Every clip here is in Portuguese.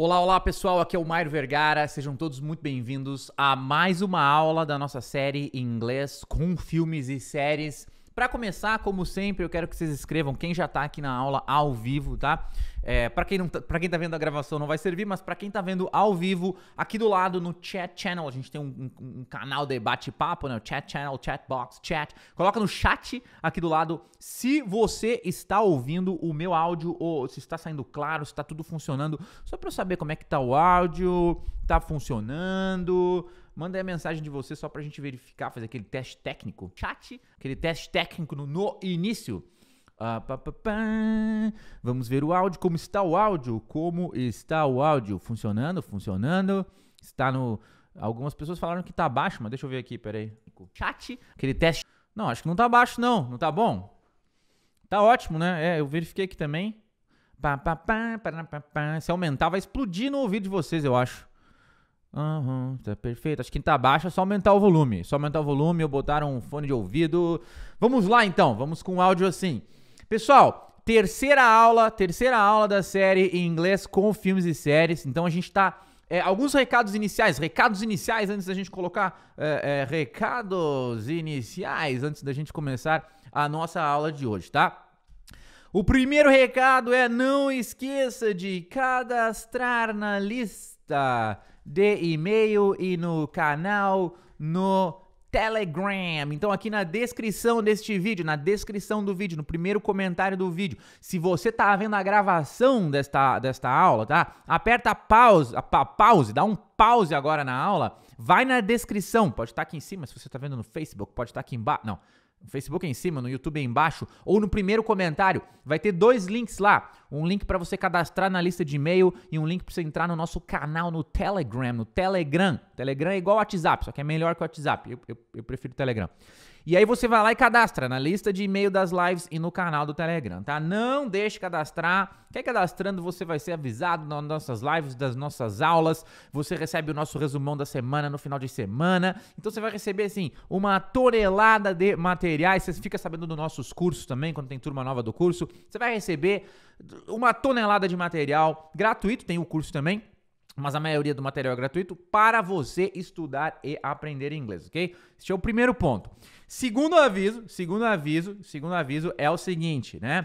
Olá, olá pessoal, aqui é o Mairo Vergara, sejam todos muito bem-vindos a mais uma aula da nossa série em inglês com filmes e séries para começar, como sempre, eu quero que vocês escrevam quem já tá aqui na aula ao vivo, tá? É, para quem tá, quem tá vendo a gravação não vai servir, mas para quem tá vendo ao vivo, aqui do lado no chat channel, a gente tem um, um, um canal de bate-papo, né? O chat channel, chat box, chat. Coloca no chat aqui do lado se você está ouvindo o meu áudio ou se está saindo claro, se está tudo funcionando, só para eu saber como é que tá o áudio, tá funcionando. Manda aí a mensagem de você só pra gente verificar, fazer aquele teste técnico. Chat, aquele teste técnico no, no início. Ah, pá, pá, pá. Vamos ver o áudio. Como está o áudio? Como está o áudio? Funcionando? Funcionando? Está no. Algumas pessoas falaram que tá baixo, mas deixa eu ver aqui, peraí. Chat, aquele teste. Não, acho que não tá baixo, não. Não tá bom? Tá ótimo, né? É, eu verifiquei aqui também. Pá, pá, pá, pá, pá, pá. Se aumentar, vai explodir no ouvido de vocês, eu acho. Uhum, tá perfeito. Acho que tá baixo é só aumentar o volume. Só aumentar o volume ou botar um fone de ouvido. Vamos lá então, vamos com o áudio assim. Pessoal, terceira aula, terceira aula da série em inglês com filmes e séries. Então a gente tá. É, alguns recados iniciais, recados iniciais antes da gente colocar. É, é, recados iniciais antes da gente começar a nossa aula de hoje, tá? O primeiro recado é: não esqueça de cadastrar na lista de e-mail e no canal no Telegram. Então aqui na descrição deste vídeo, na descrição do vídeo, no primeiro comentário do vídeo, se você tá vendo a gravação desta, desta aula, tá? Aperta pause, pa, pause, dá um pause agora na aula, vai na descrição, pode estar tá aqui em cima, se você tá vendo no Facebook, pode estar tá aqui embaixo, não no Facebook em cima, no YouTube embaixo ou no primeiro comentário. Vai ter dois links lá, um link para você cadastrar na lista de e-mail e um link para você entrar no nosso canal no Telegram, no Telegram. Telegram é igual ao WhatsApp, só que é melhor que o WhatsApp. Eu, eu, eu prefiro o Telegram. E aí você vai lá e cadastra na lista de e-mail das lives e no canal do Telegram, tá? Não deixe cadastrar. Quer cadastrando, você vai ser avisado nas nossas lives, das nossas aulas. Você recebe o nosso resumão da semana no final de semana. Então você vai receber, assim, uma tonelada de materiais. Você fica sabendo dos nossos cursos também, quando tem turma nova do curso. Você vai receber uma tonelada de material gratuito, tem o curso também mas a maioria do material é gratuito para você estudar e aprender inglês, ok? Este é o primeiro ponto. Segundo aviso, segundo aviso, segundo aviso é o seguinte, né?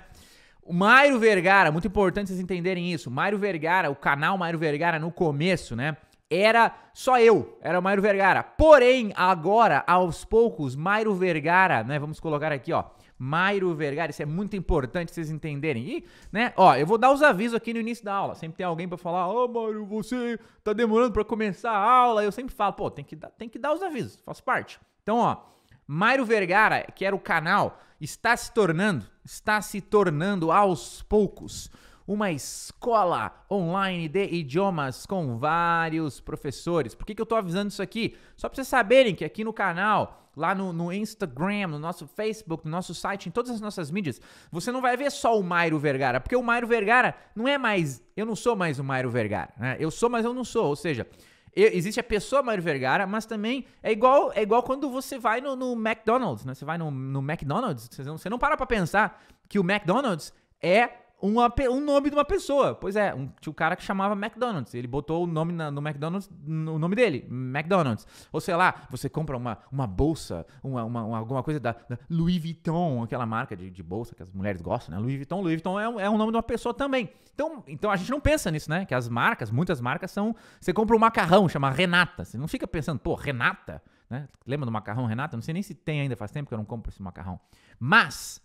O Mairo Vergara, muito importante vocês entenderem isso. Mário Vergara, o canal Mairo Vergara no começo, né? Era só eu, era o Mairo Vergara. Porém, agora, aos poucos, Mairo Vergara, né? Vamos colocar aqui, ó. Mairo Vergara, isso é muito importante vocês entenderem. E, né, ó, eu vou dar os avisos aqui no início da aula. Sempre tem alguém para falar: ah, oh, Mairo, você tá demorando para começar a aula". Eu sempre falo: "Pô, tem que dar, tem que dar os avisos, faz parte". Então, ó, Mairo Vergara, que era o canal, está se tornando, está se tornando aos poucos uma escola online de idiomas com vários professores. Por que, que eu estou avisando isso aqui? Só para vocês saberem que aqui no canal, lá no, no, Instagram, no nosso Facebook, no nosso site, em todas as nossas mídias, você não vai ver só o Mairo Vergara, porque o Mairo Vergara não é mais. Eu não sou mais o Mairo Vergara, né? Eu sou, mas eu não sou. Ou seja, Existe a pessoa Mário Vergara, mas também é igual, é igual quando você vai no, no McDonald's, né? Você vai no, no McDonald's, você não, você não para pra pensar que o McDonald's é uma, um nome de uma pessoa. Pois é, um, tinha um cara que chamava McDonald's. Ele botou o nome na, no McDonald's, no, o nome dele, McDonald's. Ou sei lá, você compra uma, uma bolsa, uma, uma, uma alguma coisa da, da, Louis Vuitton, aquela marca de, de, bolsa que as mulheres gostam, né? Louis Vuitton, Louis Vuitton é, um, é o nome de uma pessoa também. Então, então a gente não pensa nisso, né? Que as marcas, muitas marcas são. Você compra um macarrão, chama Renata. Você não fica pensando, pô, Renata, né? Lembra do macarrão Renata? Não sei nem se tem ainda, faz tempo que eu não compro esse macarrão. Mas,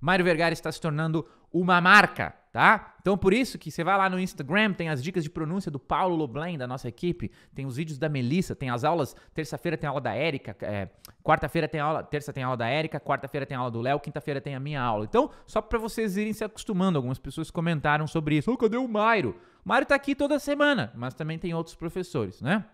Mário Vergara está se tornando uma marca, tá? Então por isso que você vai lá no Instagram, tem as dicas de pronúncia do Paulo Loblen, da nossa equipe, tem os vídeos da Melissa, tem as aulas, terça-feira tem aula da Érica, é, quarta-feira tem aula, terça tem aula da Érica, quarta-feira tem aula do Léo, quinta-feira tem a minha aula. Então, só para vocês irem se acostumando, algumas pessoas comentaram sobre isso. Oh, cadê o Mairo? O Mário tá aqui toda semana, mas também tem outros professores, né?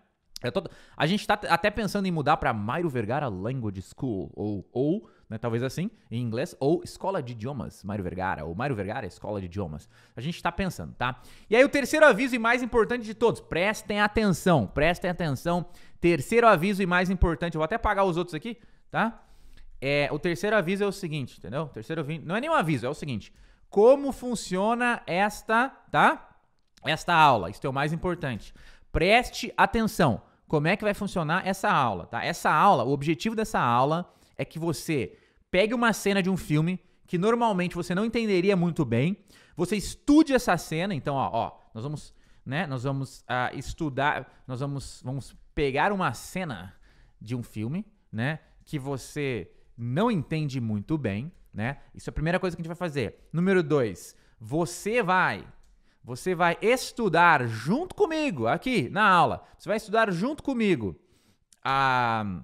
Tô... A gente tá até pensando em mudar para Mairo Vergara Language School, ou, ou né? Talvez assim, em inglês, ou escola de idiomas, Mário Vergara, ou Mário Vergara, escola de idiomas. A gente está pensando, tá? E aí o terceiro aviso e mais importante de todos, prestem atenção, prestem atenção. Terceiro aviso e mais importante, eu vou até apagar os outros aqui, tá? É, o terceiro aviso é o seguinte, entendeu? O terceiro aviso, não é nenhum aviso, é o seguinte. Como funciona esta, tá? Esta aula, isso é o mais importante. Preste atenção como é que vai funcionar essa aula, tá? Essa aula, o objetivo dessa aula é que você pegue uma cena de um filme que normalmente você não entenderia muito bem, você estude essa cena, então, ó, ó nós vamos, né, nós vamos uh, estudar, nós vamos, vamos pegar uma cena de um filme, né, que você não entende muito bem, né? Isso é a primeira coisa que a gente vai fazer. Número dois, você vai você vai estudar junto comigo aqui na aula. Você vai estudar junto comigo a ah,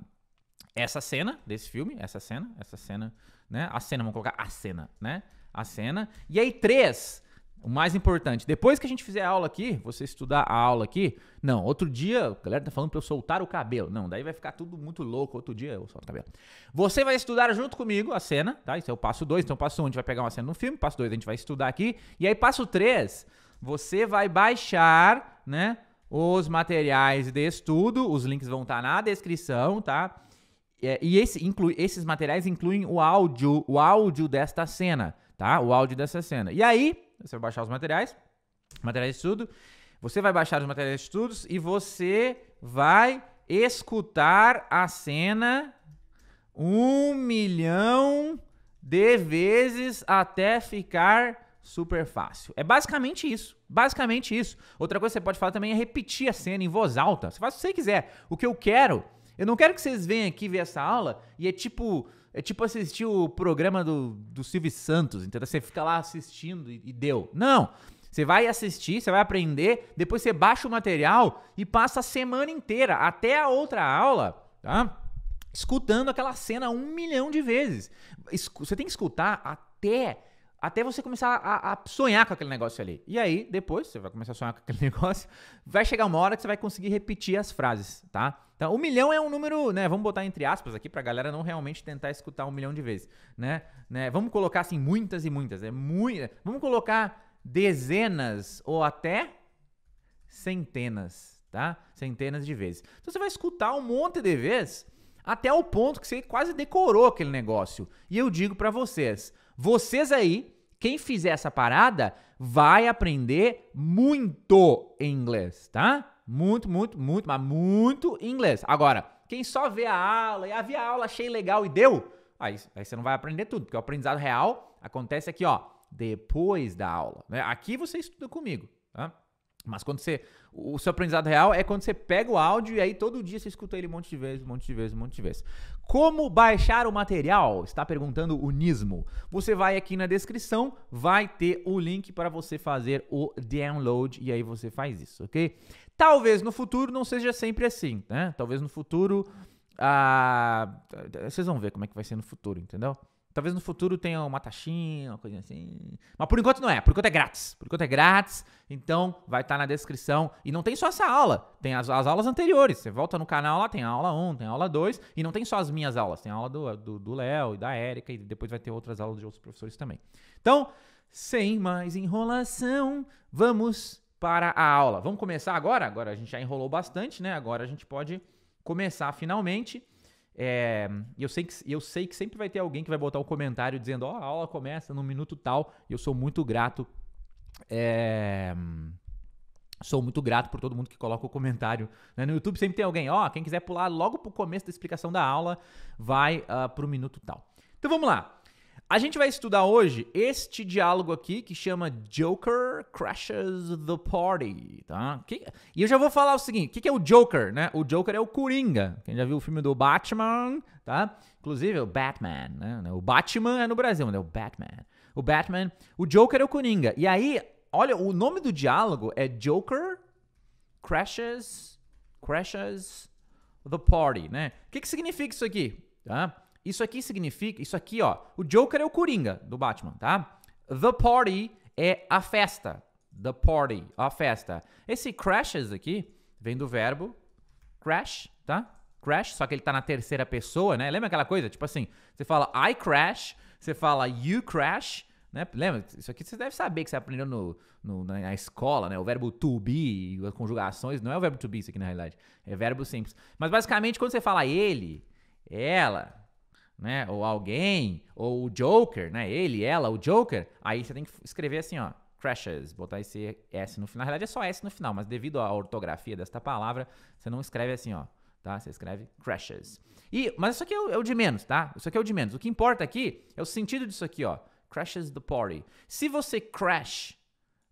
essa cena desse filme, essa cena, essa cena, né? A cena, vamos colocar a cena, né? A cena. E aí, três, o mais importante, depois que a gente fizer a aula aqui, você estudar a aula aqui, não, outro dia, a galera tá falando pra eu soltar o cabelo. Não, daí vai ficar tudo muito louco, outro dia eu solto o cabelo. Você vai estudar junto comigo a cena, tá? Isso é o passo 2, então passo 1 um, a gente vai pegar uma cena no filme, passo 2 a gente vai estudar aqui, e aí passo 3, você vai baixar, né, os materiais de estudo, os links vão estar tá na descrição, tá? É, e esse, inclui, esses materiais incluem o áudio, o áudio desta cena, tá? O áudio dessa cena. E aí, você vai baixar os materiais, materiais de estudo, você vai baixar os materiais de estudos e você vai escutar a cena um milhão de vezes até ficar super fácil. É basicamente isso. Basicamente isso. Outra coisa que você pode falar também é repetir a cena em voz alta. Você faz o que você quiser. O que eu quero eu não quero que vocês venham aqui ver essa aula e é tipo. É tipo assistir o programa do, do Silvio Santos, entendeu? Você fica lá assistindo e, e deu. Não! Você vai assistir, você vai aprender, depois você baixa o material e passa a semana inteira, até a outra aula, tá? Escutando aquela cena um milhão de vezes. Você tem que escutar até até você começar a, a, sonhar com aquele negócio ali. E aí, depois, você vai começar a sonhar com aquele negócio, vai chegar uma hora que você vai conseguir repetir as frases, tá? Então, um milhão é um número, né? Vamos botar entre aspas aqui pra galera não realmente tentar escutar um milhão de vezes, né? né vamos colocar assim, muitas e muitas, é muito. Vamos colocar dezenas ou até centenas, tá? Centenas de vezes. Então, você vai escutar um monte de vezes até o ponto que você quase decorou aquele negócio. E eu digo para vocês, vocês aí quem fizer essa parada vai aprender muito inglês, tá? Muito, muito, muito, mas muito inglês. Agora, quem só vê a aula e ah, aula, achei legal e deu, aí, aí você não vai aprender tudo, porque o aprendizado real acontece aqui, ó, depois da aula. Né? Aqui você estuda comigo, tá? Mas quando você. O seu aprendizado real é quando você pega o áudio e aí todo dia você escuta ele um monte de vezes, um monte de vezes, um monte de vezes. Como baixar o material? Está perguntando o Nismo. Você vai aqui na descrição, vai ter o link para você fazer o download e aí você faz isso, ok? Talvez no futuro não seja sempre assim, né? Talvez no futuro. Ah, vocês vão ver como é que vai ser no futuro, entendeu? Talvez no futuro tenha uma taxinha, uma coisinha assim. Mas por enquanto não é. Por enquanto é grátis. Por enquanto é grátis. Então vai estar tá na descrição. E não tem só essa aula. Tem as, as aulas anteriores. Você volta no canal lá, tem a aula 1, tem a aula 2. E não tem só as minhas aulas. Tem a aula do Léo e da Érica. E depois vai ter outras aulas de outros professores também. Então, sem mais enrolação, vamos para a aula. Vamos começar agora? Agora a gente já enrolou bastante, né? Agora a gente pode começar finalmente. É, eu, sei que, eu sei que sempre vai ter alguém que vai botar um comentário dizendo: Ó, oh, a aula começa no minuto tal. E eu sou muito grato. É, sou muito grato por todo mundo que coloca o comentário. Né? No YouTube sempre tem alguém: Ó, oh, quem quiser pular logo pro começo da explicação da aula, vai uh, pro minuto tal. Então vamos lá. A gente vai estudar hoje este diálogo aqui que chama Joker Crashes the Party, tá? Que... E eu já vou falar o seguinte, o que, que, é o Joker, né? O Joker é o Coringa, quem já viu o filme do Batman, tá? Inclusive o Batman, né? O Batman é no Brasil, né? O Batman. O Batman, o Joker é o Coringa. E aí, olha, o nome do diálogo é Joker Crashes, Crashes the Party, né? O que, que significa isso aqui, tá? Isso aqui significa, isso aqui, ó, o Joker é o Coringa do Batman, tá? The party é a festa. The party, a festa. Esse crashes aqui vem do verbo crash, tá? Crash, só que ele tá na terceira pessoa, né? Lembra aquela coisa? Tipo assim, você fala I crash, você fala you crash, né? Lembra? Isso aqui você deve saber que você aprendeu no, no, na escola, né? O verbo to be, as conjugações, não é o verbo to be isso aqui na realidade. É verbo simples. Mas basicamente quando você fala ele, ela, né? Ou alguém, ou o Joker, né? Ele, ela, o Joker. Aí você tem que escrever assim, ó. Crashes, botar esse S no final. Na verdade é só S no final, mas devido à ortografia desta palavra, você não escreve assim, ó. Tá? Você escreve crashes. E, mas isso aqui é o, é o de menos, tá? Isso aqui é o de menos. O que importa aqui é o sentido disso aqui, ó. Crashes the party. Se você crash,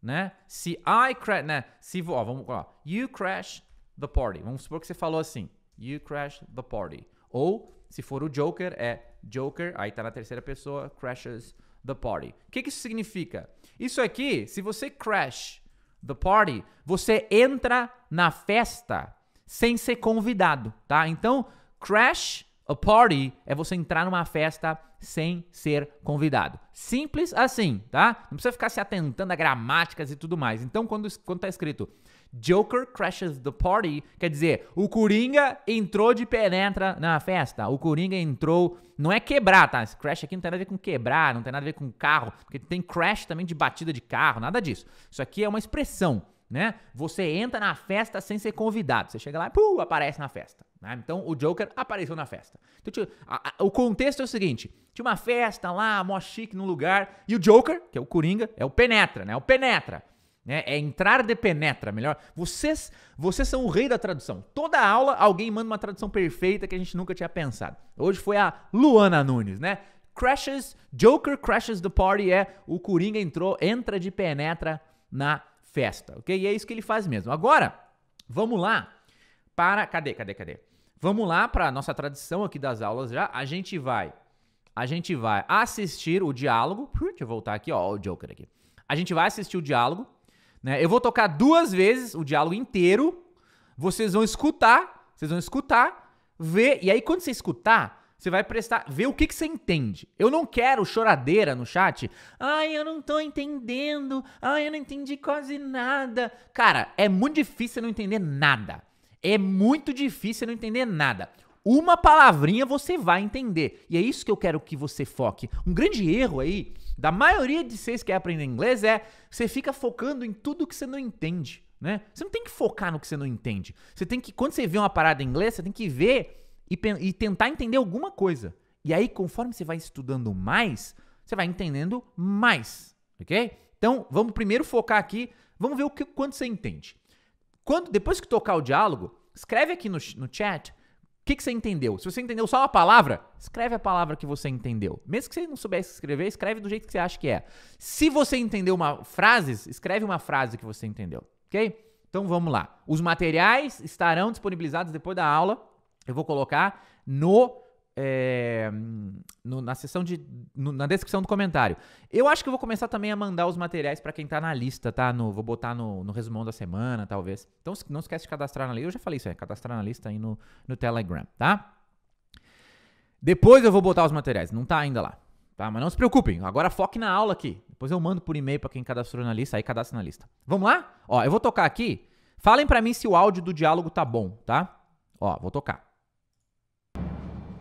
né? Se I crash, né? Se, ó, vamos, ó. You crash the party. Vamos supor que você falou assim. You crash the party. Ou se for o Joker, é Joker, aí tá na terceira pessoa, crashes the party. O que, que isso significa? Isso aqui, se você crash the party, você entra na festa sem ser convidado, tá? Então, crash a party é você entrar numa festa sem ser convidado. Simples assim, tá? Não precisa ficar se atentando a gramáticas e tudo mais. Então, quando, quando tá escrito Joker crashes the party, quer dizer, o Coringa entrou de penetra na festa. O Coringa entrou, não é quebrar, tá? Esse crash aqui não tem nada a ver com quebrar, não tem nada a ver com carro, porque tem crash também de batida de carro, nada disso. Isso aqui é uma expressão, né? Você entra na festa sem ser convidado. Você chega lá e aparece na festa. Né? Então o Joker apareceu na festa. Então, a, a, o contexto é o seguinte: tinha uma festa lá, mó chique num lugar, e o Joker, que é o Coringa, é o Penetra, né? O Penetra. Né? É entrar de penetra, melhor. Vocês, vocês são o rei da tradução. Toda aula alguém manda uma tradução perfeita que a gente nunca tinha pensado. Hoje foi a Luana Nunes, né? Crashes, Joker crashes the party é o Coringa entrou, entra de penetra na festa, ok? E é isso que ele faz mesmo. Agora, vamos lá para. Cadê, cadê, cadê? Vamos lá para a nossa tradição aqui das aulas já. A gente vai. A gente vai assistir o diálogo. Deixa eu voltar aqui, ó, o Joker aqui. A gente vai assistir o diálogo né? Eu vou tocar duas vezes o diálogo inteiro, vocês vão escutar, vocês vão escutar, ver, e aí quando você escutar, você vai prestar, ver o que, que você entende. Eu não quero choradeira no chat. Ai, eu não tô entendendo. Ai, eu não entendi quase nada. Cara, é muito difícil não entender nada. É muito difícil não entender nada. Uma palavrinha você vai entender. E é isso que eu quero que você foque. Um grande erro aí da maioria de vocês que quer aprender inglês é você fica focando em tudo que você não entende, né? Você não tem que focar no que você não entende. Você tem que, quando você vê uma parada em inglês, você tem que ver e, e tentar entender alguma coisa. E aí, conforme você vai estudando mais, você vai entendendo mais, ok? Então, vamos primeiro focar aqui, vamos ver o que, quanto você entende. Quando, depois que tocar o diálogo, escreve aqui no, no chat o que, que, você entendeu? Se você entendeu só uma palavra, escreve a palavra que você entendeu. Mesmo que você não soubesse escrever, escreve do jeito que você acha que é. Se você entendeu uma frase, escreve uma frase que você entendeu, ok? Então vamos lá. Os materiais estarão disponibilizados depois da aula. Eu vou colocar no é, no, na sessão de. No, na descrição do comentário. Eu acho que eu vou começar também a mandar os materiais para quem tá na lista, tá? No, vou botar no, no resumão da semana, talvez. Então não esquece de cadastrar na lista. Eu já falei isso aí, é, cadastrar na lista aí no, no Telegram, tá? Depois eu vou botar os materiais, não tá ainda lá. Tá? Mas não se preocupem, agora foque na aula aqui. Depois eu mando por e-mail para quem cadastrou na lista, aí cadastra na lista. Vamos lá? Ó, eu vou tocar aqui. Falem para mim se o áudio do diálogo tá bom, tá? Ó, vou tocar.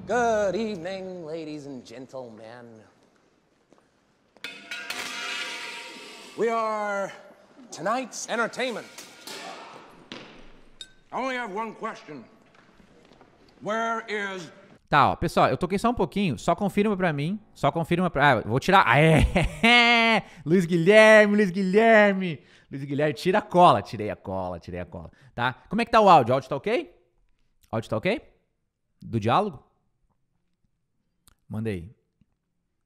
Good evening, ladies and gentlemen. We are tonight's entertainment. I only have one question. Where is Tá, ó, pessoal, eu toquei só um pouquinho, só confirma pra mim, só confirma pra... Ah, vou tirar... Ah, é, Luiz Guilherme, Luiz Guilherme! Luiz Guilherme, tira a cola, tirei a cola, tirei a cola, tá? Como é que tá o áudio? O áudio tá ok? O áudio tá ok? Do diálogo? Mandei.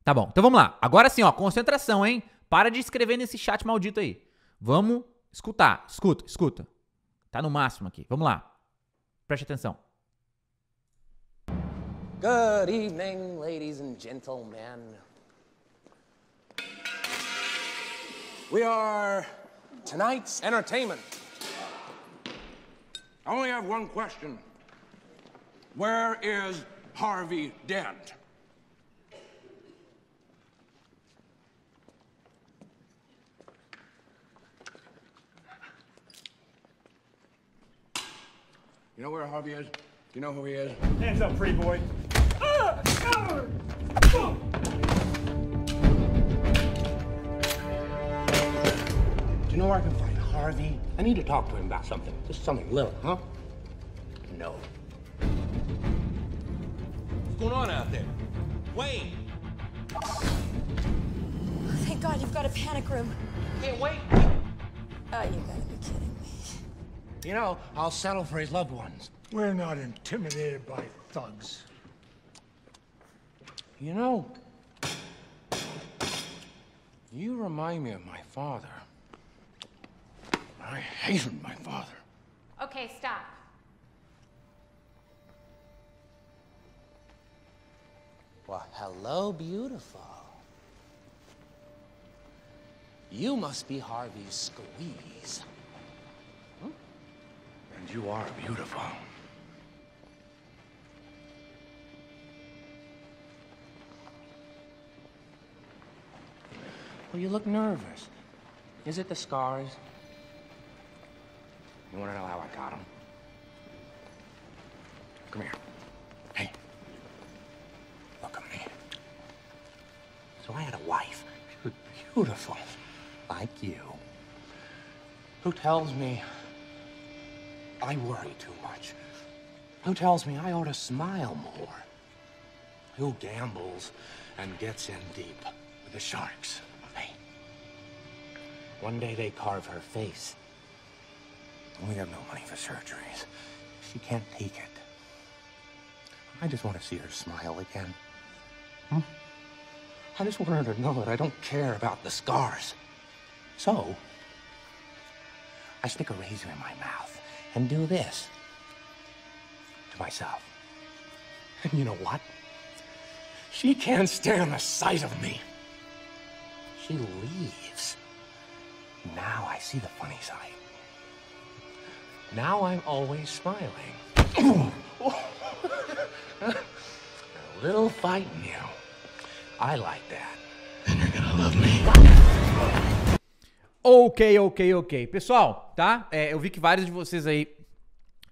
Tá bom, então vamos lá. Agora sim, ó, concentração, hein? Para de escrever nesse chat maldito aí. Vamos escutar. Escuta, escuta. Tá no máximo aqui. Vamos lá. Preste atenção. Good evening, ladies and gentlemen. We are tonight's entertainment. I only have one question. Where is Harvey Dent? You know where Harvey is? You know who he is? Hands up, free boy. Do you know where I can find Harvey? I need to talk to him about something. Just something little, huh? No. What's going on out there? Wayne! Thank God you've got a panic room. Can't wait! Oh, you gotta be kidding. You know, I'll settle for his loved ones. We're not intimidated by thugs. You know, you remind me of my father. I hated my father. Okay, stop. Well, hello, beautiful. You must be Harvey's squeeze. And you are beautiful. Well, you look nervous. Is it the scars? You want to know how I got them? Come here. Hey. Look at me. So I had a wife. She was beautiful. Like you. Who tells me I worry too much. Who tells me I ought to smile more? Who gambles and gets in deep with the sharks? Hey. One day they carve her face. We have no money for surgeries. She can't take it. I just want to see her smile again. Hmm? I just want her to know that I don't care about the scars. So, I stick a razor in my mouth and do this to myself. And you know what? She can't stand the sight of me. She leaves. Now I see the funny side. Now I'm always smiling. A little fight in you. I like that. And you're gonna love me. Ok, ok, ok. Pessoal, tá? É, eu vi que vários de vocês aí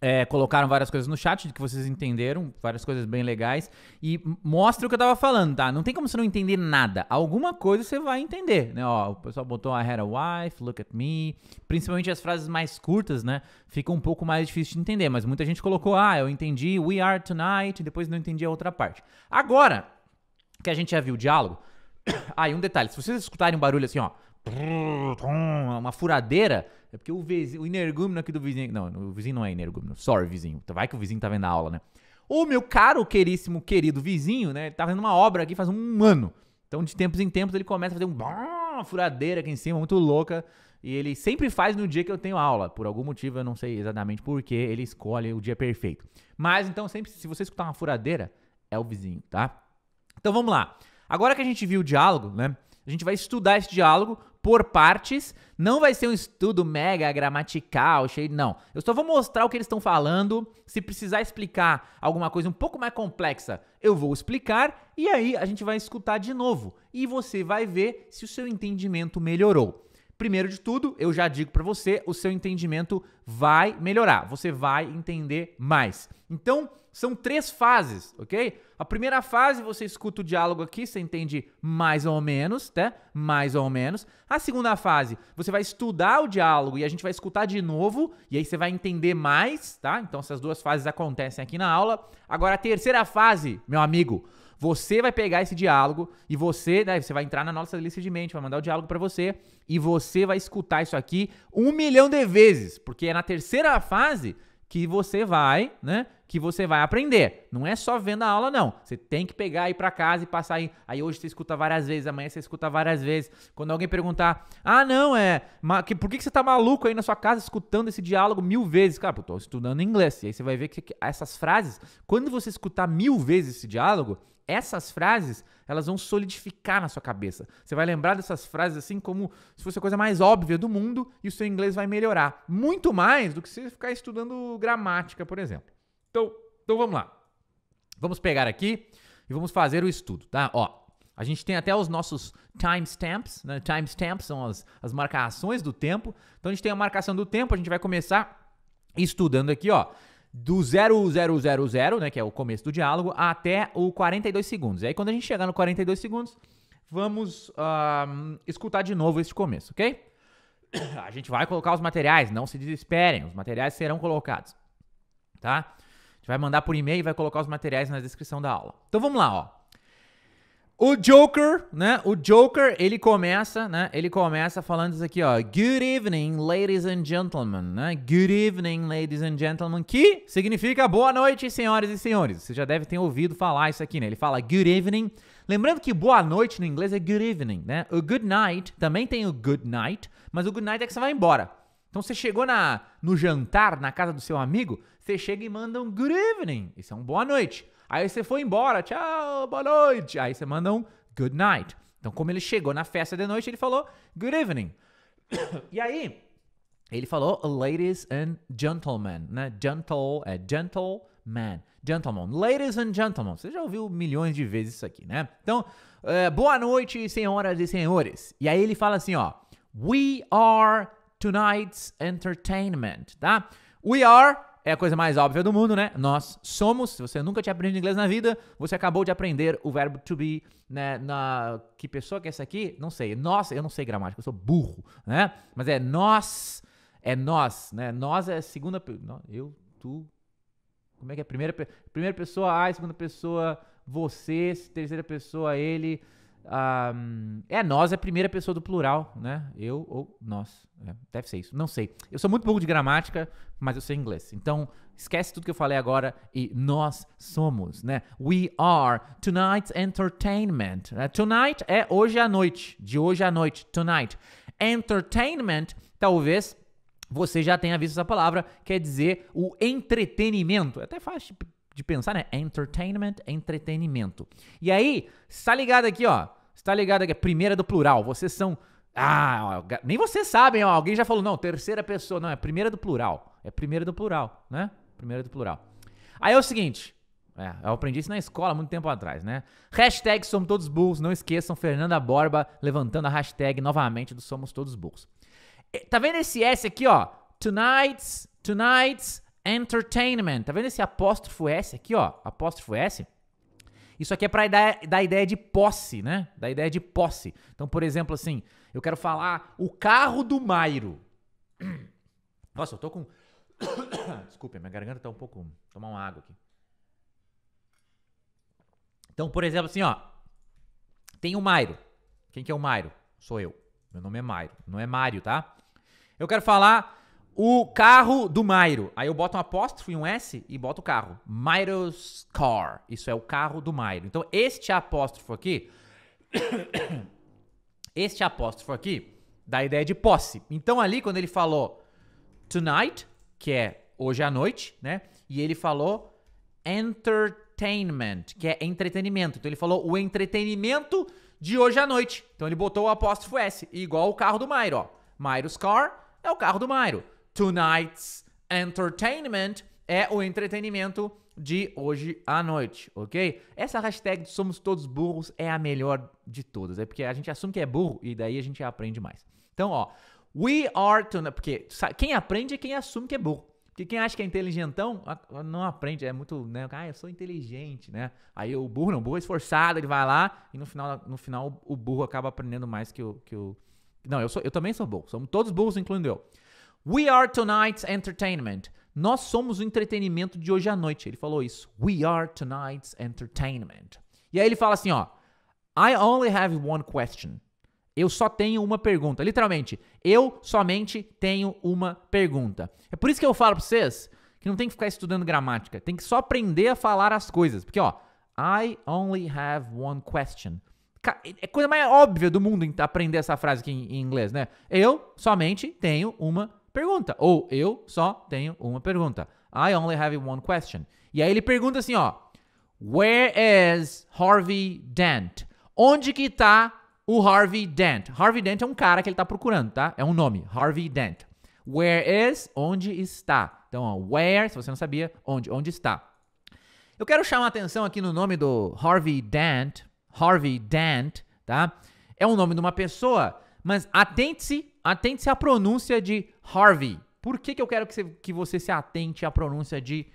é, colocaram várias coisas no chat que vocês entenderam, várias coisas bem legais. E mostra o que eu tava falando, tá? Não tem como você não entender nada. Alguma coisa você vai entender, né? Ó, o pessoal botou I had a wife, look at me. Principalmente as frases mais curtas, né? Fica um pouco mais difícil de entender, mas muita gente colocou, ah, eu entendi we are tonight, e depois não entendi a outra parte. Agora que a gente já viu o diálogo. Ah, e um detalhe, se vocês escutarem um barulho assim, ó, é uma furadeira, é porque o, vizinho, o energúmeno aqui do vizinho. Não, o vizinho não é energúmeno. Sorry, vizinho. Tá, vai que o vizinho tá vendo a aula, né? O meu caro, queríssimo, querido vizinho, né? Ele tá fazendo uma obra aqui faz um ano. Então, de tempos em tempos, ele começa a fazer um, uma furadeira aqui em cima, muito louca. E ele sempre faz no dia que eu tenho aula. Por algum motivo, eu não sei exatamente porquê, ele escolhe o dia perfeito. Mas então, sempre se você escutar uma furadeira, é o vizinho, tá? Então vamos lá. Agora que a gente viu o diálogo, né? A gente vai estudar esse diálogo por partes. Não vai ser um estudo mega gramatical, cheio. Não. Eu só vou mostrar o que eles estão falando. Se precisar explicar alguma coisa um pouco mais complexa, eu vou explicar. E aí a gente vai escutar de novo. E você vai ver se o seu entendimento melhorou. Primeiro de tudo, eu já digo para você, o seu entendimento vai melhorar. Você vai entender mais. Então, são três fases, ok? A primeira fase, você escuta o diálogo aqui, você entende mais ou menos, tá? Mais ou menos. A segunda fase, você vai estudar o diálogo e a gente vai escutar de novo, e aí você vai entender mais, tá? Então essas duas fases acontecem aqui na aula. Agora a terceira fase, meu amigo, você vai pegar esse diálogo e você, né, você vai entrar na nossa lista de mente, vai mandar o diálogo para você e você vai escutar isso aqui um milhão de vezes, porque é na terceira fase que você vai, né, que você vai aprender. Não é só vendo a aula, não. Você tem que pegar, e ir para casa e passar aí. Aí hoje você escuta várias vezes, amanhã você escuta várias vezes. Quando alguém perguntar, ah, não, é. Que, por que, que você tá maluco aí na sua casa escutando esse diálogo mil vezes? Cara, eu tô estudando inglês. E aí você vai ver que essas frases, quando você escutar mil vezes esse diálogo, essas frases, elas vão solidificar na sua cabeça. Você vai lembrar dessas frases assim como se fosse a coisa mais óbvia do mundo e o seu inglês vai melhorar. Muito mais do que você ficar estudando gramática, por exemplo. Então, então vamos lá. Vamos pegar aqui e vamos fazer o estudo, tá? Ó, a gente tem até os nossos timestamps, né? Timestamps são as, as marcações do tempo. Então a gente tem a marcação do tempo, a gente vai começar estudando aqui, ó, do 0000, né, que é o começo do diálogo, até o 42 segundos. E aí quando a gente chegar no 42 segundos, vamos uh, escutar de novo esse começo, ok? A gente vai colocar os materiais, não se desesperem, os materiais serão colocados, tá? gente vai mandar por e-mail e vai colocar os materiais na descrição da aula. Então vamos lá, ó. O Joker, né? O Joker, ele começa, né? Ele começa falando isso aqui, ó. Good evening, ladies and gentlemen, né? Good evening, ladies and gentlemen, que significa boa noite, senhoras e senhores. Você já deve ter ouvido falar isso aqui, né? Ele fala good evening. Lembrando que boa noite no inglês é good evening, né? O good night também tem o good night, mas o good night é que você vai embora. Então você chegou na, no jantar, na casa do seu amigo, você chega e manda um good evening. Isso é um boa noite. Aí você foi embora, tchau, boa noite. Aí você manda um good night. Então, como ele chegou na festa de noite, ele falou good evening. E aí, ele falou ladies and gentlemen, né? Gentle, é gentleman. Gentlemen, ladies and gentlemen. Você já ouviu milhões de vezes isso aqui, né? Então, é, boa noite, senhoras e senhores. E aí ele fala assim, ó. We are tonight's entertainment, tá? We are é a coisa mais óbvia do mundo, né? Nós somos. Se você nunca tinha aprendido inglês na vida, você acabou de aprender o verbo to be, né? Na que pessoa que é essa aqui? Não sei. Nossa, eu não sei gramática, eu sou burro, né? Mas é nós, é nós, né? Nós é segunda, eu, tu. Como é que é? Primeira, primeira pessoa, a, segunda pessoa, você, terceira pessoa, ele é nós, é a primeira pessoa do plural, né? Eu ou nós. É, deve ser isso. Não sei. Eu sou muito pouco de gramática, mas eu sei inglês. Então, esquece tudo que eu falei agora e nós somos, né? We are tonight's entertainment. É, tonight é hoje à noite. De hoje à noite. Tonight. Entertainment, talvez você já tenha visto essa palavra, quer dizer o entretenimento. É até fácil de pensar, né? É entertainment, é entretenimento. E aí, está ligado aqui, ó. Está ligado aqui, primeira do plural. Vocês são ah, ó, nem vocês sabem, ó, alguém já falou não, terceira pessoa, não, é primeira do plural. É primeira do plural, né? Primeira do plural. Aí é o seguinte, é, eu aprendi isso na escola muito tempo atrás, né? Hashtag somos todos burros, não esqueçam, Fernanda Borba levantando a hashtag novamente do somos todos burros. Tá vendo esse S aqui, ó? Tonight's, tonight's entertainment. Tá vendo esse apóstrofo S aqui, ó? Apóstrofo S? Isso aqui é para dar, dar ideia de posse, né? Da ideia de posse. Então, por exemplo, assim, eu quero falar o carro do Mairo. Nossa, eu tô com. Desculpa, minha garganta tá um pouco. Vou tomar uma água aqui. Então, por exemplo, assim, ó. Tem o Mairo. Quem que é o Mairo? Sou eu. Meu nome é Mairo. Não é Mário, tá? Eu quero falar o carro do Mairo. Aí eu boto um apóstrofo e um S e boto o carro. Mairo's car. Isso é o carro do Mairo. Então, este apóstrofo aqui. este apóstrofo aqui dá a ideia de posse. Então, ali, quando ele falou tonight, que é hoje à noite, né? E ele falou entertainment, que é entretenimento. Então, ele falou o entretenimento de hoje à noite. Então, ele botou o apóstrofo S, igual o carro do Mairo, ó. Mairo's car é o carro do Mairo. Tonight's Entertainment é o entretenimento de hoje à noite, ok? Essa hashtag somos todos burros é a melhor de todas, é porque a gente assume que é burro e daí a gente aprende mais. Então, ó, we are tonight, porque quem aprende é quem assume que é burro. Porque quem acha que é inteligentão não aprende, é muito, né? Ah, eu sou inteligente, né? Aí o burro não, o burro é esforçado, ele vai lá e no final, no final o burro acaba aprendendo mais que o. Que o não, eu, sou, eu também sou burro, somos todos burros, incluindo eu. We are tonight's entertainment. Nós somos o entretenimento de hoje à noite. Ele falou isso. We are tonight's entertainment. E aí ele fala assim, ó. I only have one question. Eu só tenho uma pergunta. Literalmente, eu somente tenho uma pergunta. É por isso que eu falo pra vocês que não tem que ficar estudando gramática. Tem que só aprender a falar as coisas. Porque, ó, I only have one question. É coisa mais óbvia do mundo aprender essa frase aqui em inglês, né? Eu somente tenho uma pergunta. Ou eu só tenho uma pergunta. I only have one question. E aí ele pergunta assim, ó. Where is Harvey Dent? Onde que tá o Harvey Dent? Harvey Dent é um cara que ele tá procurando, tá? É um nome, Harvey Dent. Where is, onde está. Então, ó, where, se você não sabia, onde, onde está. Eu quero chamar a atenção aqui no nome do Harvey Dent, Harvey Dent, tá? É o nome de uma pessoa, mas atente-se, atente-se à pronúncia de Harvey. Por que, que eu quero que você, que você se atente à pronúncia de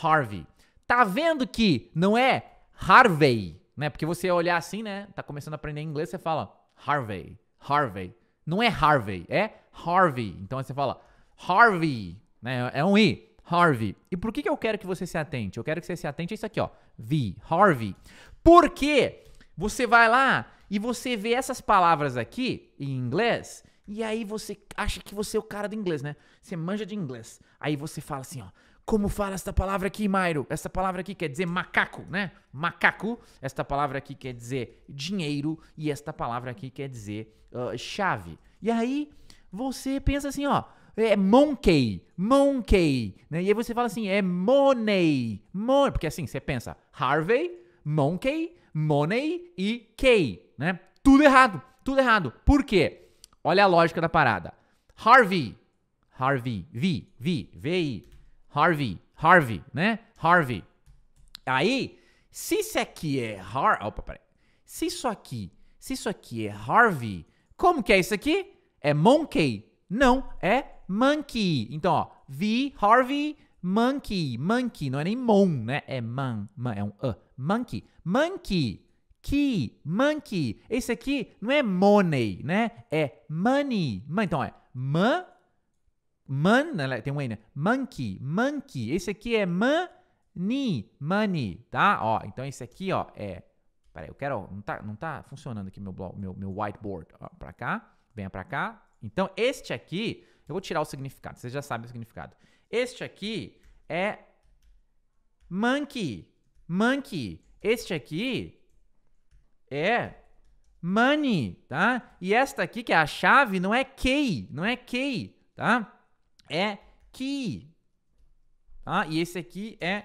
Harvey? Tá vendo que não é Harvey, né? Porque você olhar assim, né? Tá começando a aprender inglês, você fala Harvey, Harvey. Não é Harvey, é Harvey. Então você fala Harvey, né? É um i. Harvey. E por que, que eu quero que você se atente? Eu quero que você se atente a isso aqui, ó. V, Harvey. Porque você vai lá e você vê essas palavras aqui em inglês e aí você acha que você é o cara do inglês, né? Você manja de inglês. Aí você fala assim, ó. Como fala esta palavra aqui, Mairo? Essa palavra aqui quer dizer macaco, né? Macaco. Esta palavra aqui quer dizer dinheiro. E esta palavra aqui quer dizer uh, chave. E aí você pensa assim, ó. É monkey, monkey, né? E aí você fala assim, é money, money. Porque assim, você pensa, Harvey, monkey, money e key, né? Tudo errado, tudo errado. Por quê? Olha a lógica da parada. Harvey, Harvey, V, V, VI, Harvey, Harvey, né? Harvey. Aí, se isso aqui é Har, opa, peraí. Se isso aqui, se isso aqui é Harvey, como que é isso aqui? É monkey? Não, é monkey. Então, ó, V, Harvey, monkey, monkey, não é nem mon, né? É man, man é um uh, monkey, monkey. Key, monkey. Esse aqui não é money, né? É money. Então é man, man, né? tem um N, né? monkey, monkey. Esse aqui é money, money, tá? Ó, então esse aqui, ó, é... Peraí, eu quero... Não tá, não tá funcionando aqui meu, meu, meu whiteboard. Ó, pra cá, venha pra cá. Então, este aqui, eu vou tirar o significado, vocês já sabem o significado. Este aqui é monkey, monkey. Este aqui é money, tá? E esta aqui, que é a chave, não é key, não é key, tá? É key, tá? E esse aqui é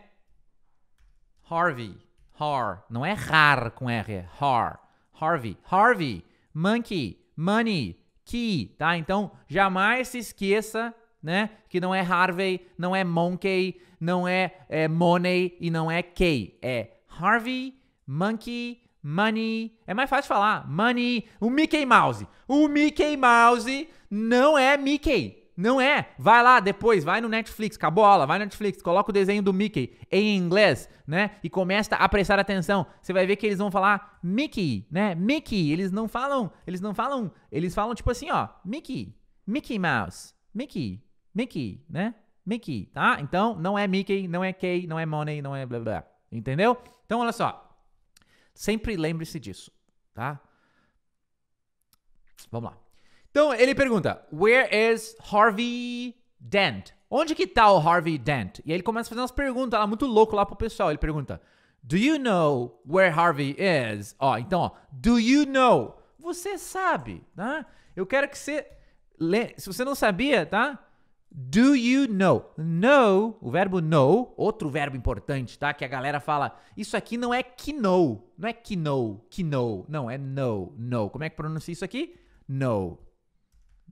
Harvey, har, não é rar com R, é har, Harvey, Harvey, monkey, money, key, tá? Então, jamais se esqueça, né, que não é Harvey, não é monkey, não é, é money e não é key, é Harvey, monkey, Money. É mais fácil falar. Money. O Mickey Mouse. O Mickey Mouse não é Mickey. Não é. Vai lá depois, vai no Netflix, acabou a aula, vai no Netflix, coloca o desenho do Mickey em inglês, né? E começa a prestar atenção. Você vai ver que eles vão falar Mickey, né? Mickey. Eles não falam, eles não falam, eles falam tipo assim, ó, Mickey, Mickey Mouse, Mickey, Mickey, né? Mickey, tá? Então não é Mickey, não é Kay, não é Money, não é blá blá. Entendeu? Então olha só. Sempre lembre-se disso, tá? Vamos lá. Então ele pergunta: Where is Harvey Dent? Onde que tá o Harvey Dent? E aí ele começa a fazer umas perguntas lá, muito louco lá pro pessoal. Ele pergunta: Do you know where Harvey is? Ó, então, ó, do you know? Você sabe, tá? Eu quero que você. Se você não sabia, tá? Do you know? Know, o verbo know, outro verbo importante, tá? Que a galera fala, isso aqui não é que know, não é que know, que know, não, é no, no. Como é que pronuncia isso aqui? No,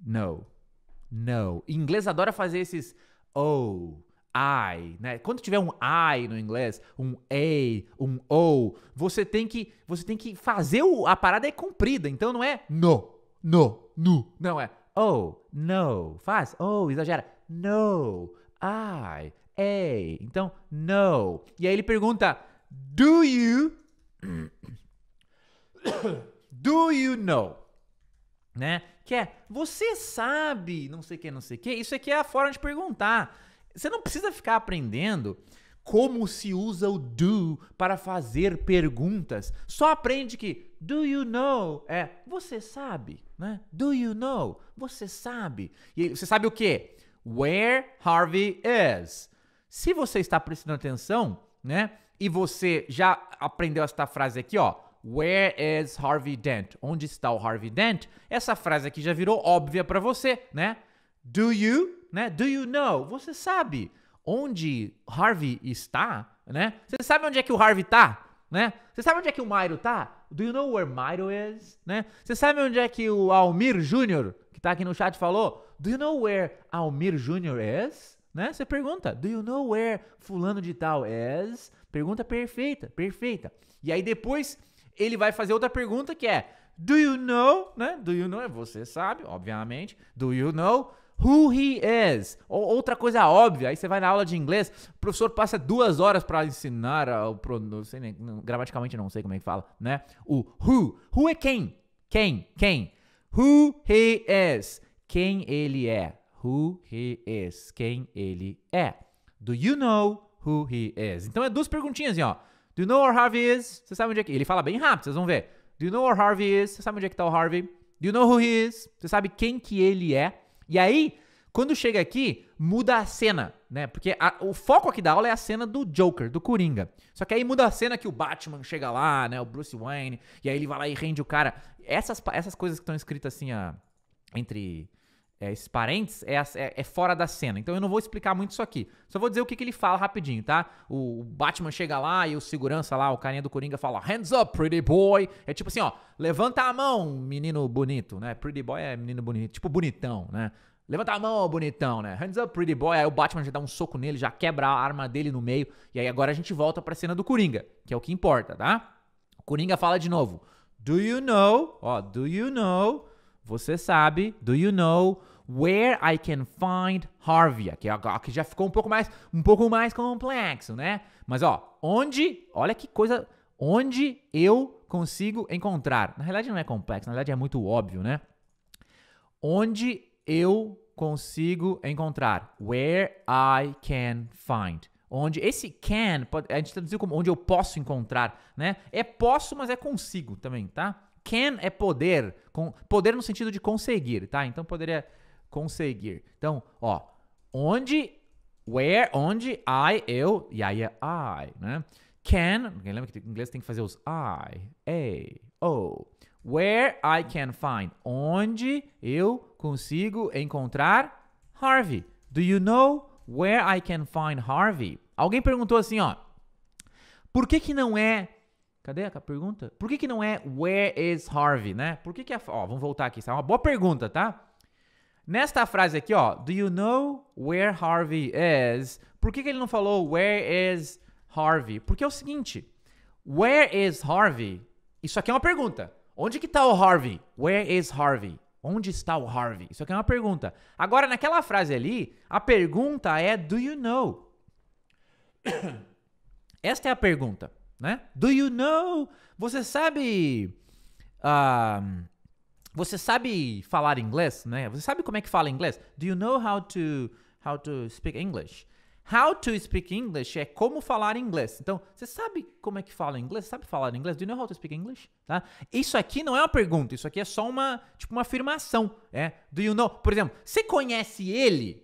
no, no. Em inglês adora fazer esses oh, I, né? Quando tiver um I no inglês, um A, um O, você tem que, você tem que fazer o, a parada é comprida, então não é no, no, nu, não é Oh, no. Faz. Oh, exagera. No. I. A. Então, no. E aí ele pergunta: Do you. Do you know? Né? Que é, você sabe, não sei o que, não sei o que. Isso aqui é a forma de perguntar. Você não precisa ficar aprendendo como se usa o do para fazer perguntas. Só aprende que do you know é você sabe. Né? Do you know? Você sabe. E você sabe o quê? Where Harvey is. Se você está prestando atenção, né? E você já aprendeu esta frase aqui, ó. Where is Harvey Dent? Onde está o Harvey Dent? Essa frase aqui já virou óbvia para você, né? Do you, né? Do you know? Você sabe onde Harvey está, né? Você sabe onde é que o Harvey está? né? Você sabe onde é que o Mairo tá? Do you know where Mairo is? Né? Você sabe onde é que o Almir Júnior, que tá aqui no chat, falou? Do you know where Almir Júnior is? Né? Você pergunta, do you know where fulano de tal is? Pergunta perfeita, perfeita. E aí depois ele vai fazer outra pergunta que é, do you know, né? Do you know, é você sabe, obviamente. Do you know who he is. outra coisa óbvia, aí você vai na aula de inglês, o professor passa duas horas para ensinar o pronome, gramaticalmente não sei como é que fala, né? O who. Who é quem? Quem? Quem? Who he is. Quem ele é. Who he is. Quem ele é. Do you know who he is? Então é duas perguntinhas assim, ó. Do you know where Harvey is? Você sabe onde é que... Ele fala bem rápido, vocês vão ver. Do you know where Harvey is? Você sabe onde é que tá o Harvey? Do you know who he is? Você sabe quem que ele é? E aí, quando chega aqui, muda a cena, né? Porque a, o foco aqui da aula é a cena do Joker, do Coringa. Só que aí muda a cena que o Batman chega lá, né? O Bruce Wayne, e aí ele vai lá e rende o cara. Essas, essas coisas que estão escritas assim, a, entre é, esses parentes é, é, é, fora da cena. Então eu não vou explicar muito isso aqui. Só vou dizer o que, que ele fala rapidinho, tá? O, o, Batman chega lá e o segurança lá, o carinha do Coringa, fala: Hands up, pretty boy. É tipo assim, ó, levanta a mão, menino bonito, né? Pretty boy é menino bonito, tipo bonitão, né? Levanta a mão, bonitão, né? Hands up, pretty boy. Aí o Batman já dá um soco nele, já quebra a arma dele no meio. E aí agora a gente volta pra cena do Coringa, que é o que importa, tá? O Coringa fala de novo: Do you know? Ó, do you know? Você sabe, do you know where I can find Harvey? aqui já ficou um pouco mais, um pouco mais complexo, né? Mas ó, onde, olha que coisa, onde eu consigo encontrar. Na realidade não é complexo, na realidade é muito óbvio, né? Onde eu consigo encontrar. Where I can find. Onde esse can, pode, a gente traduziu como onde eu posso encontrar, né? É posso, mas é consigo também, tá? Can é poder, com, poder no sentido de conseguir, tá? Então poderia conseguir. Então, ó, onde, where, onde, I, eu, e aí é I, né? Can, lembra que em inglês tem que fazer os I, A, O. Where I can find, onde eu consigo encontrar Harvey. Do you know where I can find Harvey? Alguém perguntou assim, ó, por que que não é Cadê a pergunta? Por que, que não é Where is Harvey, né? Por que, que é a. Ó, vamos voltar aqui. Isso é uma boa pergunta, tá? Nesta frase aqui, ó. Do you know where Harvey is? Por que, que ele não falou Where is Harvey? Porque é o seguinte: Where is Harvey? Isso aqui é uma pergunta. Onde que tá o Harvey? Where is Harvey? Onde está o Harvey? Isso aqui é uma pergunta. Agora, naquela frase ali, a pergunta é: Do you know? Esta é a pergunta né? Do you know? Você sabe... Uh, você sabe falar inglês, né? Você sabe como é que fala inglês? Do you know how to, how to speak English? How to speak English é como falar inglês. Então, você sabe como é que fala inglês? Você sabe falar inglês? Do you know how to speak English? Tá? Isso aqui não é uma pergunta, isso aqui é só uma, tipo, uma afirmação. É, do you know? Por exemplo, você conhece ele?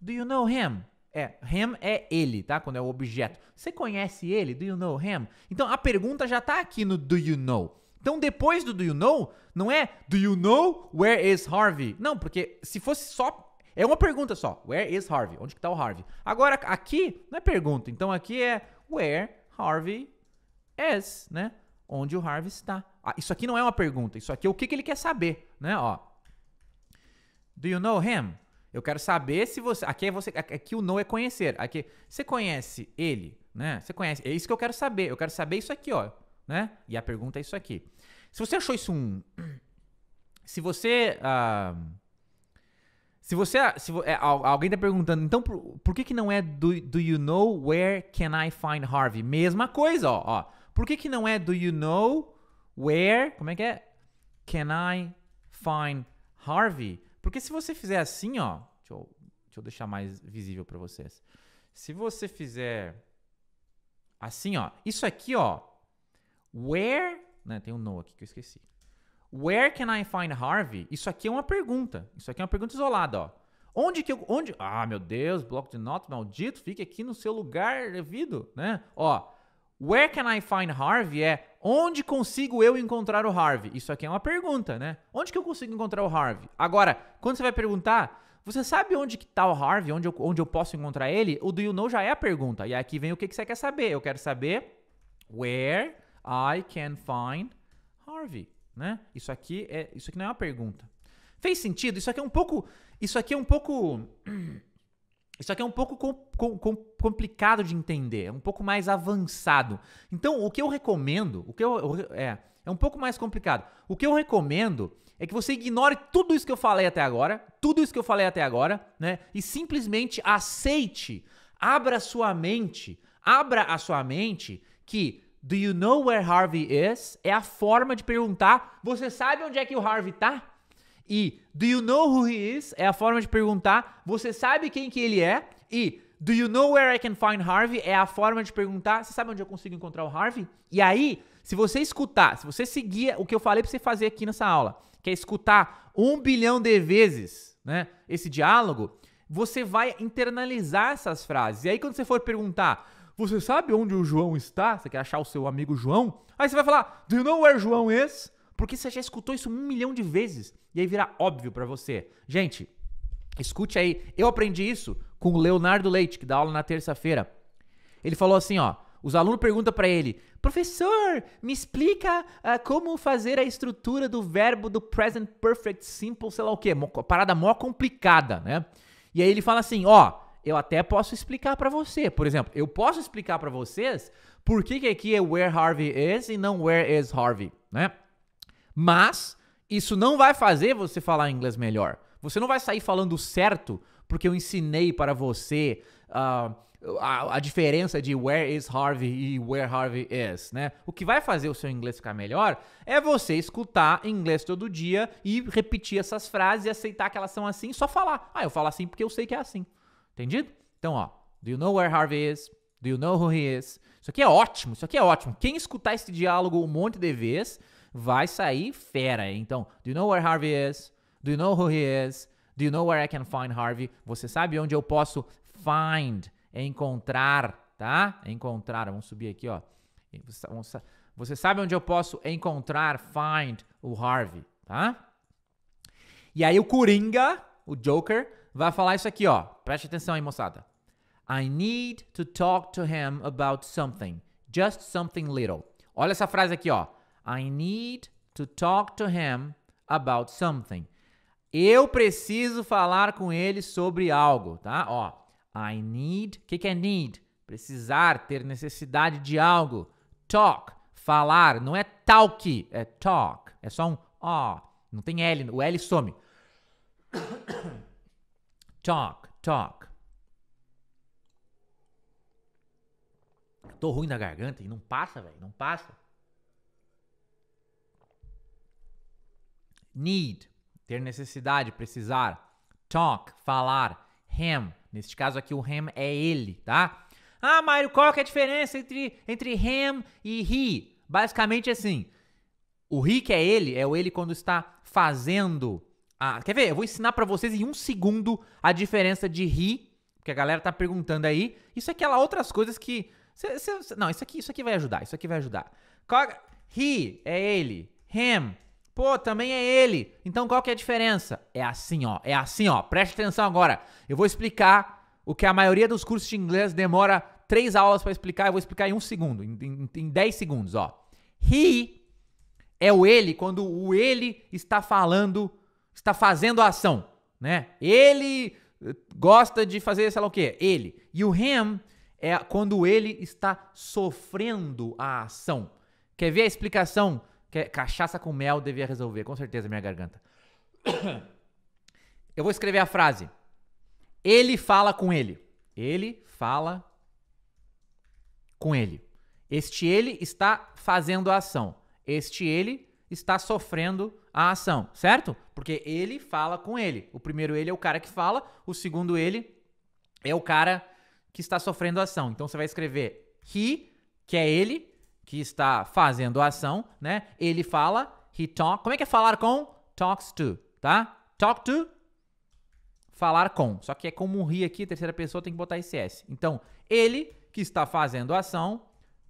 Do you know him? É, him é ele, tá? Quando é o objeto. Você conhece ele? Do you know him? Então a pergunta já tá aqui no do you know. Então depois do do you know, não é do you know where is Harvey? Não, porque se fosse só é uma pergunta só. Where is Harvey? Onde que tá o Harvey? Agora aqui não é pergunta, então aqui é where Harvey is, né? Onde o Harvey está. Ah, isso aqui não é uma pergunta, isso aqui é o que, que ele quer saber, né? Ó. Do you know him? Eu quero saber se você. Aqui, é você, aqui o não é conhecer. Aqui, você conhece ele, né? Você conhece. É isso que eu quero saber. Eu quero saber isso aqui, ó. Né? E a pergunta é isso aqui. Se você achou isso um. Se você. Uh... Se você. Se, é, alguém está perguntando, então por, por, que, que não é do, do you know where can I find Harvey? Mesma coisa, ó, ó. Por que, que não é do you know where. Como é que é? Can I find Harvey? Porque se você fizer assim, ó, deixa eu, deixa eu deixar mais visível para vocês. Se você fizer assim, ó, isso aqui, ó, where, né, tem um no aqui que eu esqueci. Where can I find Harvey? Isso aqui é uma pergunta. Isso aqui é uma pergunta isolada, ó. Onde que eu. Onde. Ah, meu Deus, bloco de notas, maldito, fique aqui no seu lugar devido, né? Ó. Where can I find Harvey é Onde consigo eu encontrar o Harvey? Isso aqui é uma pergunta, né? Onde que eu consigo encontrar o Harvey? Agora, quando você vai perguntar, você sabe onde que tá o Harvey? Onde eu, onde eu posso encontrar ele? O do you know já é a pergunta. E aqui vem o que, que você quer saber. Eu quero saber where I can find Harvey, né? Isso aqui é, isso aqui não é uma pergunta. Fez sentido? Isso aqui é um pouco, isso aqui é um pouco Isso aqui é um pouco com, com, com, complicado de entender, é um pouco mais avançado. Então, o que eu recomendo, o que eu, é, é um pouco mais complicado. O que eu recomendo é que você ignore tudo isso que eu falei até agora, tudo isso que eu falei até agora, né? E simplesmente aceite, abra sua mente, abra a sua mente que do you know where Harvey is é a forma de perguntar, você sabe onde é que o Harvey tá? E do you know who he is? É a forma de perguntar, você sabe quem que ele é? E do you know where I can find Harvey? É a forma de perguntar, você sabe onde eu consigo encontrar o Harvey? E aí, se você escutar, se você seguir o que eu falei para você fazer aqui nessa aula, que é escutar um bilhão de vezes, né, esse diálogo, você vai internalizar essas frases. E aí, quando você for perguntar, você sabe onde o João está? Você quer achar o seu amigo João? Aí você vai falar, do you know where João is? Porque você já escutou isso um milhão de vezes e aí vira óbvio para você. Gente, escute aí. Eu aprendi isso com o Leonardo Leite, que dá aula na terça-feira. Ele falou assim, ó. Os alunos perguntam para ele, professor, me explica uh, como fazer a estrutura do verbo do present perfect simple, sei lá o quê, parada mó complicada, né? E aí ele fala assim, ó, eu até posso explicar para você. Por exemplo, eu posso explicar para vocês por que, que aqui é where Harvey is e não where is Harvey, né? Mas isso não vai fazer você falar inglês melhor. Você não vai sair falando certo porque eu ensinei para você uh, a, a, diferença de where is Harvey e where Harvey is, né? O que vai fazer o seu inglês ficar melhor é você escutar inglês todo dia e repetir essas frases e aceitar que elas são assim, e só falar. Ah, eu falo assim porque eu sei que é assim. Entendido? Então, ó, do you know where Harvey is? Do you know who he is? Isso aqui é ótimo, isso aqui é ótimo. Quem escutar esse diálogo um monte de vezes vai sair fera. Então, do you know where Harvey is? Do you know who he is? Do you know where I can find Harvey? Você sabe onde eu posso find, encontrar, tá? Encontrar, vamos subir aqui, ó. Você sabe onde eu posso encontrar, find o Harvey, tá? E aí o Coringa, o Joker, vai falar isso aqui, ó. Preste atenção aí, moçada. I need to talk to him about something. Just something little. Olha essa frase aqui, ó. I need to talk to him about something. Eu preciso falar com ele sobre algo, tá? Ó, I need. O que, que é need? Precisar, ter necessidade de algo. Talk, falar. Não é talk, é talk. É só um ó. Não tem L, o L some. talk, talk. tô ruim da garganta e não passa, velho, não passa. Need, ter necessidade, precisar. Talk, falar. Ham, neste caso aqui o ham é ele, tá? Ah, Mário, qual que é a diferença entre, entre ham e he? Basicamente assim, o he que é ele, é o ele quando está fazendo. A... Quer ver? Eu vou ensinar para vocês em um segundo a diferença de he, porque a galera tá perguntando aí. Isso é aquela outras coisas que... Cê, cê, não, isso aqui, isso aqui vai ajudar, isso aqui vai ajudar. Qual... He é ele, ham Pô, também é ele. Então qual que é a diferença? É assim, ó. É assim, ó. Preste atenção agora. Eu vou explicar o que a maioria dos cursos de inglês demora três aulas para explicar. Eu vou explicar em um segundo, em, em, em dez segundos, ó. He é o ele quando o ele está falando, está fazendo a ação, né? Ele eh, gosta de fazer sei lá o quê, ele. E o him é quando ele está sofrendo a ação. Quer ver a explicação é, cachaça com mel devia resolver, com certeza, minha garganta. Eu vou escrever a frase. Ele fala com ele. Ele fala com ele. Este ele está fazendo a ação. Este ele está sofrendo a ação, certo? Porque ele fala com ele. O primeiro ele é o cara que fala, o segundo ele é o cara que está sofrendo a ação. Então você vai escrever he, que é ele, que está fazendo a ação, né? Ele fala, he talk. Como é que é falar com? Talks to, tá? Talk to, falar com. Só que é como um he aqui, terceira pessoa, tem que botar SS. Então, ele que está fazendo a ação,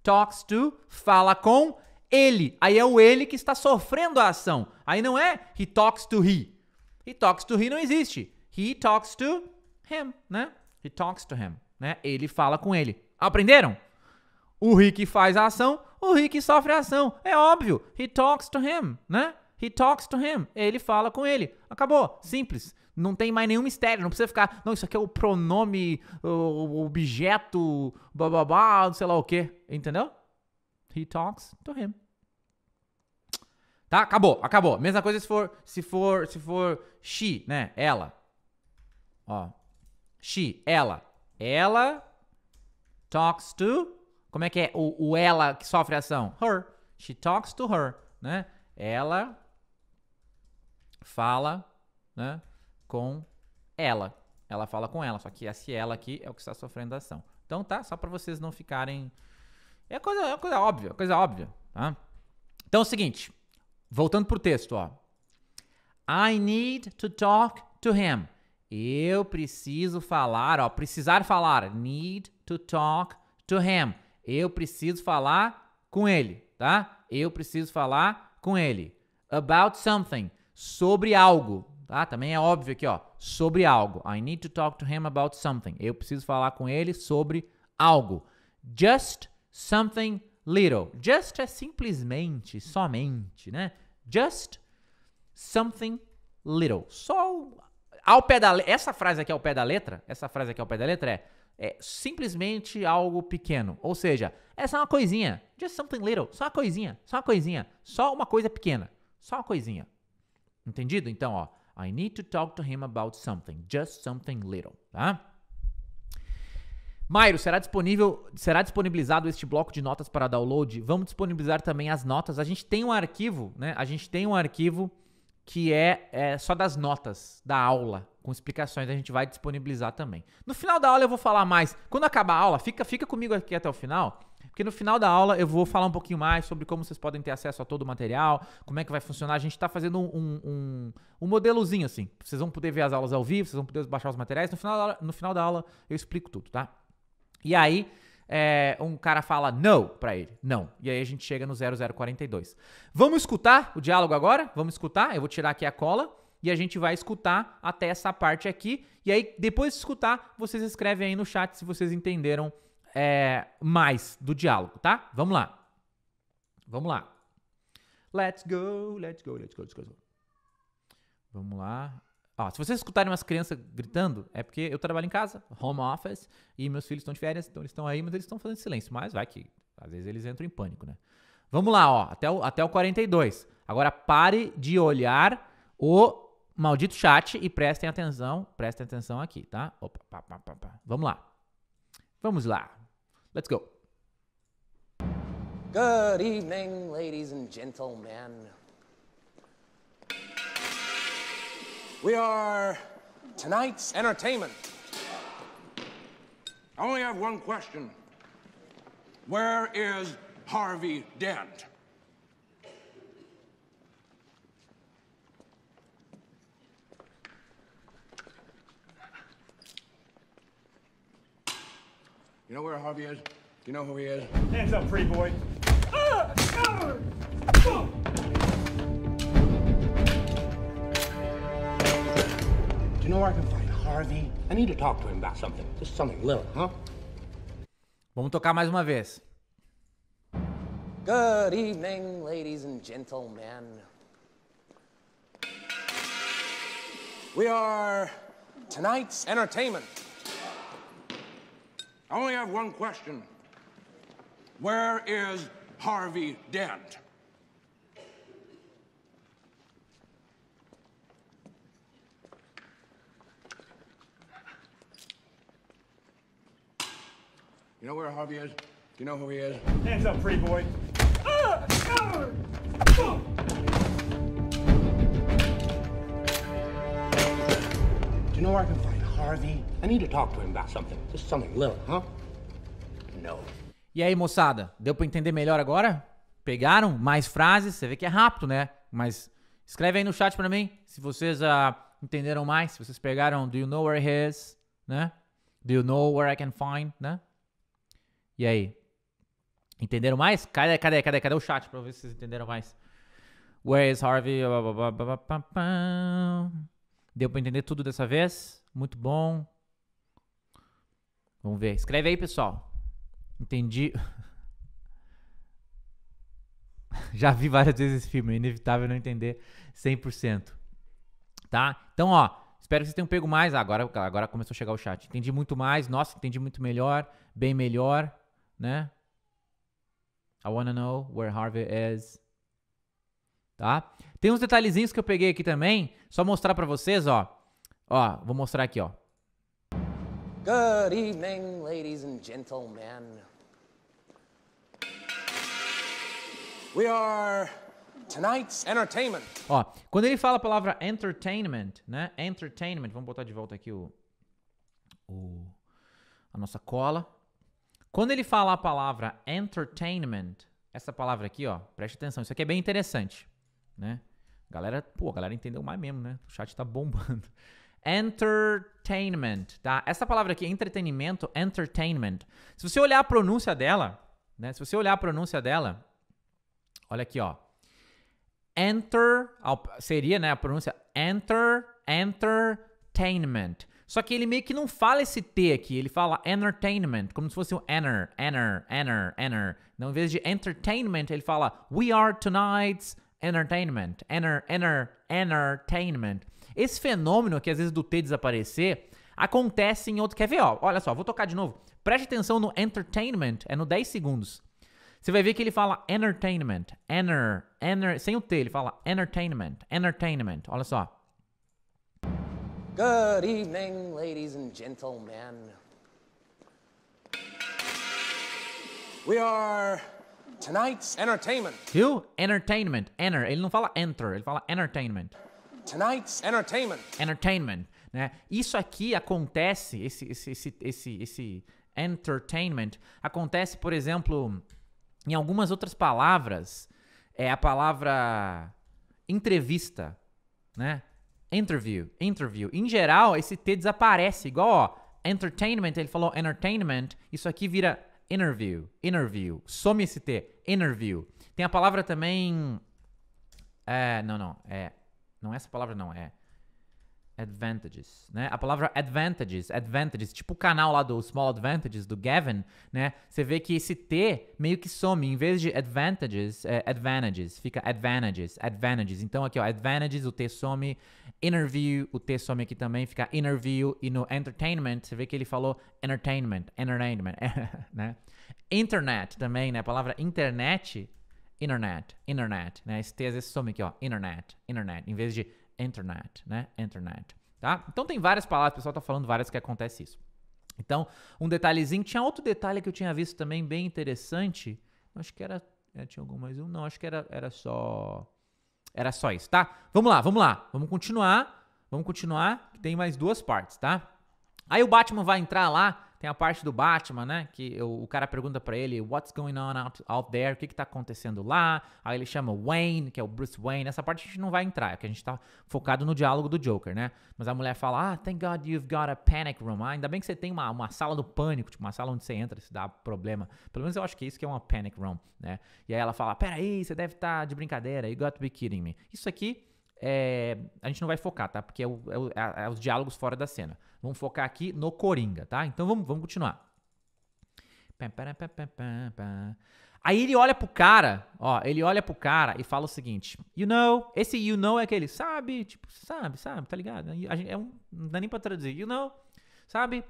talks to, fala com ele. Aí é o ele que está sofrendo a ação. Aí não é he talks to he. He talks to he não existe. He talks to him, né? He talks to him, né? Ele fala com ele. Aprenderam? O Rick faz a ação, o Rick sofre a ação. É óbvio. He talks to him, né? He talks to him. Ele fala com ele. Acabou. Simples. Não tem mais nenhum mistério. Não precisa ficar. Não, isso aqui é o pronome, o objeto, bababá, sei lá o quê. Entendeu? He talks to him. Tá? Acabou, acabou. Mesma coisa se for, se for, se for she, né? Ela. Ó. She, ela. Ela talks to como é que é o, o ela que sofre ação? Her. She talks to her, né? Ela fala, né, com ela. Ela fala com ela, só que esse ela aqui é o que está sofrendo a ação. Então tá, só para vocês não ficarem é coisa, é coisa óbvia, coisa óbvia, tá? Então é o seguinte, voltando pro texto, ó. I need to talk to him. Eu preciso falar, ó, precisar falar. Need to talk to him. Eu preciso falar com ele, tá? Eu preciso falar com ele. About something. Sobre algo, tá? Também é óbvio aqui, ó. Sobre algo. I need to talk to him about something. Eu preciso falar com ele sobre algo. Just something little. Just é simplesmente, somente, né? Just something little. Só ao pé da essa frase aqui ao pé da letra, essa frase aqui ao pé da letra é é simplesmente algo pequeno. Ou seja, é só uma coisinha. Just something little. Só uma coisinha. Só uma coisinha. Só uma coisa pequena. Só uma coisinha. Entendido? Então, ó. I need to talk to him about something. Just something little. Tá? Mairo, será disponível, será disponibilizado este bloco de notas para download? Vamos disponibilizar também as notas. A gente tem um arquivo, né? A gente tem um arquivo que é, é, só das notas da aula, com explicações, a gente vai disponibilizar também. No final da aula eu vou falar mais. Quando acabar a aula, fica, fica comigo aqui até o final, porque no final da aula eu vou falar um pouquinho mais sobre como vocês podem ter acesso a todo o material, como é que vai funcionar. A gente está fazendo um, um, um, modelozinho assim. Vocês vão poder ver as aulas ao vivo, vocês vão poder baixar os materiais. No final da, no final da aula eu explico tudo, tá? E aí, é, um cara fala não para ele. Não. E aí a gente chega no 0042. Vamos escutar o diálogo agora? Vamos escutar? Eu vou tirar aqui a cola e a gente vai escutar até essa parte aqui. E aí, depois de escutar, vocês escrevem aí no chat se vocês entenderam é, mais do diálogo, tá? Vamos lá. Vamos lá. Let's go, let's go, let's go, let's go. Vamos lá. Ó, se vocês escutarem umas crianças gritando, é porque eu trabalho em casa, home office, e meus filhos estão de férias, então eles estão aí, mas eles estão fazendo silêncio. Mas vai que às vezes eles entram em pânico, né? Vamos lá, ó, até o, até o 42. Agora pare de olhar o maldito chat e prestem atenção, prestem atenção aqui, tá? Opa, pá, pá, pá, pá. Vamos lá. Vamos lá. Let's go. Good evening, ladies and gentlemen. We are tonight's entertainment. I only have one question. Where is Harvey Dent? You know where Harvey is? You know who he is? Hands up, free boy. Ah! Ah! Oh! you know where I can find Harvey? I need to talk to him about something. Just something little, huh? Vamos tocar mais uma vez. Good evening, ladies and gentlemen. We are tonight's entertainment. I only have one question. Where is Harvey Dent? You know where Harvey is? Do you know who he is? Hands up, free boy. Ah! Ah! Oh! Do you know where I can find Harvey? I need to talk to him about something. Just something little, huh? No. E aí, moçada? Deu para entender melhor agora? Pegaram mais frases? Você vê que é rápido, né? Mas escreve aí no chat para mim se vocês uh, entenderam mais, se vocês pegaram Do you know where he is, né? Do you know where I can find, né? E aí? Entenderam mais? Cadê, cadê, cadê, cadê o chat pra ver se vocês entenderam mais? Where is Harvey? Deu pra entender tudo dessa vez? Muito bom. Vamos ver. Escreve aí, pessoal. Entendi. Já vi várias vezes esse filme, é inevitável não entender 100%. Tá? Então, ó, espero que vocês tenham pego mais. Ah, agora, agora começou a chegar o chat. Entendi muito mais. Nossa, entendi muito melhor, bem melhor né? I wanna know where Harvey is. Tá? Tem uns detalhezinhos que eu peguei aqui também, só mostrar para vocês, ó. Ó, vou mostrar aqui, ó. Good evening, ladies and gentlemen. We are tonight's entertainment. Ó, quando ele fala a palavra entertainment, né? Entertainment, vamos botar de volta aqui o, o a nossa cola. Quando ele fala a palavra entertainment, essa palavra aqui, ó, preste atenção, isso aqui é bem interessante, né? Galera, pô, a galera entendeu mais mesmo, né? O chat tá bombando. Entertainment, tá? Essa palavra aqui, entretenimento, entertainment. Se você olhar a pronúncia dela, né? Se você olhar a pronúncia dela, olha aqui, ó. Enter, seria, né, a pronúncia enter, entertainment. Só que ele meio que não fala esse T aqui, ele fala entertainment, como se fosse um enter, enter, enter, enter. Então, em vez de entertainment, ele fala we are tonight's entertainment, enter, enter, entertainment. Esse fenômeno que às vezes do T desaparecer acontece em outro. Quer ver? Ó, olha só, vou tocar de novo. Preste atenção no entertainment, é no 10 segundos. Você vai ver que ele fala entertainment, enter, enter, sem o T, ele fala entertainment, entertainment. Olha só. Good evening, ladies and gentlemen. We are tonight's entertainment. Viu? Entertainment. Enter. Ele não fala enter, ele fala entertainment. Tonight's entertainment. Entertainment. Né? Isso aqui acontece, esse, esse, esse, esse, esse entertainment, acontece, por exemplo, em algumas outras palavras. É a palavra entrevista, né? interview, interview. Em geral, esse T desaparece, igual, ó, entertainment, ele falou entertainment, isso aqui vira interview, interview. Some esse T, interview. Tem a palavra também... É, não, não, é... Não é essa palavra, não, é... Advantages, né? A palavra advantages, advantages, tipo o canal lá do Small Advantages do Gavin, né? Você vê que esse T meio que some, em vez de advantages, é advantages, fica advantages, advantages. Então aqui, ó, advantages, o T some, interview, o T some aqui também, fica interview e no entertainment, você vê que ele falou entertainment, entertainment, né? Internet também, né? A palavra internet, internet, internet, né? Esse T às vezes some aqui, ó, internet, internet, em vez de internet, né? Internet, tá? Então tem várias palavras, o pessoal tá falando várias que acontece isso. Então, um detalhezinho, tinha outro detalhe que eu tinha visto também bem interessante, acho que era, é, tinha algum mais um, não, acho que era, era só, era só isso, tá? Vamos lá, vamos lá, vamos continuar, vamos continuar, que tem mais duas partes, tá? Aí o Batman vai entrar lá tem a parte do Batman, né? Que o, o cara pergunta para ele, what's going on out, out there? O que, que tá acontecendo lá? Aí ele chama Wayne, que é o Bruce Wayne. Essa parte a gente não vai entrar, porque é a gente tá focado no diálogo do Joker, né? Mas a mulher fala, ah, thank God you've got a panic room. Ah, ainda bem que você tem uma, uma sala do pânico, tipo, uma sala onde você entra se dá problema. Pelo menos eu acho que isso que é uma panic room, né? E aí ela fala, peraí, você deve estar tá de brincadeira, you got to be kidding me. Isso aqui é, a gente não vai focar, tá? Porque é, o, é, o, é, é, os diálogos fora da cena. Vamos focar aqui no Coringa, tá? Então vamos, vamos continuar. Aí ele olha pro cara, ó, ele olha pro cara e fala o seguinte: You know, esse you know é aquele, sabe? Tipo, sabe, sabe, tá ligado? Gente, é um, não dá nem pra traduzir. You know, sabe?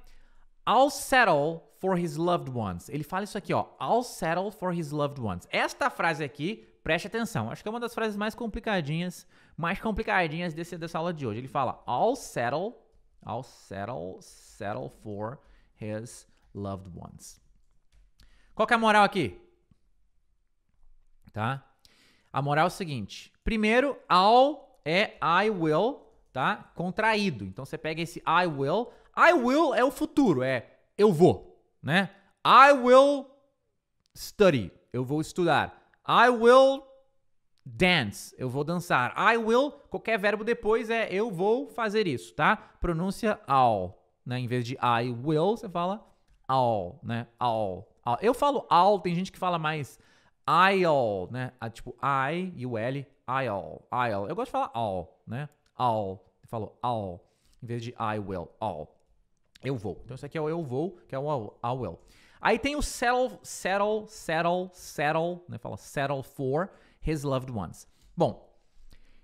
I'll settle for his loved ones. Ele fala isso aqui, ó. I'll settle for his loved ones. Esta frase aqui, preste atenção. Acho que é uma das frases mais complicadinhas mais complicadinhas desse, dessa aula de hoje. Ele fala: I'll settle, I'll settle, settle for his loved ones. Qual que é a moral aqui? Tá? A moral é o seguinte: primeiro, I'll é I will, tá? Contraído. Então você pega esse I will. I will é o futuro, é eu vou, né? I will study, eu vou estudar. I will dance, eu vou dançar. I will, qualquer verbo depois é eu vou fazer isso, tá? Pronúncia all, né? Em vez de I will, você fala all, né? All. all. Eu falo all, tem gente que fala mais I all, né? Ah, tipo I e o L, I all, I all. Eu gosto de falar all, né? All. Eu falo all, em vez de I will, all. Eu vou. Então isso aqui é o eu vou, que é o I will. Aí tem o settle, settle, settle, settle, né? Fala settle for His loved ones. Bom, o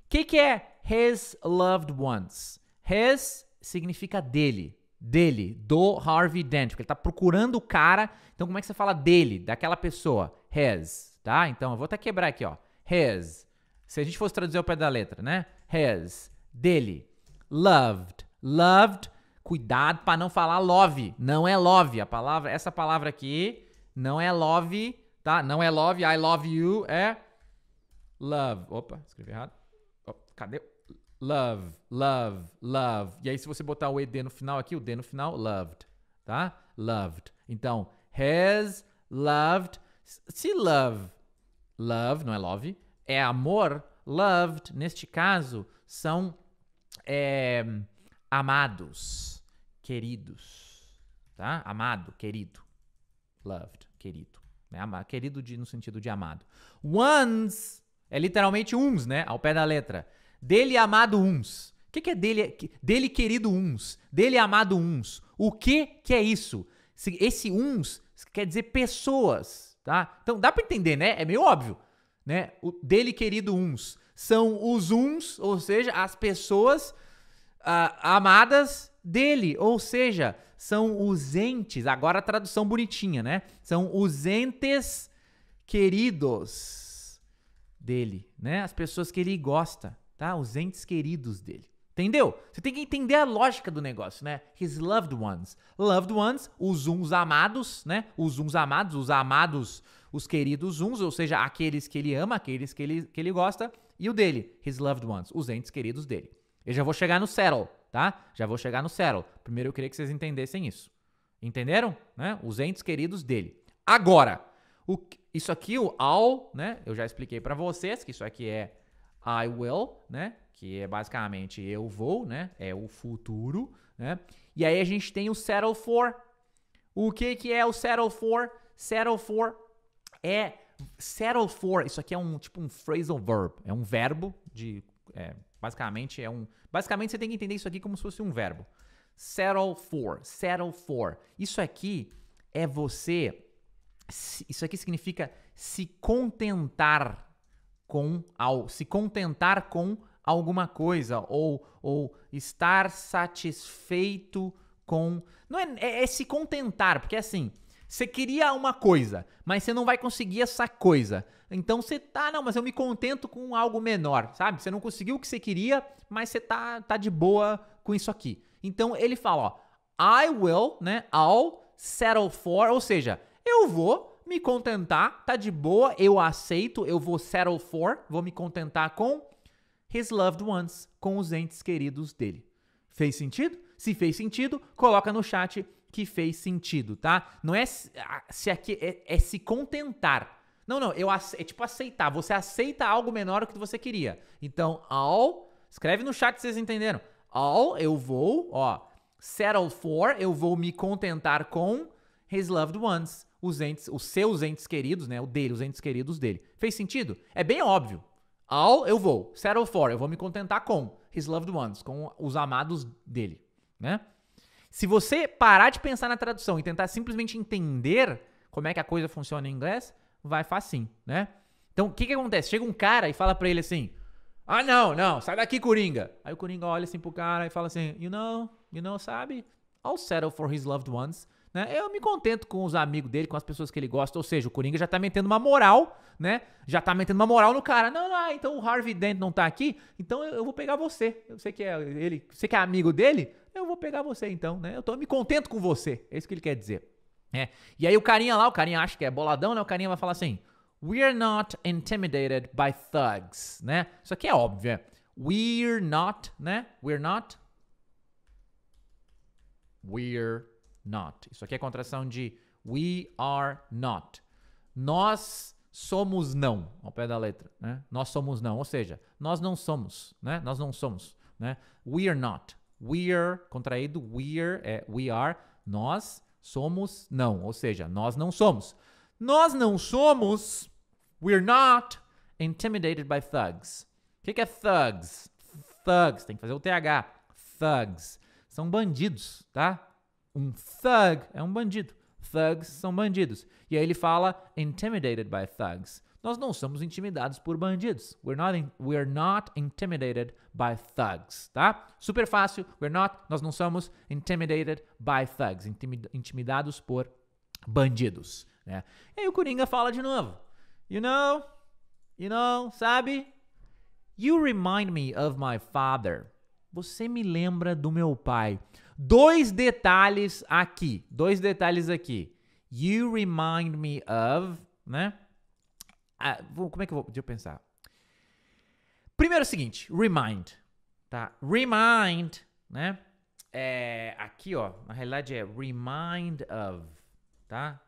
que, que é His loved ones? His significa dele. Dele, do Harvey Dent, porque ele está procurando o cara. Então, como é que você fala dele, daquela pessoa? His, tá? Então, eu vou até quebrar aqui, ó. His. Se a gente fosse traduzir ao pé da letra, né? His, dele. Loved, loved. Cuidado para não falar love. Não é love. A palavra, essa palavra aqui não é love, tá? Não é love, I love you, é Love. Opa, escrevi errado. cadê? Love, love, love. E aí, se você botar o ED no final aqui, o D no final, loved. Tá? Loved. Então, has loved. Se love, love, não é love, é amor, loved, neste caso, são é, amados, queridos. Tá? Amado, querido. Loved, querido. É querido de, no sentido de amado. Once é literalmente uns, né? Ao pé da letra. Dele amado uns. O que, que, é dele, dele querido uns? Dele amado uns? O que que é isso? Esse uns quer dizer pessoas, tá? Então dá para entender, né? É meio óbvio, né? O dele querido uns são os uns, ou seja, as pessoas uh, amadas dele, ou seja, são os entes. Agora a tradução bonitinha, né? São os entes queridos dele, né? As pessoas que ele gosta, tá? Os entes queridos dele. Entendeu? Você tem que entender a lógica do negócio, né? His loved ones. Loved ones, os uns amados, né? Os uns amados, os amados, os queridos uns, ou seja, aqueles que ele ama, aqueles que ele, que ele gosta, e o dele, his loved ones, os entes queridos dele. Eu já vou chegar no settle, tá? Já vou chegar no settle. Primeiro eu queria que vocês entendessem isso. Entenderam? Né? Os entes queridos dele. Agora, o, isso aqui, o all, né? Eu já expliquei para vocês que isso aqui é I will, né? Que é basicamente eu vou, né? É o futuro, né? E aí a gente tem o settle for. O que que é o settle for? Settle for é settle for. Isso aqui é um tipo um phrasal verb, é um verbo de é, basicamente é um basicamente você tem que entender isso aqui como se fosse um verbo. Settle for, settle for. Isso aqui é você isso aqui significa se contentar com algo, se contentar com alguma coisa ou, ou estar satisfeito com não é, é, é se contentar porque é assim você queria uma coisa mas você não vai conseguir essa coisa então você tá não mas eu me contento com algo menor sabe você não conseguiu o que você queria mas você tá tá de boa com isso aqui então ele fala ó I will né I'll settle for ou seja eu vou me contentar, tá de boa, eu aceito, eu vou settle for, vou me contentar com his loved ones, com os entes queridos dele. Fez sentido? Se fez sentido, coloca no chat que fez sentido, tá? Não é se, ah, aqui é, é, se contentar. Não, não, eu é tipo aceitar. Você aceita algo menor do que você queria. Então, all, escreve no chat se vocês entenderam. All, eu vou, ó, settle for, eu vou me contentar com his loved ones os entes, os seus entes queridos, né? O dele, os entes queridos dele. Fez sentido? É bem óbvio. All eu vou, settle for, eu vou me contentar com his loved ones, com os amados dele, né? Se você parar de pensar na tradução e tentar simplesmente entender como é que a coisa funciona em inglês, vai facinho, né? Então, o que que acontece? Chega um cara e fala para ele assim: "Ah, não, não, sai daqui, coringa". Aí o coringa olha assim pro cara e fala assim: "You know, you know, sabe? I'll settle for his loved ones". Né? Eu me contento com os amigos dele, com as pessoas que ele gosta. Ou seja, o Coringa já tá metendo uma moral, né? Já tá metendo uma moral no cara. Não, ah, então o Harvey Dent não tá aqui, então eu, eu vou pegar você. Eu sei que é ele, você que é amigo dele, eu vou pegar você então, né? Eu tô me contento com você. É isso que ele quer dizer. É. E aí o carinha lá, o carinha acha que é boladão, né? O carinha vai falar assim: We're not intimidated by thugs, né? Isso aqui é óbvio. É. We're not, né? We're not. We're not. Isso aqui é contração de we are not. Nós somos não, ao pé da letra, né? Nós somos não, ou seja, nós não somos, né? Nós não somos, né? We are not. We are contraído we are é we are, nós somos não, ou seja, nós não somos. Nós não somos We are not intimidated by thugs. O que, que é thugs? Thugs, tem que fazer o TH. Thugs são bandidos, tá? Um thug é um bandido. Thugs são bandidos. E aí ele fala intimidated by thugs. Nós não somos intimidados por bandidos. We're not, in, we're not intimidated by thugs, tá? Super fácil. We're not, nós não somos intimidated by thugs, intimidados por bandidos, né? E aí o Coringa fala de novo. You know, you know, sabe? You remind me of my father. Você me lembra do meu pai. Dois detalhes aqui, dois detalhes aqui. You remind me of, né? Ah, vou, como é que eu vou? Deixa eu pensar. Primeiro é o seguinte, remind, tá? Remind, né? É, aqui, ó, na realidade é remind of, tá?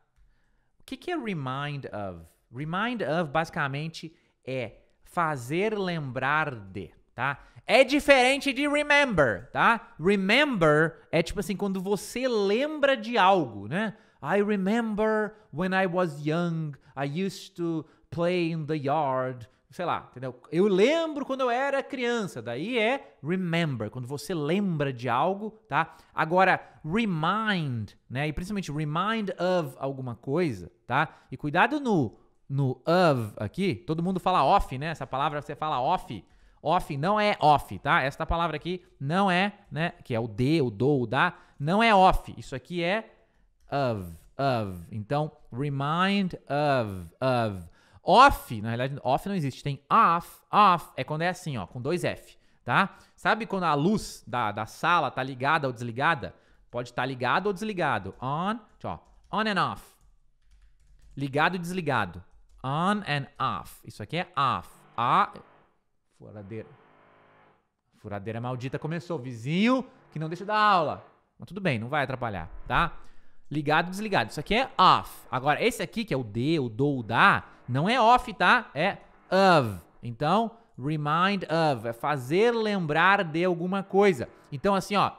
O que, que é remind of? Remind of, basicamente, é fazer lembrar de tá? É diferente de remember, tá? Remember é tipo assim, quando você lembra de algo, né? I remember when I was young, I used to play in the yard. Sei lá, entendeu? Eu lembro quando eu era criança. Daí é remember, quando você lembra de algo, tá? Agora, remind, né? E principalmente remind of alguma coisa, tá? E cuidado no, no of aqui. Todo mundo fala off, né? Essa palavra você fala off. Off não é off, tá? Esta palavra aqui não é, né? Que é o de, o do, o da. Não é off. Isso aqui é of, of. Então, remind of, of. Off, na realidade, off não existe. Tem off, off. É quando é assim, ó, com dois F, tá? Sabe quando a luz da, da sala tá ligada ou desligada? Pode estar tá ligado ou desligado. On, ó, on and off. Ligado e desligado. On and off. Isso aqui é off. A Furadeira. Furadeira maldita começou. Vizinho que não deixa dar aula. Mas tudo bem, não vai atrapalhar, tá? Ligado, desligado. Isso aqui é off. Agora, esse aqui, que é o de, o do, o da, não é off, tá? É of. Então, remind of. É fazer lembrar de alguma coisa. Então, assim, ó.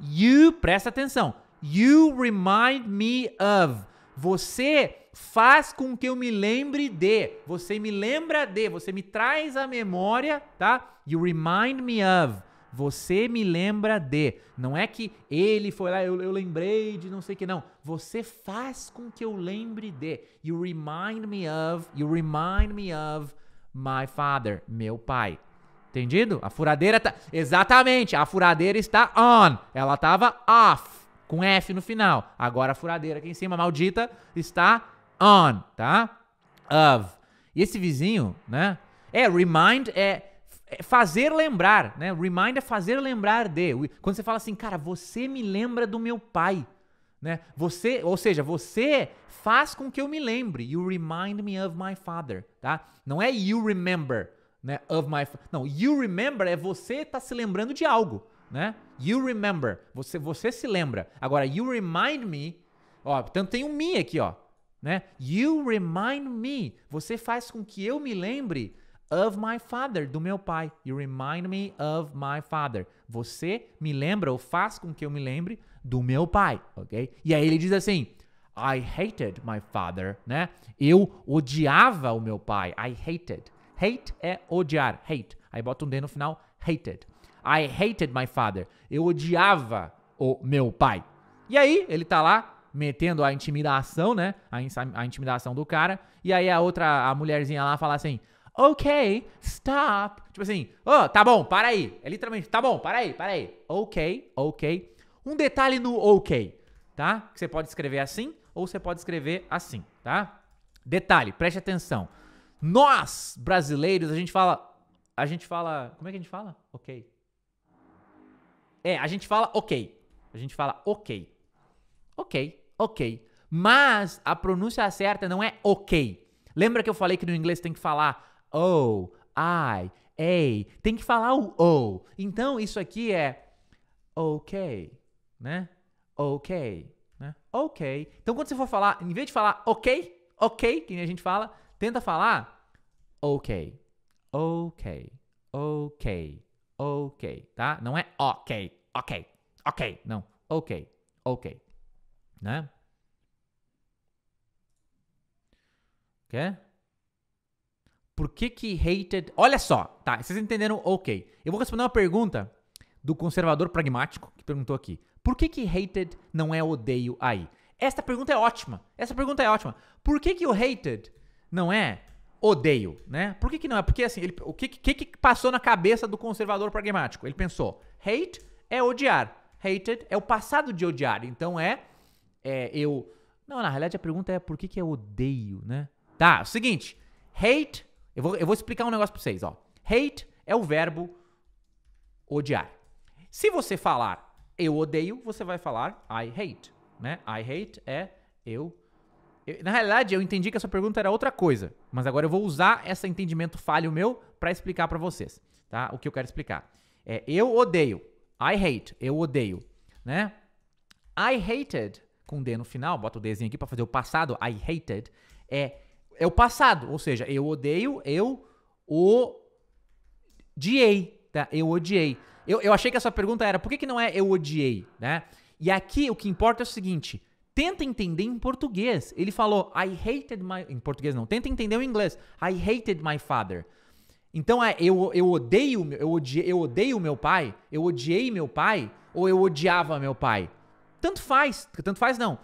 You, presta atenção. You remind me of. Você faz com que eu me lembre de. Você me lembra de, você me traz a memória, tá? You remind me of. Você me lembra de. Não é que ele foi lá, eu, eu lembrei de não sei o que, não. Você faz com que eu lembre de. You remind me of, you remind me of my father, meu pai. Entendido? A furadeira tá. Exatamente, a furadeira está on. Ela tava off, com F no final. Agora a furadeira aqui em cima, maldita, está on, tá? Of. E esse vizinho, né? É, remind é fazer lembrar, né? Remind é fazer lembrar de. Quando você fala assim, cara, você me lembra do meu pai, né? Você, ou seja, você faz com que eu me lembre. You remind me of my father, tá? Não é you remember, né? Of my Não, you remember é você tá se lembrando de algo, né? You remember, você você se lembra. Agora you remind me, ó, tanto tem um me aqui, ó né? You remind me. Você faz com que eu me lembre of my father, do meu pai. You remind me of my father. Você me lembra ou faz com que eu me lembre do meu pai, ok? E aí ele diz assim, I hated my father, né? Eu odiava o meu pai. I hated. Hate é odiar, hate. Aí bota um D no final, hated. I hated my father. Eu odiava o meu pai. E aí ele tá lá metendo a intimidação, né? A, a intimidação do cara. E aí a outra, a mulherzinha lá fala assim: ok, stop. Tipo assim, ó, oh, tá bom, para aí. É literalmente, tá bom, para aí, para aí. Ok, ok. Um detalhe no ok, tá? Que você pode escrever assim ou você pode escrever assim, tá? Detalhe, preste atenção. Nós, brasileiros, a gente fala. A gente fala. Como é que a gente fala? Ok. É, a gente fala ok. A gente fala ok. Ok ok. Mas a pronúncia certa não é ok. Lembra que eu falei que no inglês tem que falar oh, I, a. Tem que falar o o. Então isso aqui é ok, né? Ok, né? Ok. Então quando você for falar, em vez de falar ok, ok, que a gente fala, tenta falar ok, ok, ok, ok, tá? Não é ok, ok, ok, não, ok, ok né? Quer? Por que que hated... Olha só, tá, vocês entenderam, ok. Eu vou responder uma pergunta do conservador pragmático que perguntou aqui. Por que que hated não é odeio aí? Esta pergunta é ótima, essa pergunta é ótima. Por que que o hated não é odeio, né? Por que, que não é? Porque assim, ele, o que, que, que passou na cabeça do conservador pragmático? Ele pensou: hate é odiar, hated é o passado de odiar, então é é, eu. Não, na realidade a pergunta é por que, que eu odeio, né? Tá, é seguinte. Hate. Eu vou, eu vou explicar um negócio pra vocês, ó. Hate é o verbo odiar. Se você falar eu odeio, você vai falar I hate, né? I hate é eu. eu na realidade, eu entendi que essa pergunta era outra coisa, mas agora eu vou usar esse entendimento falho meu para explicar para vocês, tá? O que eu quero explicar. É eu odeio. I hate, eu odeio, né? I hated com D no final, bota o Dzinho aqui para fazer o passado, I hated, é, é o passado, ou seja, eu odeio, eu odiei, tá? Eu odiei. Eu, eu achei que essa pergunta era, por que, que não é eu odiei, né? E aqui o que importa é o seguinte, tenta entender em português. Ele falou, I hated my... Em português não, tenta entender o inglês. I hated my father. Então é, eu, eu odeio eu odeio, eu odeio meu pai, eu odiei meu pai, ou eu odiava meu pai. Tanto faz, tanto faz não.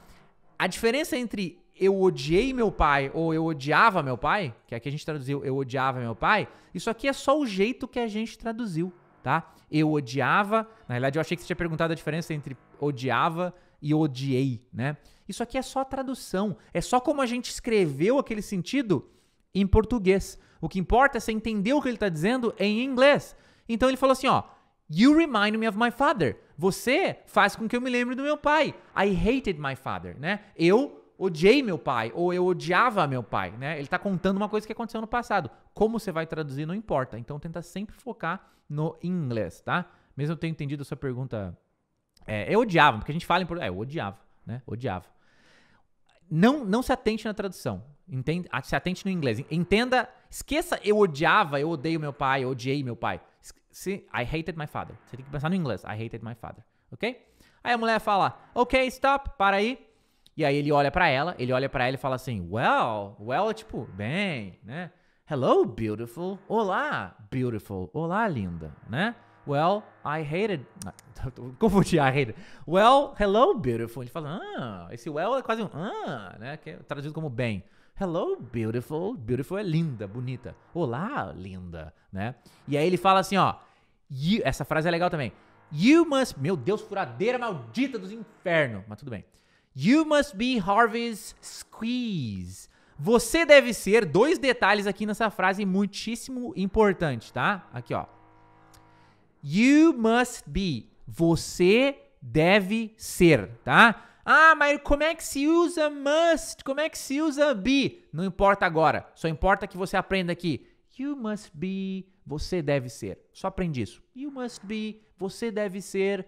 A diferença entre eu odiei meu pai ou eu odiava meu pai, que aqui é a gente traduziu eu odiava meu pai, isso aqui é só o jeito que a gente traduziu, tá? Eu odiava, na realidade eu achei que você tinha perguntado a diferença entre odiava e odiei, né? Isso aqui é só a tradução, é só como a gente escreveu aquele sentido em português. O que importa é você entender o que ele está dizendo em inglês. Então ele falou assim, ó, You remind me of my father. Você faz com que eu me lembre do meu pai. I hated my father, né? Eu odiei meu pai, ou eu odiava meu pai, né? Ele está contando uma coisa que aconteceu no passado. Como você vai traduzir, não importa. Então tenta sempre focar no inglês, tá? Mesmo eu tenho entendido a sua pergunta. É, eu odiava, porque a gente fala em português. É, eu odiava, né? Odiava. Não, não se atente na tradução. Entende? Se atente no inglês. Entenda. Esqueça eu odiava, eu odeio meu pai, eu odiei meu pai. Se, I hated my father. Você tem que pensar no inglês. I hated my father. Ok? Aí a mulher fala, ok, stop, para aí. E aí ele olha para ela, ele olha para ela e fala assim, well, well é tipo, bem, né? Hello, beautiful. Olá, beautiful. Olá, linda, né? Well, I hated. Confundi, I hated. Well, hello, beautiful. Ele fala, ah, esse well é quase um ah, né? Que é traduzido como bem. Hello, beautiful. Beautiful é linda, bonita. Olá, linda, né? E aí ele fala assim, ó. You, essa frase é legal também. You must. Meu Deus, furadeira maldita dos infernos. Mas tudo bem. You must be Harvey's squeeze. Você deve ser. Dois detalhes aqui nessa frase muitíssimo importante, tá? Aqui, ó. You must be. Você deve ser, tá? Ah, mas como é que se usa must? Como é que se usa be? Não importa agora. Só importa que você aprenda aqui. You must be. Você deve ser. Só aprende isso. You must be. Você deve ser.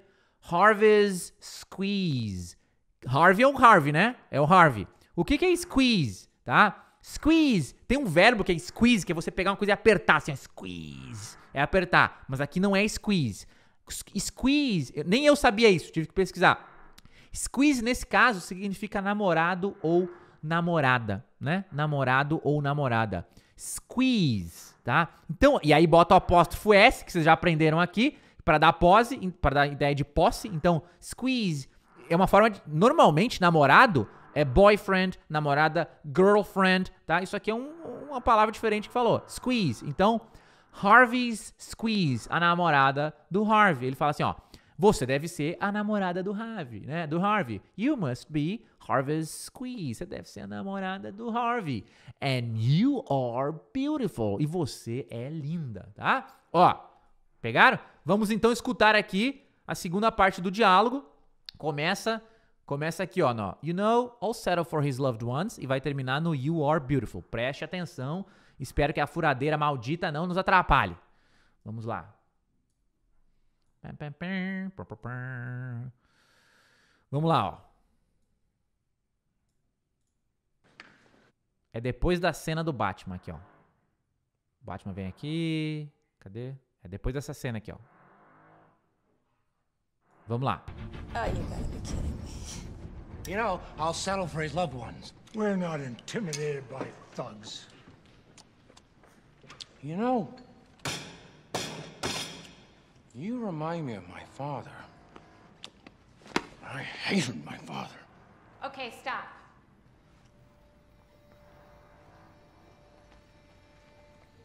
Harvey's squeeze. Harvey é o Harvey, né? É o Harvey. O que, que é squeeze, tá? Squeeze. Tem um verbo que é squeeze, que é você pegar uma coisa e apertar, assim, squeeze. É apertar. Mas aqui não é squeeze. Squeeze. Nem eu sabia isso, tive que pesquisar. Squeeze, nesse caso, significa namorado ou namorada, né? Namorado ou namorada. Squeeze, tá? Então, e aí bota o apóstrofo S, que vocês já aprenderam aqui, para dar pose, para dar ideia de posse. Então, squeeze é uma forma de. Normalmente, namorado é boyfriend, namorada, girlfriend, tá? Isso aqui é um, uma palavra diferente que falou. Squeeze. Então, Harvey's squeeze, a namorada do Harvey. Ele fala assim, ó. Você deve ser a namorada do Harvey, né? Do Harvey. You must be Harvey's Squeeze. Você deve ser a namorada do Harvey. And you are beautiful. E você é linda, tá? Ó, pegaram? Vamos então escutar aqui a segunda parte do diálogo. Começa começa aqui, ó, no You know, I'll settle for his loved ones e vai terminar no You are beautiful. Preste atenção. Espero que a furadeira maldita não nos atrapalhe. Vamos lá. Vamos lá, ó. É depois da cena do Batman aqui, ó. Batman vem aqui. Cadê? É depois dessa cena aqui, ó. Vamos lá. Oh, you gotta be kidding me. You know, I'll settle for his loved ones. We're not intimidated by thugs. You know, You remind me of my father. I hated my father. Okay, stop.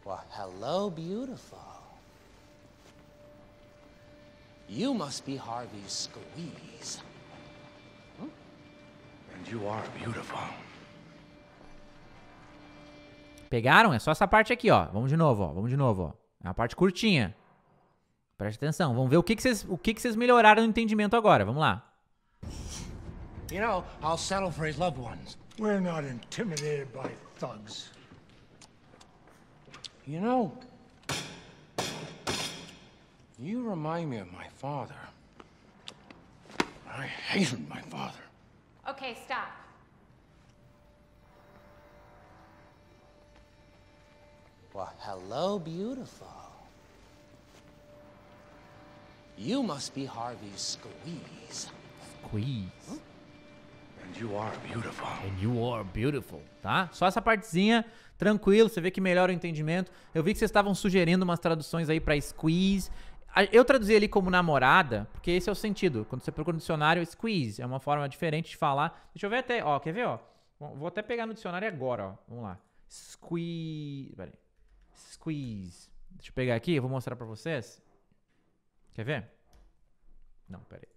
Well, hello, beautiful. You must be Harvey's squeeze. Hmm? And you are beautiful. Pegaram? É só essa parte aqui, ó. Vamos de novo, ó. Vamos de novo, ó. É uma parte curtinha. Preste atenção, vamos ver o que, vocês, o que, que vocês melhoraram no entendimento agora. Vamos lá. You know, I'll settle for his loved ones. We're not intimidated by thugs. You know, you remind me of my father. I hated my father. Okay, stop. Well, hello, beautiful. You must be Harvey's squeeze. Squeeze. And you are beautiful. And you are beautiful, tá? Só essa partezinha, tranquilo, você vê que melhora o entendimento. Eu vi que vocês estavam sugerindo umas traduções aí para squeeze. Eu traduzi ali como namorada, porque esse é o sentido. Quando você procura no dicionário, squeeze é uma forma diferente de falar. Deixa eu ver até, ó, quer ver, ó? Vou até pegar no dicionário agora, ó. Vamos lá. Squeeze, aí. Squeeze. Deixa eu pegar aqui, eu vou mostrar para vocês. Quer ver? Não, peraí.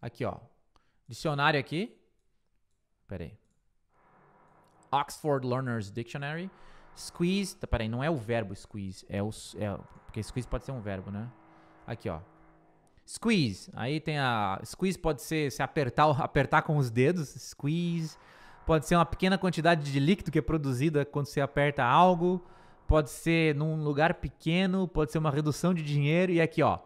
Aqui, ó. Dicionário aqui. Peraí. Oxford Learner's Dictionary. Squeeze. Tá, peraí, não é o verbo squeeze. É o, é, porque squeeze pode ser um verbo, né? Aqui, ó. Squeeze. Aí tem a. Squeeze pode ser se apertar, apertar com os dedos. Squeeze. Pode ser uma pequena quantidade de líquido que é produzida quando você aperta algo. Pode ser num lugar pequeno. Pode ser uma redução de dinheiro. E aqui, ó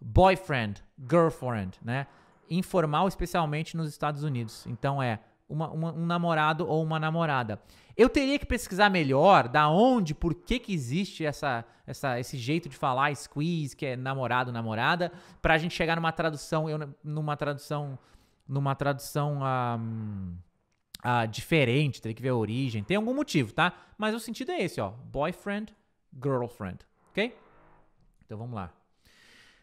boyfriend, girlfriend, né? Informal, especialmente nos Estados Unidos. Então é uma, uma, um namorado ou uma namorada. Eu teria que pesquisar melhor da onde, por que, que existe essa, essa, esse jeito de falar squeeze, que é namorado, namorada, para a gente chegar numa tradução, eu, numa tradução, numa tradução um, uh, ah, diferente, teria que ver a origem. Tem algum motivo, tá? Mas o sentido é esse, ó. Boyfriend, girlfriend, ok? Então vamos lá.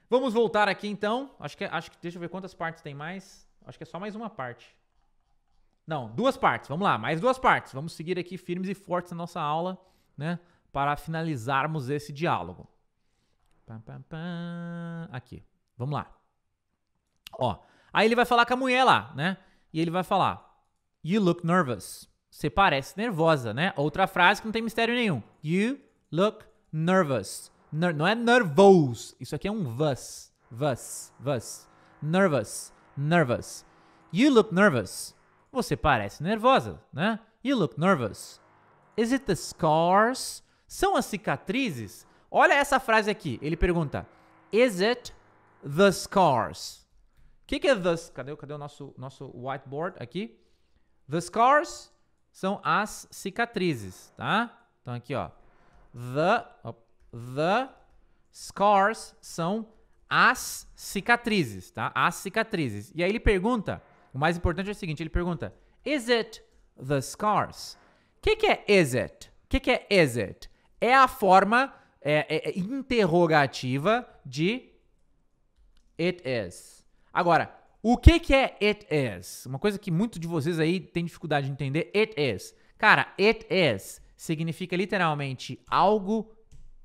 Vamos voltar aqui então. Acho que, acho que deixa eu ver quantas partes tem mais. Acho que é só mais uma parte. Não, duas partes. Vamos lá, mais duas partes. Vamos seguir aqui firmes e fortes na nossa aula, né? Para finalizarmos esse diálogo. Aqui. Vamos lá. Ó. Aí ele vai falar com a mulher lá, né? E ele vai falar: You look nervous. Você parece nervosa, né? Outra frase que não tem mistério nenhum. You look nervous. Ner não é nervous. Isso aqui é um vus. Vus. Vus. Nervous. Nervous. You look nervous. Você parece nervosa, né? You look nervous. Is it the scars? São as cicatrizes? Olha essa frase aqui. Ele pergunta: Is it the scars? O que, que, é the? Cadê, cadê o nosso, nosso whiteboard aqui? The scars são as cicatrizes, tá? Então aqui, ó. The. Op, The scars são as cicatrizes, tá? As cicatrizes. E aí ele pergunta, o mais importante é o seguinte, ele pergunta, is it the scars? O que, que, é is it? O que, que, é is it? É a forma é, é, é, interrogativa de it is. Agora, o que, que é it is? Uma coisa que muitos de vocês aí têm dificuldade de entender, it is. Cara, it is significa literalmente algo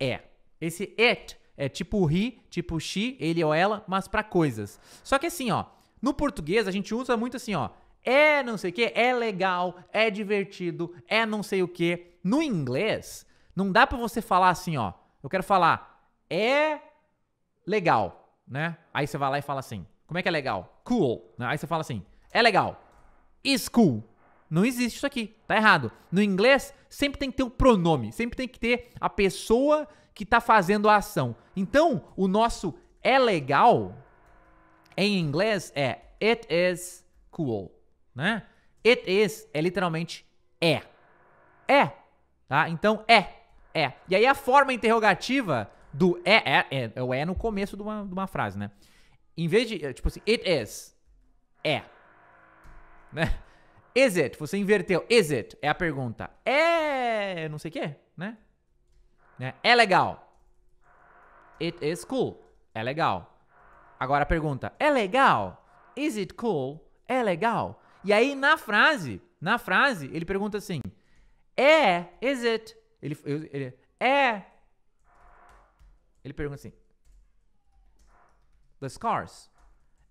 é. Esse it é tipo he, tipo she, ele ou ela, mas para coisas. Só que assim, ó, no português a gente usa muito assim, ó, é não sei o que, é legal, é divertido, é não sei o que. No inglês, não dá para você falar assim, ó, eu quero falar é legal, né? Aí você vai lá e fala assim, como é que é legal? Cool. Né? Aí você fala assim, é legal, is cool não existe isso aqui, tá errado. No inglês, sempre tem que ter o pronome, sempre tem que ter a pessoa que tá fazendo a ação. Então, o nosso é legal em inglês é it is cool, né? It is é literalmente é. É, tá? Então é, é. E aí a forma interrogativa do é, é, é, é o é no começo de uma, de uma frase, né? Em vez de, tipo assim, it is, é. Né? Is it? Você inverteu. Is it? É a pergunta. É. não sei o quê, né? né? É legal. It is cool. É legal. Agora a pergunta. É legal? Is it cool? É legal. E aí na frase, na frase, ele pergunta assim. É. Is it? Ele, ele, é. Ele pergunta assim. The scars.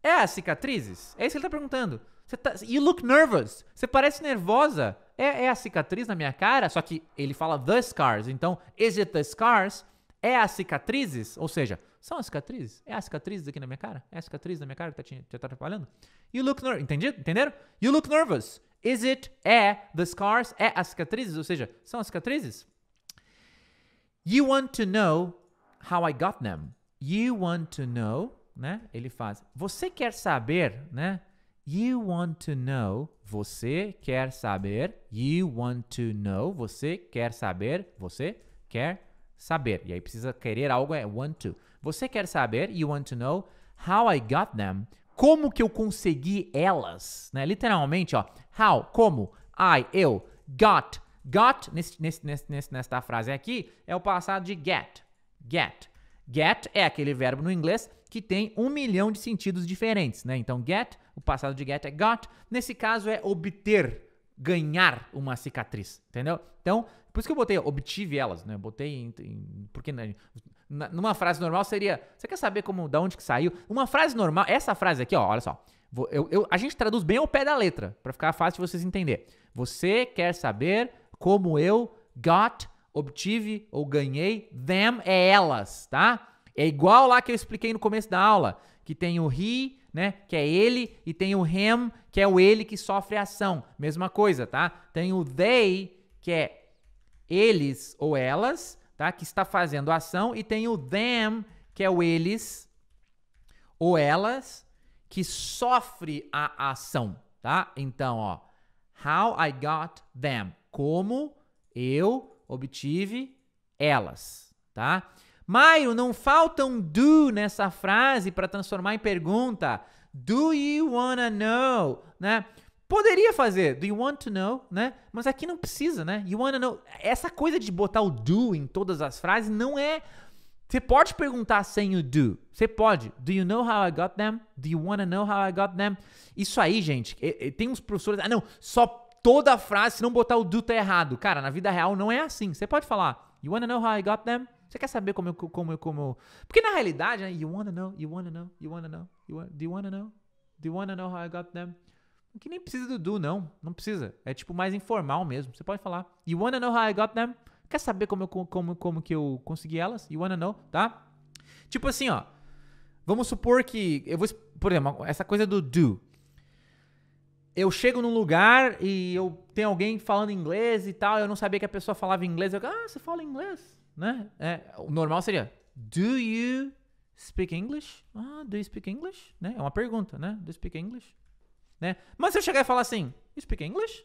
É as cicatrizes? É isso que ele tá perguntando. Você tá, you look nervous. Você parece nervosa. É, é a cicatriz na minha cara, só que ele fala the scars. Então, is it the scars? É as cicatrizes? Ou seja, são as cicatrizes? É as cicatrizes aqui na minha cara? É a cicatriz na minha cara que tá te, te atrapalhando? You look nervous. Entendido? Entenderam? You look nervous. Is it? É the scars? É as cicatrizes? Ou seja, são as cicatrizes? You want to know how I got them. You want to know, né? Ele faz. Você quer saber, né? You want to know, você quer saber. You want to know, você quer saber, você quer saber. E aí precisa querer algo é want to. Você quer saber, you want to know how I got them. Como que eu consegui elas, né? Literalmente, ó. How, como, I, eu, got. Got, nesse, nesse, nesse, nesta frase aqui, é o passado de get. Get. Get é aquele verbo no inglês que tem um milhão de sentidos diferentes, né? Então, get, o passado de get é got, nesse caso é obter, ganhar uma cicatriz, entendeu? Então, por isso que eu botei, obtive elas, né? Eu botei em, em porque né, numa frase normal seria, você quer saber como, da onde que saiu? Uma frase normal, essa frase aqui, ó, olha só. Eu, eu, a gente traduz bem ao pé da letra, para ficar fácil de vocês entender. Você quer saber como eu got, obtive ou ganhei them é elas, tá? É igual lá que eu expliquei no começo da aula, que tem o he, né, que é ele, e tem o him, que é o ele que sofre a ação. Mesma coisa, tá? Tem o they, que é eles ou elas, tá? Que está fazendo a ação, e tem o them, que é o eles ou elas que sofre a ação, tá? Então, ó, how I got them, como eu obtive elas, tá? Mairo, não falta um do nessa frase para transformar em pergunta. Do you wanna know? Né? Poderia fazer, do you want to know, né? Mas aqui não precisa, né? You wanna know. Essa coisa de botar o do em todas as frases não é. Você pode perguntar sem o do. Você pode. Do you know how I got them? Do you wanna know how I got them? Isso aí, gente, tem uns professores. Ah, não, só toda frase, se não botar o do tá errado. Cara, na vida real não é assim. Você pode falar, you wanna know how I got them? Você quer saber como eu, como eu, como eu... Porque na realidade, né? You wanna know, you wanna know, you wanna know, you wanna... do you wanna know? Do you wanna know how I got them? Que nem precisa do do, não. Não precisa. É tipo mais informal mesmo. Você pode falar. You wanna know how I got them? Quer saber como, eu, como, como que eu consegui elas? You wanna know, tá? Tipo assim, ó. Vamos supor que. Eu vou. Por exemplo, essa coisa do do eu chego num lugar e eu tenho alguém falando inglês e tal, eu não sabia que a pessoa falava inglês. Eu, ah, você fala inglês, né? É, o normal seria, do you speak English? Ah, do you speak English? Né? É uma pergunta, né? Do you speak English? Né? Mas se eu chegar e falar assim, you speak English?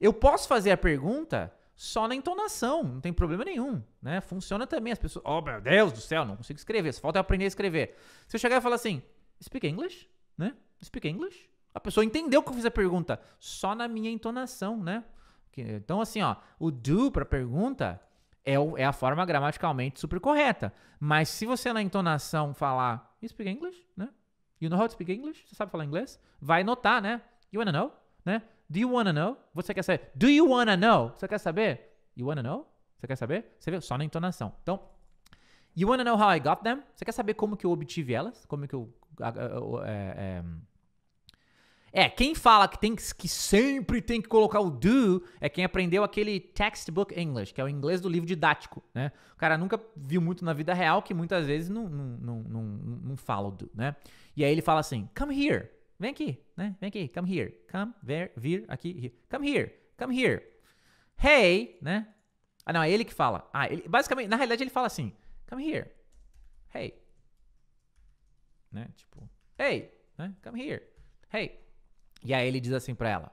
Eu posso fazer a pergunta só na entonação, não tem problema nenhum, né? Funciona também, as pessoas, oh meu Deus do céu, não consigo escrever, só falta eu aprender a escrever. Se eu chegar e falar assim, speak English? Né? Speak English? A pessoa entendeu que eu fiz a pergunta, só na minha entonação, né? Então, assim, ó, o do para pergunta é, o, é a forma gramaticalmente super correta. Mas se você na entonação falar, you speak English, né? You know how to speak English? Você sabe falar inglês? Vai notar, né? You wanna know? Né? Do you wanna know? Você quer saber? Do you wanna know? Você quer saber? You wanna know? Você quer saber? Você viu? Só na entonação. Então, you wanna know how I got them? Você quer saber como que eu obtive elas? Como que eu... é, é é, quem fala que, tem, que sempre tem que colocar o do é quem aprendeu aquele textbook English, que é o inglês do livro didático, né? O cara nunca viu muito na vida real que muitas vezes não, não, não, não, fala o do, né? E aí ele fala assim, come here, vem aqui, né? Vem aqui, come here, come, ver, vir, aqui, here. come here, come here. Hey, né? Ah, não, é ele que fala. Ah, ele, basicamente, na realidade ele fala assim, come here, hey. Né? Tipo, hey, né? come here, hey. E aí ele diz assim para ela: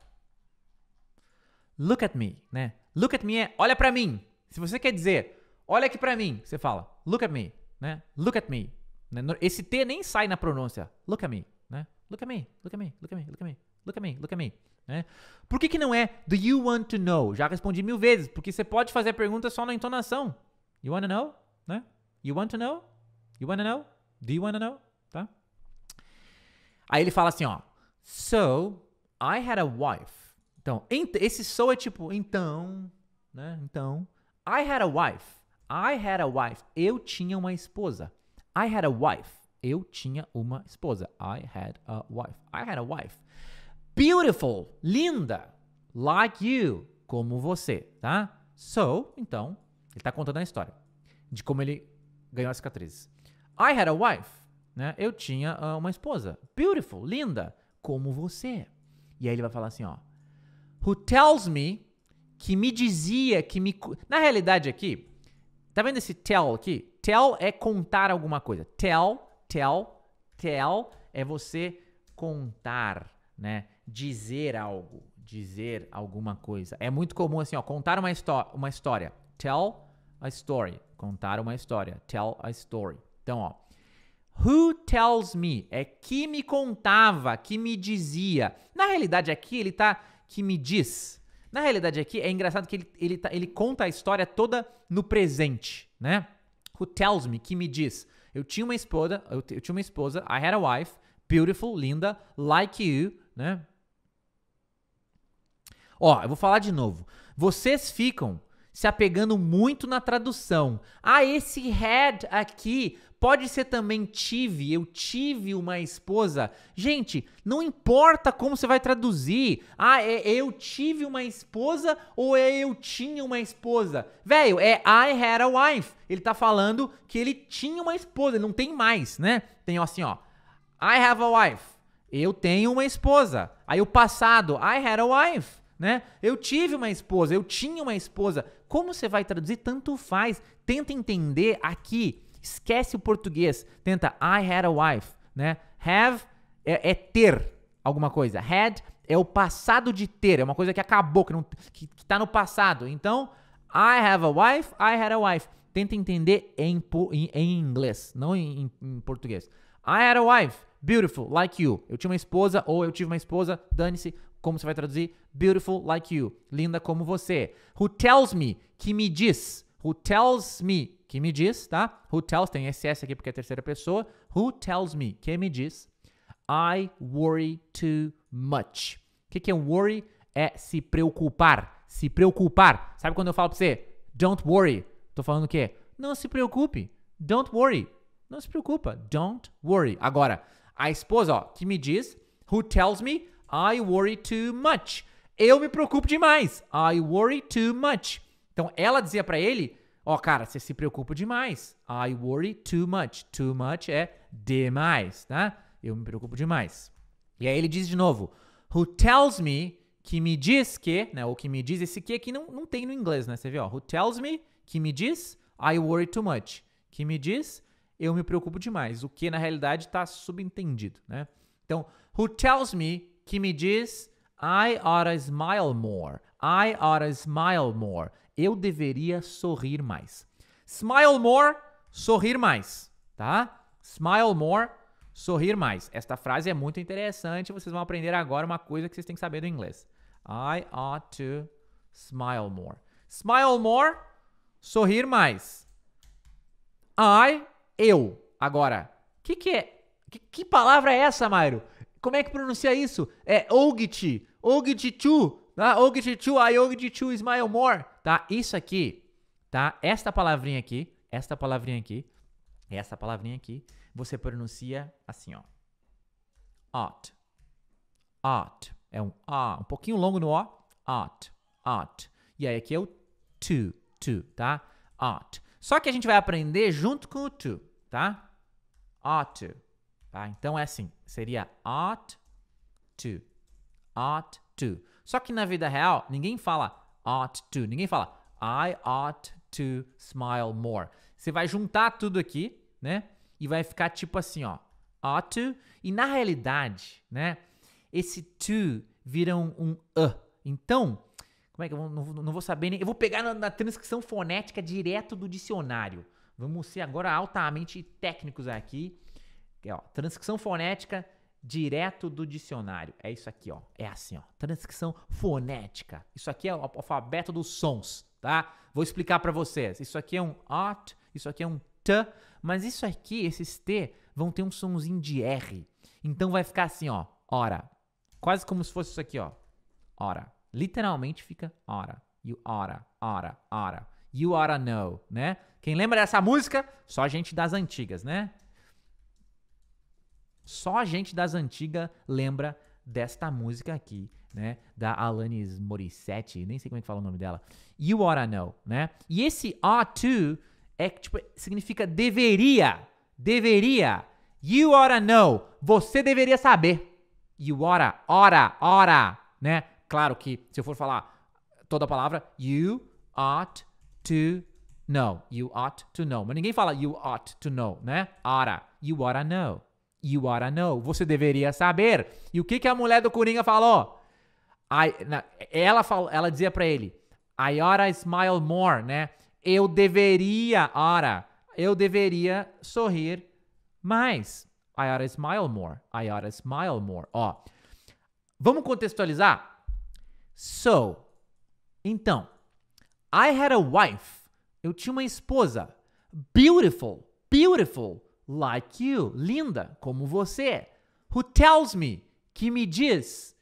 Look at me, né? Look at me é olha para mim. Se você quer dizer olha aqui para mim, você fala look at me, né? Look at me. Né? Esse T nem sai na pronúncia. Look at me, né? Look at me, look at me, look at me, look at me, look at me, look at me. Né? Por que, que não é do you want to know? Já respondi mil vezes, porque você pode fazer a pergunta só na entonação. You wanna know? Né? You want to know? You wanna know? Do you wanna know? Tá? Aí ele fala assim, ó. So, I had a wife. Então, esse so é tipo, então, né? Então, I had a wife. I had a wife. Eu tinha uma esposa. I had a wife. Eu tinha uma esposa. I had a wife. I had a wife. Beautiful. Linda. Like you. Como você, tá? So, então, ele está contando a história de como ele ganhou as cicatrizes. I had a wife. Né? Eu tinha ah, uma esposa. Beautiful. Linda como você. E aí ele vai falar assim, ó. Who tells me, que me dizia, que me... Na realidade aqui, tá vendo esse tell aqui? Tell é contar alguma coisa. Tell, tell, tell é você contar, né? Dizer algo, dizer alguma coisa. É muito comum assim, ó, contar uma, uma história. Tell a story. Contar uma história. Tell a story. Então, ó, Who tells me? É que me contava, que me dizia. Na realidade, aqui ele tá que me diz. Na realidade, aqui é engraçado que ele, ele, tá, ele conta a história toda no presente, né? Who tells me, que me diz. Eu tinha uma esposa, eu, eu tinha uma esposa, I had a wife, beautiful, linda, like you, né? Ó, eu vou falar de novo. Vocês ficam se apegando muito na tradução. Ah, esse had aqui Pode ser também tive, eu tive uma esposa. Gente, não importa como você vai traduzir. Ah, é eu tive uma esposa ou é eu tinha uma esposa? Velho, é I had a wife. Ele tá falando que ele tinha uma esposa, ele não tem mais, né? Tem assim, ó. I have a wife. Eu tenho uma esposa. Aí o passado, I had a wife, né? Eu tive uma esposa, eu tinha uma esposa. Como você vai traduzir? Tanto faz. Tenta entender aqui Esquece o português. Tenta I had a wife, né? Have é, é ter alguma coisa. Had é o passado de ter, é uma coisa que acabou, que, não, que, que tá no passado. Então, I have a wife, I had a wife. Tenta entender em, em, em inglês, não em, em, português. I had a wife, beautiful, like you. Eu tinha uma esposa, ou eu tive uma esposa, dane-se como você vai traduzir. Beautiful, like you. Linda como você. Who tells me, que me diz. Who tells me que me diz, tá? Who tells, tem SS aqui porque é terceira pessoa. Who tells me, Quem me diz, I worry too much. O que, que é worry? É se preocupar, se preocupar. Sabe quando eu falo pra você, don't worry? Tô falando o quê? Não se preocupe, don't worry. Não se preocupa, don't worry. Agora, a esposa, ó, que me diz, who tells me, I worry too much. Eu me preocupo demais, I worry too much. Então, ela dizia para ele Ó, cara, você se preocupa demais. I worry too much. Too much é demais, tá? Eu me preocupo demais. E aí ele diz de novo: Who tells me que me diz que, né? Ou que me diz esse que aqui não, não tem no inglês, né? Você vê, ó. Who tells me que me diz I worry too much. Que me diz eu me preocupo demais. O que na realidade está subentendido, né? Então, who tells me que me diz I oughta smile more. I oughta smile more eu deveria sorrir mais. Smile more, sorrir mais, tá? Smile more, sorrir mais. Esta frase é muito interessante, vocês vão aprender agora uma coisa que vocês têm que saber do inglês. I ought to smile more. Smile more, sorrir mais. I, eu. Agora, o que, que é? Que, que, palavra é essa, Mairo? Como é que pronuncia isso? É ogiti, ogiti tu, tá? Né? ogiti tu, I ogiti tu, smile more tá? Isso aqui, tá? Esta palavrinha aqui, esta palavrinha aqui, essa palavrinha aqui, você pronuncia assim, ó. ot ot É um A, um pouquinho longo no O. ot ot E aí aqui é o to, to, tá? ot Só que a gente vai aprender junto com o to, tá? ot Tá? Então é assim, seria ot to. ot to. Só que na vida real, ninguém fala ought to. Ninguém fala I ought to smile more. Você vai juntar tudo aqui, né? E vai ficar tipo assim, ó. Ought to. E na realidade, né? Esse to vira um, um uh. Então, como é que eu vou, não, não vou saber nem. Eu vou pegar na, na transcrição fonética direto do dicionário. Vamos ser agora altamente técnicos aqui. É, ó, transcrição fonética direto do dicionário. É isso aqui, ó. É assim, ó. Transcrição fonética. Isso aqui é o alfabeto dos sons, tá? Vou explicar para vocês. Isso aqui é um ot, isso aqui é um t, mas isso aqui, esses t vão ter um somzinho de r. Então vai ficar assim, ó. Ora. Quase como se fosse isso aqui, ó. Ora. Literalmente fica ora. You ora, ora, ora. You ora know, né? Quem lembra dessa música? Só gente das antigas, né? Só a gente das antigas lembra desta música aqui, né? Da Alanis Morissette, nem sei como é que fala o nome dela. You oughta know, né? E esse ought to é tipo significa deveria, deveria. You oughta know, você deveria saber. You oughta, oughta, oughta, né? Claro que se eu for falar toda a palavra, you ought to know, you ought to know. Mas ninguém fala you ought to know, né? Ora, you oughta know. You ought to know. Você deveria saber. E o que, que a mulher do Coringa falou? I, na, ela, ela dizia para ele, I oughta smile more, né? Eu deveria, ora, eu deveria sorrir mais. I oughta smile more. I oughta smile more. Ó, vamos contextualizar? So, então, I had a wife. Eu tinha uma esposa. Beautiful, beautiful like you, linda, como você, é. who tells me, que me diz,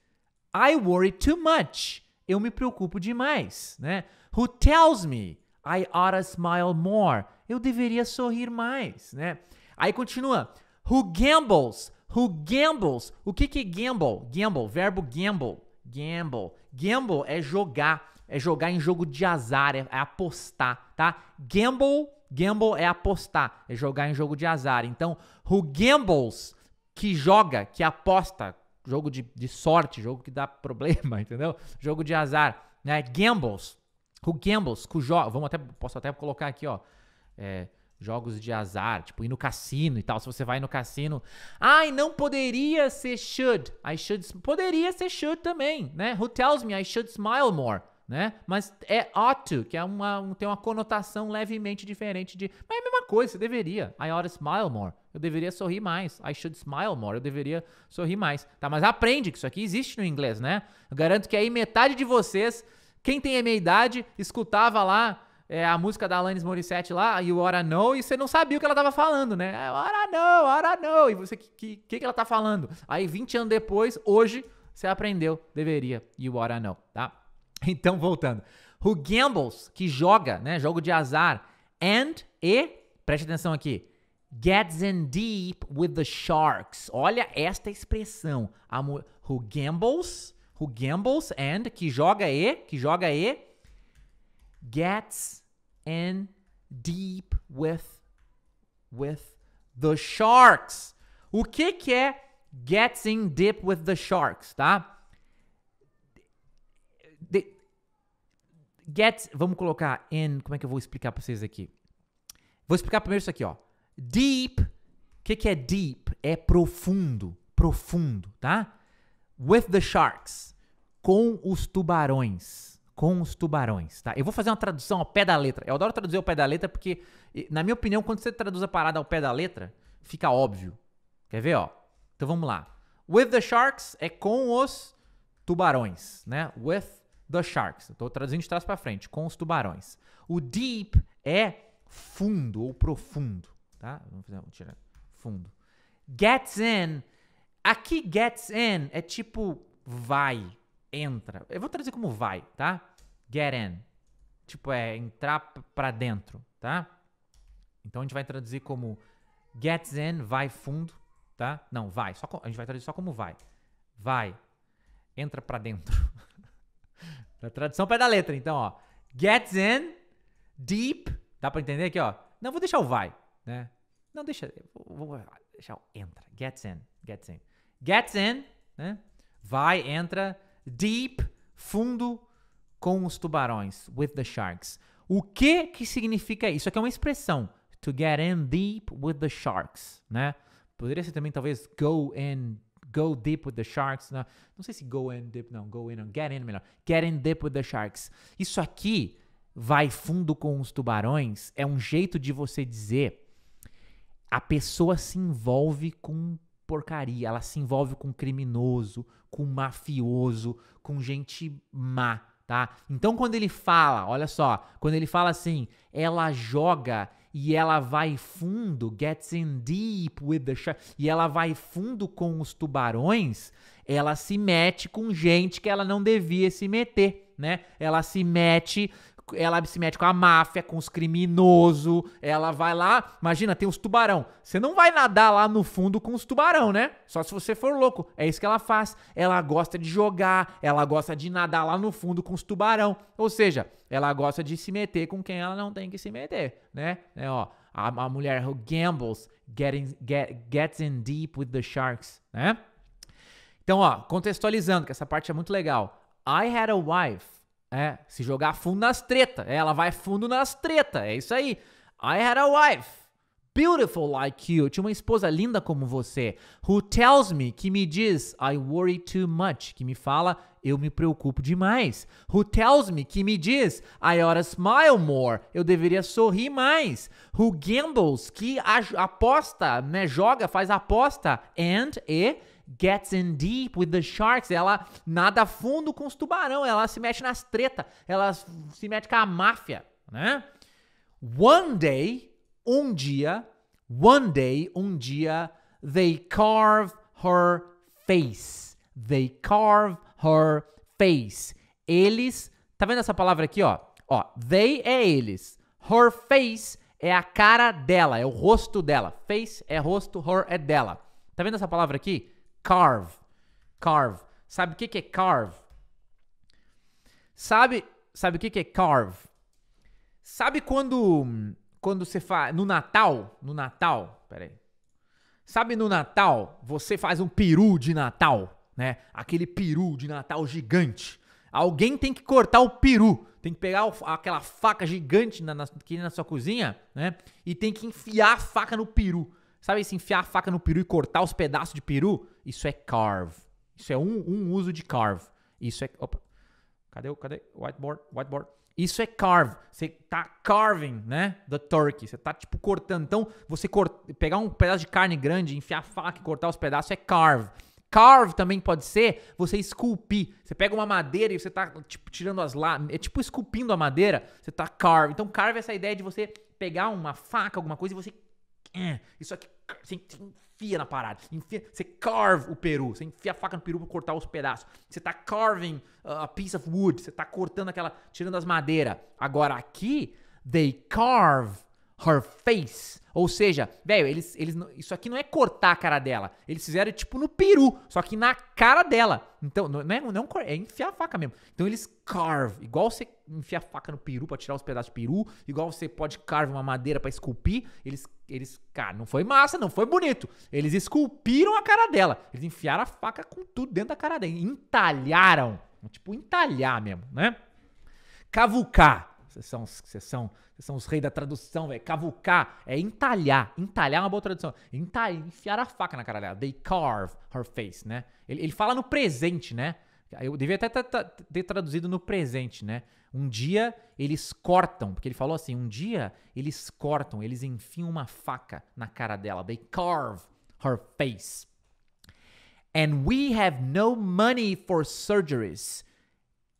I worry too much, eu me preocupo demais, né? Who tells me, I oughta smile more, eu deveria sorrir mais, né? Aí continua, who gambles, who gambles, o que que é gamble? Gamble, verbo gamble, gamble, gamble é jogar, é jogar em jogo de azar, é, é apostar, tá? Gamble Gamble é apostar, é jogar em jogo de azar. Então, who gambles, que joga, que aposta, jogo de, de sorte, jogo que dá problema, entendeu? Jogo de azar, né? Gambles, who gambles, que joga, vamos até, posso até colocar aqui, ó, é, jogos de azar, tipo ir no cassino e tal. Se você vai no cassino, ai, não poderia ser should. I should poderia ser should também, né? Who tells me I should smile more? né? Mas é ought to, que é uma, tem uma conotação levemente diferente de. Mas é a mesma coisa, você deveria. I ought to smile more. Eu deveria sorrir mais. I should smile more. Eu deveria sorrir mais. Tá, mas aprende que isso aqui existe no inglês, né? Eu garanto que aí metade de vocês, quem tem a minha idade, escutava lá é, a música da Alanis Morissette lá, e o Ora Know, e você não sabia o que ela tava falando, né? É, Ora Know, Ora Know. E você, o que, que, que ela tá falando? Aí 20 anos depois, hoje, você aprendeu, deveria, e o Ora Know, tá? Então, voltando. Who gambles, que joga, né? Jogo de azar. And, e, preste atenção aqui. Gets in deep with the sharks. Olha esta expressão. who gambles, who gambles and, que joga e, que joga e. Gets in deep with, with the sharks. O que que é gets in deep with the sharks, tá? Get, vamos colocar in, como é que eu vou explicar para vocês aqui? Vou explicar primeiro isso aqui, ó. Deep, o que, que é deep? É profundo, profundo, tá? With the sharks, com os tubarões, com os tubarões, tá? Eu vou fazer uma tradução ao pé da letra. Eu adoro traduzir ao pé da letra porque, na minha opinião, quando você traduz a parada ao pé da letra, fica óbvio. Quer ver, ó? Então vamos lá. With the sharks é com os tubarões, né? With The Sharks. Estou traduzindo de trás para frente, com os tubarões. O deep é fundo ou profundo, tá? Vamos fazer, tirar fundo. Gets in. Aqui gets in é tipo vai, entra. Eu vou traduzir como vai, tá? Get in. Tipo é entrar para dentro, tá? Então a gente vai traduzir como gets in, vai fundo, tá? Não, vai, só a gente vai traduzir só como vai. Vai. Entra para dentro. da tradução pé da letra, então, ó. Gets in, deep. Dá pra entender aqui, ó. Não, vou deixar o vai, né? Não, deixa. Vou, vou deixar o entra. Gets in, gets in. Gets in, né? Vai, entra. Deep, fundo com os tubarões. With the sharks. O que que significa isso? Aqui é uma expressão. To get in deep with the sharks, né? Poderia ser também, talvez, go in Go Deep with the Sharks. Não, né? não sei se Go In Deep, não. Go In, não. Get In, melhor. Get In Deep with the Sharks. Isso aqui, vai fundo com os tubarões, é um jeito de você dizer a pessoa se envolve com porcaria, ela se envolve com criminoso, com mafioso, com gente má, tá? Então quando ele fala, olha só, quando ele fala assim, ela joga e ela vai fundo, gets in deep with the shark, e ela vai fundo com os tubarões, ela se mete com gente que ela não devia se meter, né? Ela se mete ela se mete com a máfia, com os criminosos, ela vai lá, imagina, tem os tubarão. Você não vai nadar lá no fundo com os tubarão, né? Só se você for louco. É isso que ela faz. Ela gosta de jogar, ela gosta de nadar lá no fundo com os tubarão. Ou seja, ela gosta de se meter com quem ela não tem que se meter, né? É, ó, a, a mulher who gambles getting, get, gets in deep with the sharks, né? Então, ó, contextualizando, que essa parte é muito legal. I had a wife é, se jogar fundo nas treta. É, ela vai fundo nas treta. É isso aí. I had a wife. Beautiful like you. Eu tinha uma esposa linda como você. Who tells me, que me diz, I worry too much. Que me fala, eu me preocupo demais. Who tells me, que me diz, I ought to smile more. Eu deveria sorrir mais. Who gambles, que aposta, né, joga, faz aposta. And, e gets in deep with the sharks. Ela nada fundo com os tubarão, ela se mete nas treta. ela se mete com a máfia, né? One day, um dia, one day, um dia, they carve her face. They carve her face. Eles, tá vendo essa palavra aqui, ó? Ó, they é eles. Her face é a cara dela, é o rosto dela. Face é rosto, her é dela. Tá vendo essa palavra aqui? Carve. Carve. Sabe o que, que é carve? Sabe, sabe o que, que é carve? Sabe quando quando você faz no Natal, no Natal, peraí. Sabe no Natal você faz um peru de Natal, né? Aquele peru de Natal gigante. Alguém tem que cortar o peru, tem que pegar o, aquela faca gigante na, na, que na sua cozinha, né? E tem que enfiar a faca no peru. Sabe se enfiar a faca no peru e cortar os pedaços de peru? Isso é carve. Isso é um, um uso de carve. Isso é. Opa. Cadê o. Cadê? Whiteboard, whiteboard. Isso é carve. Você tá carving, né? The turkey. Você tá tipo cortando. Então, você corta, pegar um pedaço de carne grande, enfiar a faca e cortar os pedaços é carve. Carve também pode ser você esculpir. Você pega uma madeira e você tá tipo tirando as lá, é tipo esculpindo a madeira, você tá carve. Então, carve é essa ideia de você pegar uma faca, alguma coisa e você isso é, aqui, você enfia na parada. Enfia, você carve o peru. Você enfia a faca no peru para cortar os pedaços. Você tá carving a piece of wood. Você tá cortando aquela, tirando as madeiras. Agora aqui, they carve her face. Ou seja, velho, eles, eles, isso aqui não é cortar a cara dela. Eles fizeram tipo no peru, só que na cara dela. Então, não é, não é, é enfiar a faca mesmo. Então eles carve, igual você enfia a faca no peru para tirar os pedaços de peru, igual você pode carve uma madeira para esculpir, eles eles, cara, não foi massa, não foi bonito. Eles esculpiram a cara dela. Eles enfiaram a faca com tudo dentro da cara dela, entalharam, é tipo entalhar mesmo, né? Cavucar vocês são, vocês são, vocês são os reis da tradução, velho. Cavucar é entalhar. Entalhar é uma boa tradução. Entalhar, enfiar a faca na cara dela. They carve her face, né? Ele, ele fala no presente, né? Eu devia até tá, tá, ter traduzido no presente, né? Um dia eles cortam, porque ele falou assim: um dia eles cortam, eles enfiam uma faca na cara dela. They carve her face. And we have no money for surgeries.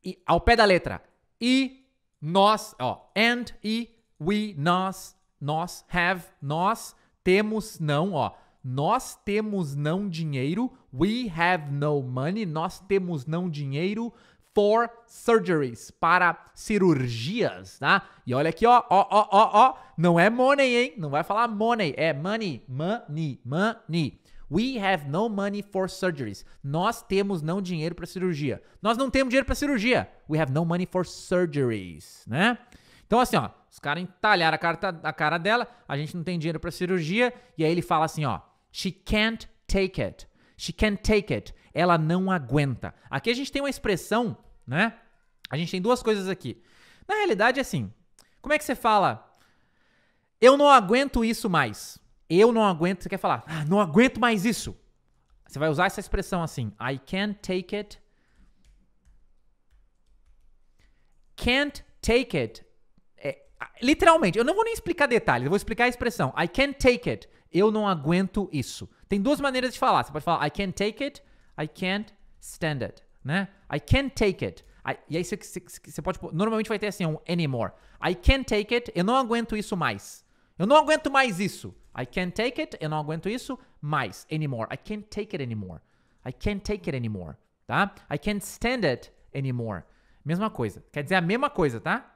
E, ao pé da letra. E nós, ó, and, e, we, nós, nós, have, nós, temos não, ó. Nós temos não dinheiro. We have no money. Nós temos não dinheiro for surgeries, para cirurgias, tá? E olha aqui, ó, ó, ó, ó, ó. Não é money, hein? Não vai falar money, é money, money, money. We have no money for surgeries. Nós temos não dinheiro para cirurgia. Nós não temos dinheiro para cirurgia. We have no money for surgeries, né? Então assim, ó, os caras entalharam a cara, a cara dela, a gente não tem dinheiro para cirurgia, e aí ele fala assim, ó, she can't take it. She can't take it. Ela não aguenta. Aqui a gente tem uma expressão, né? A gente tem duas coisas aqui. Na realidade, é assim, como é que você fala? Eu não aguento isso mais eu não aguento, você quer falar, ah, não aguento mais isso. Você vai usar essa expressão assim, I can't take it. Can't take it. É, literalmente, eu não vou nem explicar detalhes, eu vou explicar a expressão. I can't take it. Eu não aguento isso. Tem duas maneiras de falar. Você pode falar I can't take it, I can't stand it, né? I can't take it. I, e aí você, você, você pode, normalmente vai ter assim um anymore. I can't take it, eu não aguento isso mais. Eu não aguento mais isso. I can't take it. Eu não aguento isso mais. Anymore. I can't take it anymore. I can't take it anymore. Tá? I can't stand it anymore. Mesma coisa. Quer dizer a mesma coisa, tá?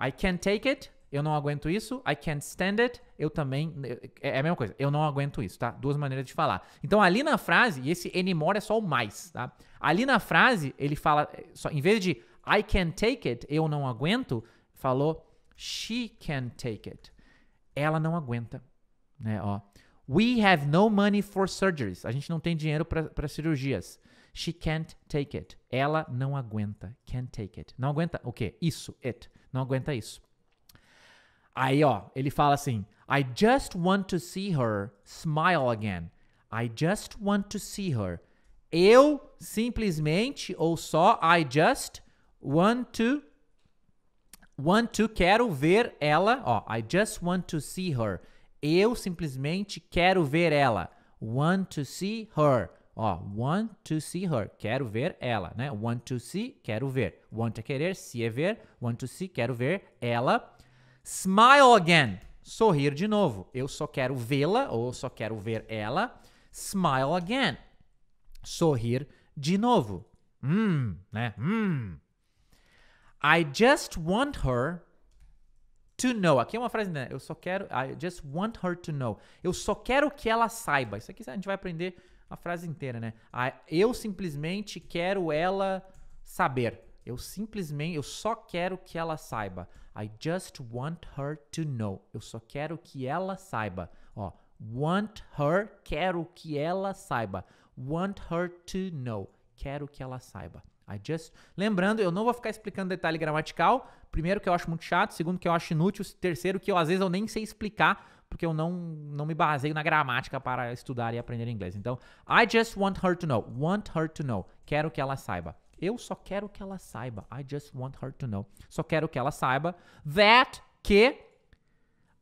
I can't take it. Eu não aguento isso. I can't stand it. Eu também. É, é a mesma coisa. Eu não aguento isso, tá? Duas maneiras de falar. Então, ali na frase, e esse anymore é só o mais, tá? Ali na frase, ele fala. Só, em vez de I can't take it, eu não aguento, falou She can take it. Ela não aguenta. Né? Ó. We have no money for surgeries. A gente não tem dinheiro para cirurgias. She can't take it. Ela não aguenta. Can't take it. Não aguenta o quê? Isso. It. Não aguenta isso. Aí, ó, ele fala assim: I just want to see her smile again. I just want to see her. Eu simplesmente ou só I just want to Want to, quero ver ela. Ó, I just want to see her. Eu simplesmente quero ver ela. Want to see her. Ó, want to see her. Quero ver ela, né? Want to see, quero ver. Want é querer, see é ver. Want to see, quero ver ela. Smile again. Sorrir de novo. Eu só quero vê-la ou só quero ver ela. Smile again. Sorrir de novo. Hum, né? Hum. I just want her to know. Aqui é uma frase, né? Eu só quero. I just want her to know. Eu só quero que ela saiba. Isso aqui a gente vai aprender a frase inteira, né? I, eu simplesmente quero ela saber. Eu simplesmente, eu só quero que ela saiba. I just want her to know. Eu só quero que ela saiba. Ó, want her, quero que ela saiba. Want her to know. Quero que ela saiba. I just. Lembrando, eu não vou ficar explicando detalhe gramatical. Primeiro, que eu acho muito chato. Segundo, que eu acho inútil. Terceiro, que eu às vezes eu nem sei explicar, porque eu não, não me baseio na gramática para estudar e aprender inglês. Então, I just want her to know. Want her to know. Quero que ela saiba. Eu só quero que ela saiba. I just want her to know. Só quero que ela saiba. That que.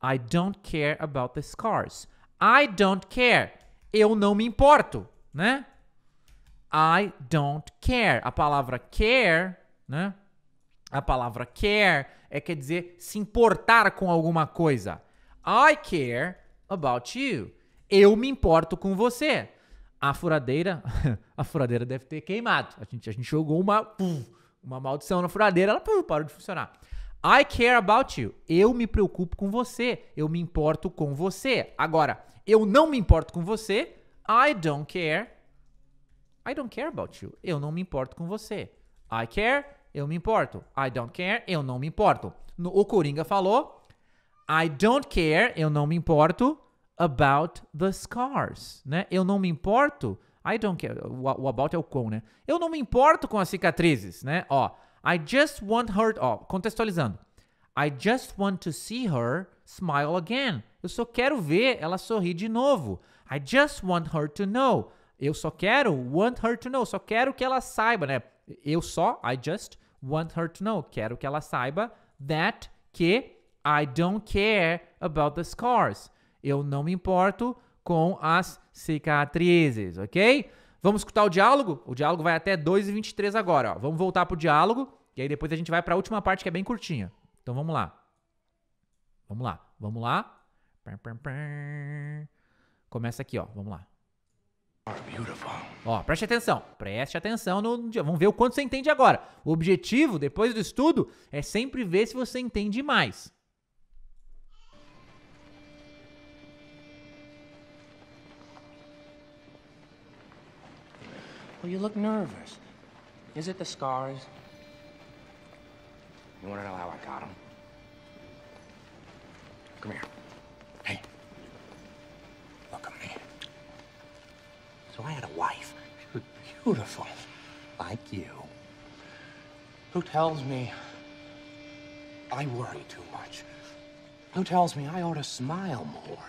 I don't care about the scars. I don't care. Eu não me importo, né? I don't care. A palavra care, né? A palavra care é quer dizer se importar com alguma coisa. I care about you. Eu me importo com você. A furadeira, a furadeira deve ter queimado. A gente, a gente jogou uma, uma maldição na furadeira, ela parou de funcionar. I care about you. Eu me preocupo com você. Eu me importo com você. Agora, eu não me importo com você. I don't care I don't care about you. Eu não me importo com você. I care, eu me importo. I don't care, eu não me importo. No, o Coringa falou: I don't care, eu não me importo about the scars, né? Eu não me importo. I don't care. O, o about é o com, né? Eu não me importo com as cicatrizes, né? Ó, I just want her, ó, contextualizando. I just want to see her smile again. Eu só quero ver ela sorrir de novo. I just want her to know. Eu só quero want her to know, só quero que ela saiba, né? Eu só, I just want her to know, quero que ela saiba that que I don't care about the scars. Eu não me importo com as cicatrizes, ok? Vamos escutar o diálogo? O diálogo vai até 2h23 agora, ó. Vamos voltar pro diálogo e aí depois a gente vai para a última parte que é bem curtinha. Então vamos lá. Vamos lá, vamos lá. Começa aqui, ó. Vamos lá. Ó, preste atenção, preste atenção no dia. Vamos ver o quanto você entende agora. O objetivo, depois do estudo, é sempre ver se você entende mais. Well, you look nervous. Is it the scars? You want to know how I got them? Come here. Hey. So I had a wife. She was beautiful, like you, who tells me I worry too much, who tells me I ought to smile more,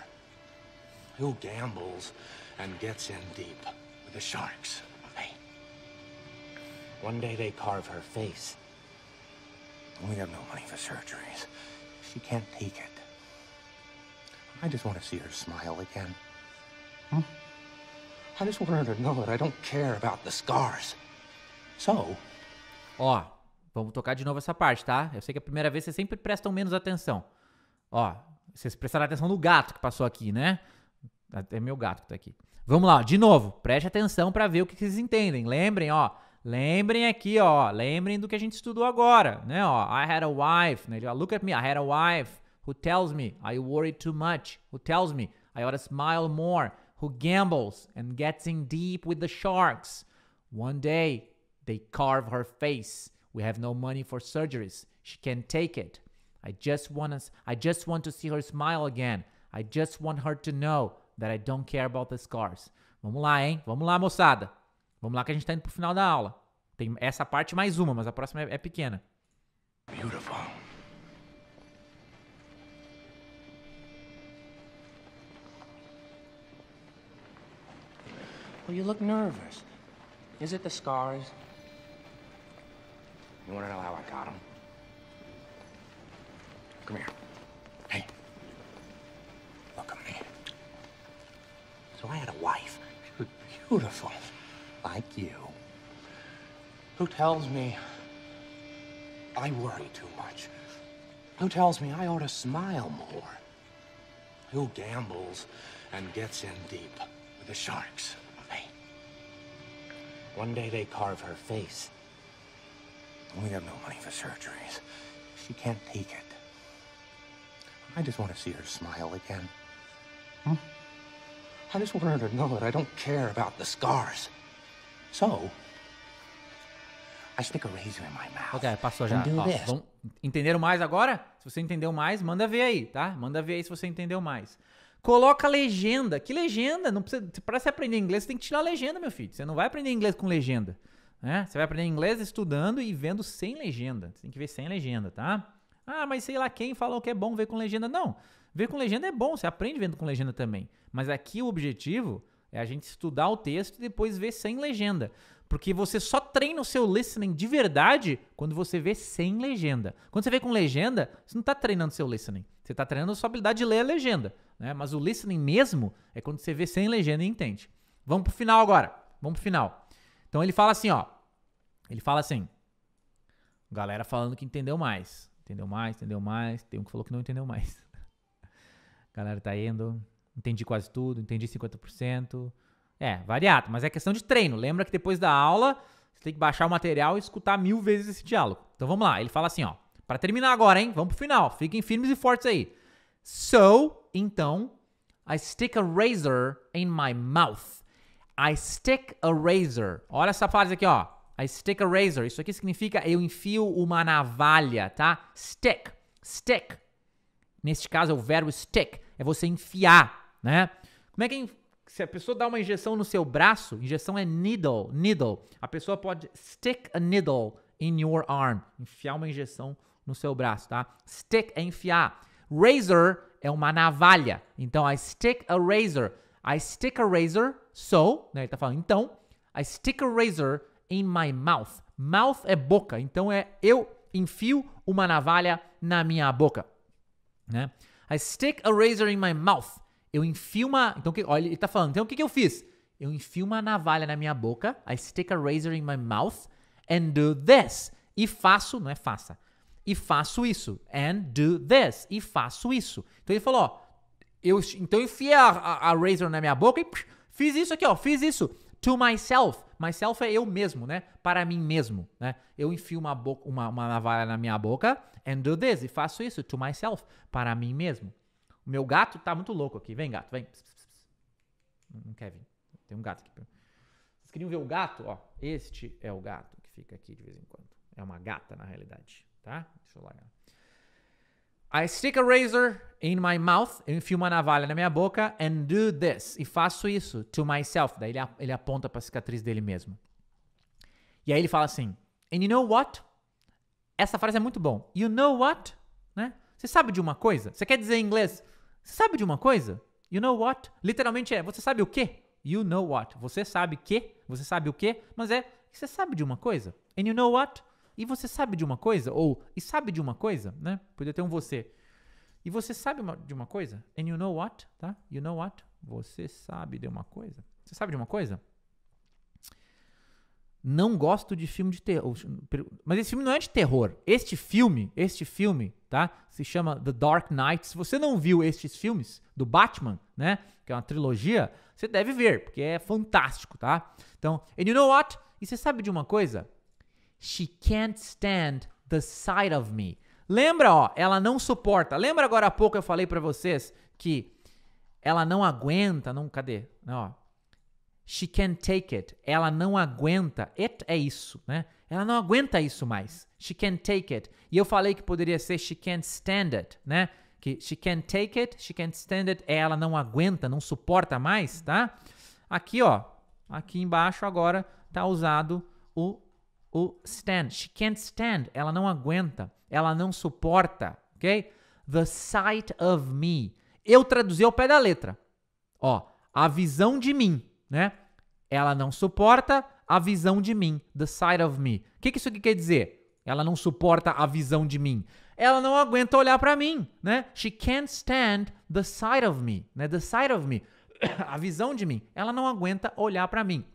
who gambles and gets in deep with the sharks. Hey, one day they carve her face. We have no money for surgeries. She can't take it. I just want to see her smile again. Hmm? I just want her to know that I don't care about the scars. So. Ó, vamos tocar de novo essa parte, tá? Eu sei que a primeira vez vocês sempre prestam menos atenção. Ó, vocês prestaram atenção no gato que passou aqui, né? É meu gato que tá aqui. Vamos lá, de novo. Preste atenção para ver o que vocês entendem. Lembrem, ó. Lembrem aqui, ó. Lembrem do que a gente estudou agora, né? Ó, I had a wife, né? Look at me, I had a wife. Who tells me I worry too much? Who tells me I ought to smile more? who gambles and gets in deep with the sharks. One day, they carve her face. We have no money for surgeries. She can't take it. I just want us I just want to see her smile again. I just want her to know that I don't care about the scars. Vamos lá, hein? Vamos lá, moçada. Vamos lá que a gente tá indo pro final da aula. Tem essa parte mais uma, mas a próxima é, é pequena. Beautiful. Well, you look nervous. Is it the scars? You want to know how I got them? Come here. Hey. Look oh, at me. So I had a wife. She was beautiful. Like you. Who tells me I worry too much? Who tells me I ought to smile more? Who gambles and gets in deep with the sharks? One day they carve her face. We have no money for surgeries. She can't take it. I just want to see her smile again. Hmm? I just want her to know that I don't care about the scars. So, I stick a razor in my mouth. Ok, passou já. Ó, entenderam mais agora? Se você entendeu mais, manda ver aí, tá? Manda ver aí se você entendeu mais. Coloca legenda. Que legenda? Não precisa, para você aprender inglês, você tem que tirar a legenda, meu filho. Você não vai aprender inglês com legenda. Né? Você vai aprender inglês estudando e vendo sem legenda. Você tem que ver sem legenda, tá? Ah, mas sei lá quem falou que é bom ver com legenda. Não. Ver com legenda é bom, você aprende vendo com legenda também. Mas aqui o objetivo é a gente estudar o texto e depois ver sem legenda. Porque você só treina o seu listening de verdade quando você vê sem legenda. Quando você vê com legenda, você não está treinando seu listening. Você está treinando a sua habilidade de ler a legenda, né? Mas o listening mesmo é quando você vê sem legenda e entende. Vamos pro final agora. Vamos pro final. Então ele fala assim, ó. Ele fala assim. Galera falando que entendeu mais. Entendeu mais, entendeu mais. Tem um que falou que não entendeu mais. Galera tá indo. Entendi quase tudo, entendi 50%. É, variado, mas é questão de treino. Lembra que depois da aula, você tem que baixar o material e escutar mil vezes esse diálogo. Então vamos lá, ele fala assim, ó. Para terminar agora, hein? Vamos pro final. Fiquem firmes e fortes aí. So, então, I stick a razor in my mouth. I stick a razor. Olha essa frase aqui, ó. I stick a razor. Isso aqui significa eu enfio uma navalha, tá? Stick. Stick. Neste caso é o verbo stick. É você enfiar, né? Como é que é se a pessoa dá uma injeção no seu braço, injeção é needle, needle. A pessoa pode stick a needle in your arm, enfiar uma injeção no no seu braço, tá? Stick é enfiar. Razor é uma navalha. Então, I stick a razor. I stick a razor, so, né? Ele tá falando, então, I stick a razor in my mouth. Mouth é boca, então é eu enfio uma navalha na minha boca, né? I stick a razor in my mouth. Eu enfio uma, então olha, ele tá falando, então o que que eu fiz? Eu enfio uma navalha na minha boca, I stick a razor in my mouth and do this. E faço, não é faça e faço isso. And do this e faço isso. Então ele falou, ó, eu, então eu enfiei a, a, a razor na minha boca e psh, fiz isso aqui, ó, fiz isso. To myself. Myself é eu mesmo, né? Para mim mesmo, né? Eu enfio uma, boca, uma, uma navalha na minha boca and do this e faço isso. To myself. Para mim mesmo. O meu gato tá muito louco aqui. Vem, gato, vem. Não quer vir. Tem um gato aqui. Vocês queriam ver o gato? Ó, este é o gato que fica aqui de vez em quando. É uma gata, na realidade tá? Deixa eu largar. I stick a razor in my mouth, eu enfio uma navalha na minha boca, and do this, e faço isso to myself. Daí ele, ele aponta pra cicatriz dele mesmo. E aí ele fala assim, and you know what? Essa frase é muito bom. You know what? Né? Você sabe de uma coisa? Você quer dizer em inglês, você sabe de uma coisa? You know what? Literalmente é, você sabe o quê? You know what? Você sabe que? Você sabe o quê? Mas é, você sabe de uma coisa? And you know what? E você sabe de uma coisa? Ou, e sabe de uma coisa, né? Podia ter um você. E você sabe de uma coisa? And you know what, tá? You know what? Você sabe de uma coisa? Você sabe de uma coisa? Não gosto de filme de terror. Mas esse filme não é de terror. Este filme, este filme, tá? Se chama The Dark Knight. Se você não viu estes filmes do Batman, né? Que é uma trilogia, você deve ver, porque é fantástico, tá? Então, and you know what? E você sabe de uma coisa? She can't stand the sight of me. Lembra, ó, ela não suporta. Lembra agora há pouco eu falei para vocês que ela não aguenta, não, cadê? Ó. She can't take it. Ela não aguenta. It é isso, né? Ela não aguenta isso mais. She can't take it. E eu falei que poderia ser she can't stand it, né? Que she can't take it, she can't stand it. É ela não aguenta, não suporta mais, tá? Aqui, ó. Aqui embaixo agora tá usado o o stand. She can't stand. Ela não aguenta. Ela não suporta. Ok? The sight of me. Eu traduzi ao pé da letra. Ó, a visão de mim, né? Ela não suporta a visão de mim. The sight of me. O que, que isso aqui quer dizer? Ela não suporta a visão de mim. Ela não aguenta olhar para mim, né? She can't stand the sight of me, né? The sight of me. a visão de mim. Ela não aguenta olhar para mim.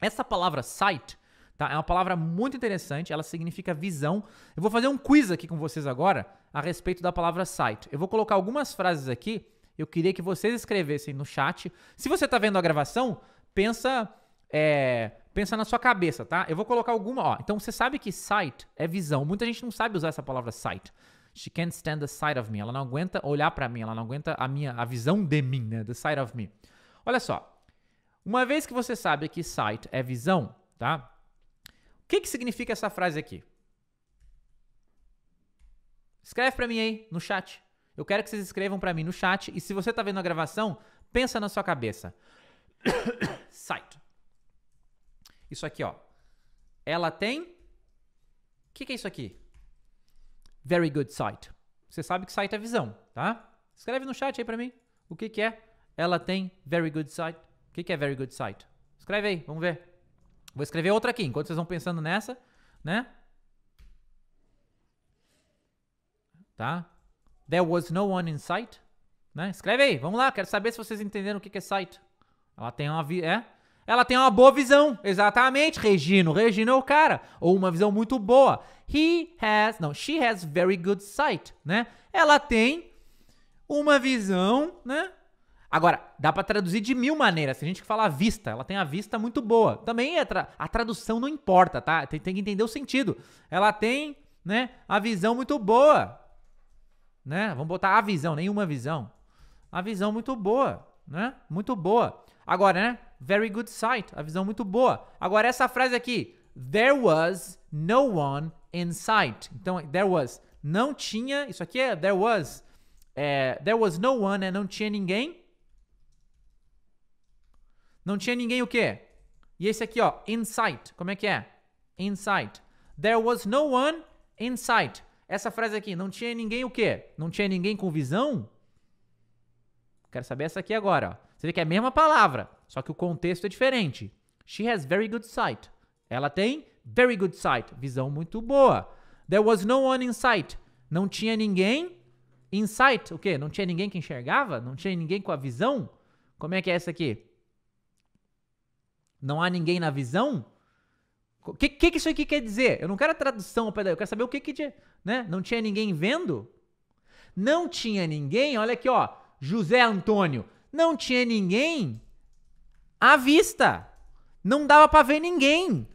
Essa palavra sight Tá? É uma palavra muito interessante, ela significa visão. Eu vou fazer um quiz aqui com vocês agora a respeito da palavra sight. Eu vou colocar algumas frases aqui. Eu queria que vocês escrevessem no chat. Se você está vendo a gravação, pensa é, pensa na sua cabeça, tá? Eu vou colocar alguma, ó. Então você sabe que sight é visão. Muita gente não sabe usar essa palavra sight. She can't stand the sight of me. Ela não aguenta olhar para mim, ela não aguenta a minha a visão de mim, né? The sight of me. Olha só. Uma vez que você sabe que sight é visão, tá? que, que significa essa frase aqui? Escreve para mim aí no chat. Eu quero que vocês escrevam para mim no chat e se você tá vendo a gravação, pensa na sua cabeça. Site. Isso aqui, ó. Ela tem O que, que é isso aqui? Very good sight. Você sabe que sight é visão, tá? Escreve no chat aí para mim. O que que é? Ela tem very good sight. O que que é very good sight? Escreve aí, vamos ver. Vou escrever outra aqui, enquanto vocês vão pensando nessa, né? Tá? There was no one in sight. Né? Escreve aí, vamos lá, quero saber se vocês entenderam o que, é sight. Ela tem uma vi é? Ela tem uma boa visão, exatamente, Regino. Regino é o cara, ou uma visão muito boa. He has, não, she has very good sight, né? Ela tem uma visão, né? Agora, dá para traduzir de mil maneiras. Se a gente que fala vista, ela tem a vista muito boa. Também é tra a tradução não importa, tá? Tem, tem, que entender o sentido. Ela tem, né, a visão muito boa. Né? Vamos botar a visão, nenhuma visão. A visão muito boa, né? Muito boa. Agora, né? Very good sight, a visão muito boa. Agora essa frase aqui, there was no one in sight. Então, there was não tinha, isso aqui é there was. É, there was no one, né? Não tinha ninguém não tinha ninguém o quê? E esse aqui, ó, insight. Como é que é? Insight. There was no one insight. Essa frase aqui, não tinha ninguém o quê? Não tinha ninguém com visão? Quero saber essa aqui agora, ó. Você vê que é a mesma palavra, só que o contexto é diferente. She has very good sight. Ela tem very good sight, visão muito boa. There was no one in sight. Não tinha ninguém Insight. O quê? Não tinha ninguém que enxergava? Não tinha ninguém com a visão? Como é que é essa aqui? Não há ninguém na visão? O que, que, que, isso aqui quer dizer? Eu não quero a tradução, eu quero saber o que que tinha, né? Não tinha ninguém vendo? Não tinha ninguém, olha aqui, ó, José Antônio. Não tinha ninguém à vista. Não dava para ver ninguém.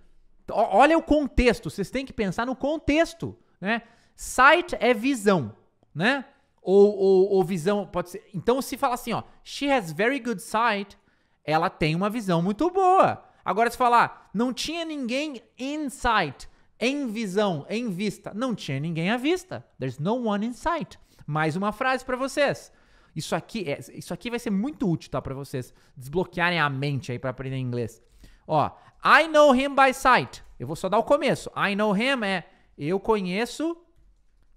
Olha o contexto, vocês têm que pensar no contexto, né? Sight é visão, né? Ou, ou, ou visão, pode ser. Então, se fala assim, ó, she has very good sight, ela tem uma visão muito boa. Agora, se falar, não tinha ninguém insight, em visão, em vista. Não tinha ninguém à vista. There's no one in sight. Mais uma frase para vocês. Isso aqui, é, isso aqui vai ser muito útil, tá, para vocês desbloquearem a mente aí para aprender inglês. Ó, I know him by sight. Eu vou só dar o começo. I know him é eu conheço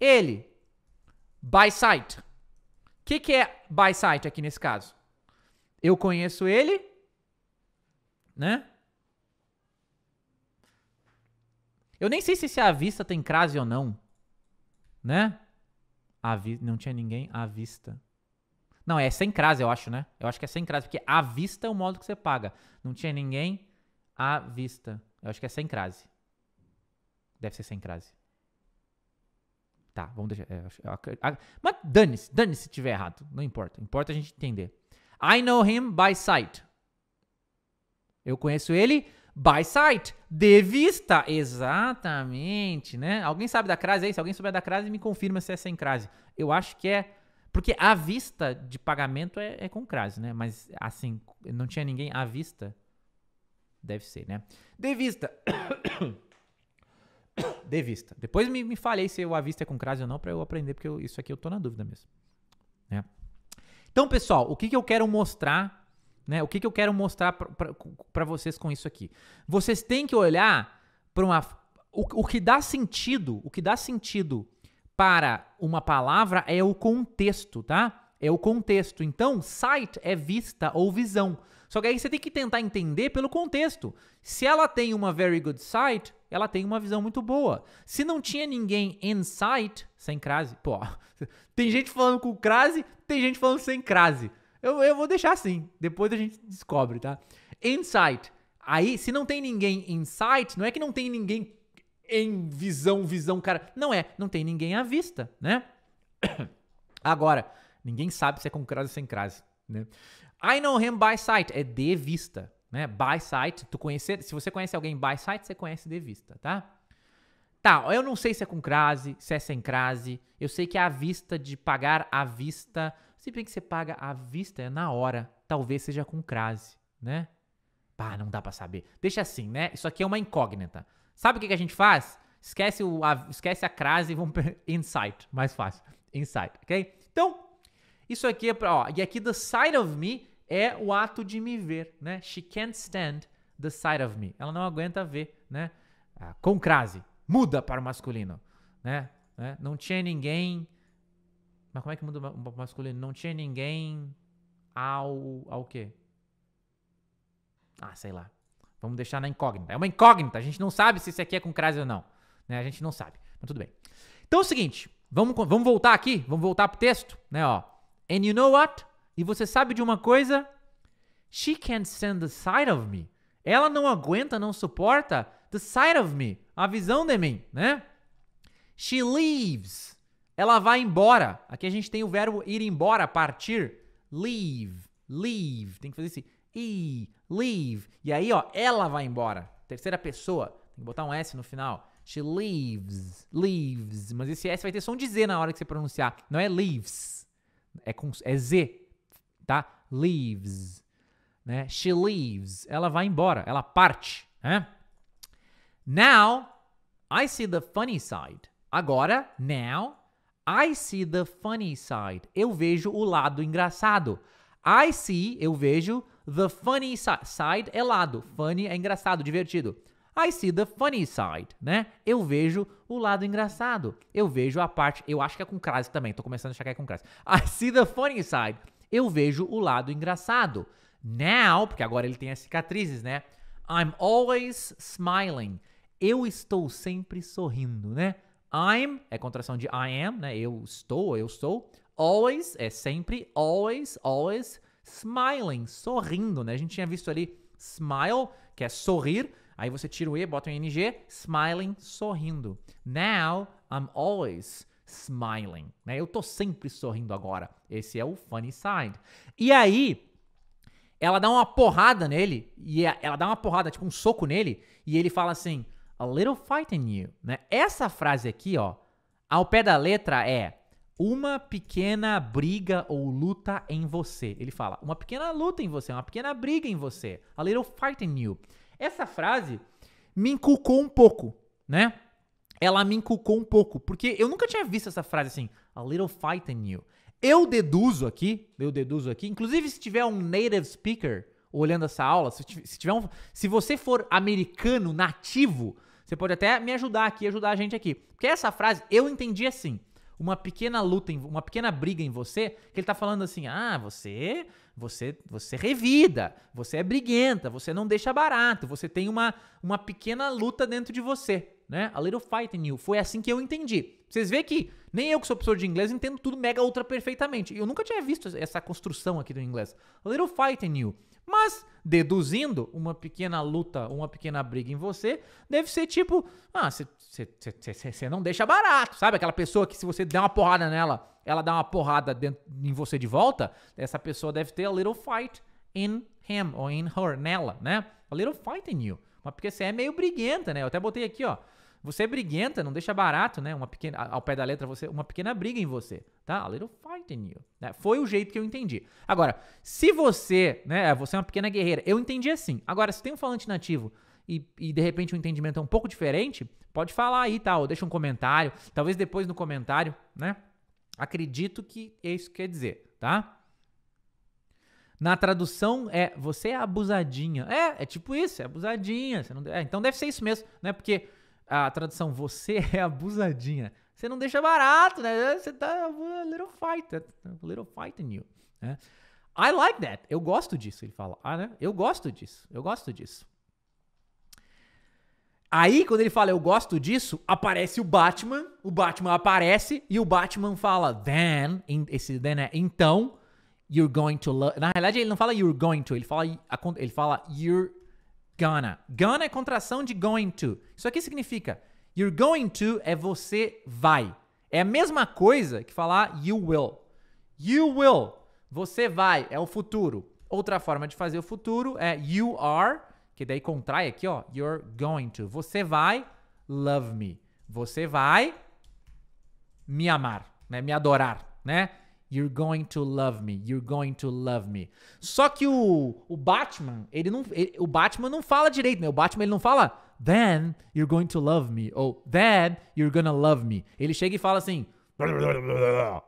ele by sight. O que, que é by sight aqui nesse caso? Eu conheço ele, né? Eu nem sei se esse vista, tem crase ou não, né? Avi não tinha ninguém à vista. Não, é sem crase, eu acho, né? Eu acho que é sem crase, porque à vista é o modo que você paga. Não tinha ninguém à vista. Eu acho que é sem crase. Deve ser sem crase. Tá, vamos deixar. É, mas dane-se, dane-se se tiver errado. Não importa. Importa a gente entender. I know him by sight. Eu conheço ele by sight, de vista. Exatamente, né? Alguém sabe da crase aí? É se alguém souber da crase, me confirma se essa é sem crase. Eu acho que é. Porque a vista de pagamento é, é com crase, né? Mas assim, não tinha ninguém à vista. Deve ser, né? De vista. de vista. Depois me, me falei se o à vista é com crase ou não, para eu aprender, porque eu, isso aqui eu tô na dúvida mesmo. Então, pessoal, o que, que eu quero mostrar, né? O que, que eu quero mostrar para vocês com isso aqui? Vocês têm que olhar para uma o, o que dá sentido, o que dá sentido para uma palavra é o contexto, tá? É o contexto. Então, sight é vista ou visão. Só que aí você tem que tentar entender pelo contexto. Se ela tem uma very good sight, ela tem uma visão muito boa. Se não tinha ninguém in sight, sem crase, pô, tem gente falando com crase, tem gente falando sem crase. Eu, eu vou deixar assim, depois a gente descobre, tá? insight Aí, se não tem ninguém in sight, não é que não tem ninguém em visão, visão, cara. Não é, não tem ninguém à vista, né? Agora, ninguém sabe se é com crase ou sem crase, né? I know him by sight. É de vista, né? By sight. Tu conhecer, se você conhece alguém by sight, você conhece de vista, tá? Tá, eu não sei se é com crase, se é sem crase. Eu sei que é à vista de pagar à vista. Se bem que você paga à vista, é na hora. Talvez seja com crase, né? Pá, não dá para saber. Deixa assim, né? Isso aqui é uma incógnita. Sabe o que, que a gente faz? Esquece, o, a, esquece a crase e vamos insight. Mais fácil. Insight, ok? Então, isso aqui é pra. Ó, e aqui, the side of me é o ato de me ver, né? She can't stand the sight of me. Ela não aguenta ver, né? Ah, com crase, muda para o masculino, né? né? Não tinha ninguém. Mas como é que muda para o masculino? Não tinha ninguém ao ao quê? Ah, sei lá. Vamos deixar na incógnita. É uma incógnita. A gente não sabe se isso aqui é com crase ou não. Né? A gente não sabe. Mas tudo bem. Então é o seguinte. Vamos, vamos voltar aqui. Vamos voltar pro texto, né? Ó. And you know what? E você sabe de uma coisa? She can't stand the sight of me. Ela não aguenta, não suporta the sight of me, a visão de mim, né? She leaves. Ela vai embora. Aqui a gente tem o verbo ir embora, partir. Leave, leave. Tem que fazer esse e, leave. E aí, ó, ela vai embora. Terceira pessoa. Tem que botar um S no final. She leaves, leaves. Mas esse S vai ter som de Z na hora que você pronunciar. Não é leaves. É, com, é Z, tá? Leaves, né? She leaves. Ela vai embora, ela parte, né? Now I see the funny side. Agora, now I see the funny side. Eu vejo o lado engraçado. I see, eu vejo the funny side é lado. Funny é engraçado, divertido. I see the funny side, né? Eu vejo o lado engraçado. Eu vejo a parte. Eu acho que é com crase também. Tô começando a achar que é com crase. I see the funny side eu vejo o lado engraçado. Now, porque agora ele tem as cicatrizes, né? I'm always smiling. Eu estou sempre sorrindo, né? I'm é contração de I am, né? Eu estou, eu sou. Always é sempre, always, always smiling, sorrindo, né? A gente tinha visto ali smile, que é sorrir, aí você tira o E, bota um NG, smiling, sorrindo. Now, I'm always smiling, né? Eu tô sempre sorrindo agora. Esse é o funny side. E aí, ela dá uma porrada nele, e é, ela dá uma porrada, tipo um soco nele, e ele fala assim, a little fight in you, né? Essa frase aqui, ó, ao pé da letra é uma pequena briga ou luta em você. Ele fala, uma pequena luta em você, uma pequena briga em você. A little fight in you. Essa frase me inculcou um pouco, né? ela me inculcou um pouco, porque eu nunca tinha visto essa frase assim, a little fight in you. Eu deduzo aqui, eu deduzo aqui, inclusive se tiver um native speaker olhando essa aula, se, tiver um, se você for americano nativo, você pode até me ajudar aqui, ajudar a gente aqui. Porque essa frase eu entendi assim uma pequena luta, uma pequena briga em você, que ele tá falando assim: "Ah, você, você, você é revida, você é briguenta, você não deixa barato, você tem uma uma pequena luta dentro de você, né? A little fight in you". Foi assim que eu entendi. Vocês veem que nem eu que sou professor de inglês entendo tudo mega ultra perfeitamente. Eu nunca tinha visto essa construção aqui do inglês. A little fight in you. Mas, deduzindo, uma pequena luta, uma pequena briga em você, deve ser tipo, ah, você não deixa barato, sabe? Aquela pessoa que se você der uma porrada nela, ela dá uma porrada dentro, em você de volta, essa pessoa deve ter a little fight in him, ou in her, nela, né? A little fight in you. Mas porque você é meio briguenta, né? Eu até botei aqui, ó. Você é briguenta, não deixa barato, né? Uma pequena, ao pé da letra, você, uma pequena briga em você, tá? A little fight in you. Né? Foi o jeito que eu entendi. Agora, se você, né? É, você é uma pequena guerreira, eu entendi assim. Agora, se tem um falante nativo e, e de repente o um entendimento é um pouco diferente, pode falar aí, tal. Deixa um comentário, talvez depois no comentário, né? Acredito que é isso quer dizer, tá? Na tradução é você é abusadinha. É, é tipo isso, é abusadinha. Não, é, então deve ser isso mesmo, né? Porque a tradução você é abusadinha. Você não deixa barato, né? Você tá a little fight, a little fight in you. Né? I like that. Eu gosto disso, ele fala. Ah, né? Eu gosto disso. Eu gosto disso. Aí, quando ele fala eu gosto disso, aparece o Batman, o Batman aparece e o Batman fala then, esse then é então, you're going to love. Na realidade, ele não fala you're going to, ele fala, ele fala you're Gonna. Gonna é contração de going to. Isso aqui significa you're going to é você vai. É a mesma coisa que falar you will. You will. Você vai, é o futuro. Outra forma de fazer o futuro é you are, que daí contrai aqui, ó. You're going to. Você vai love me. Você vai me amar, né? Me adorar, né? You're going to love me. You're going to love me. Só que o, o Batman, ele não, ele, o Batman não fala direito, né? O Batman ele não fala then you're going to love me ou then you're gonna love me. Ele chega e fala assim.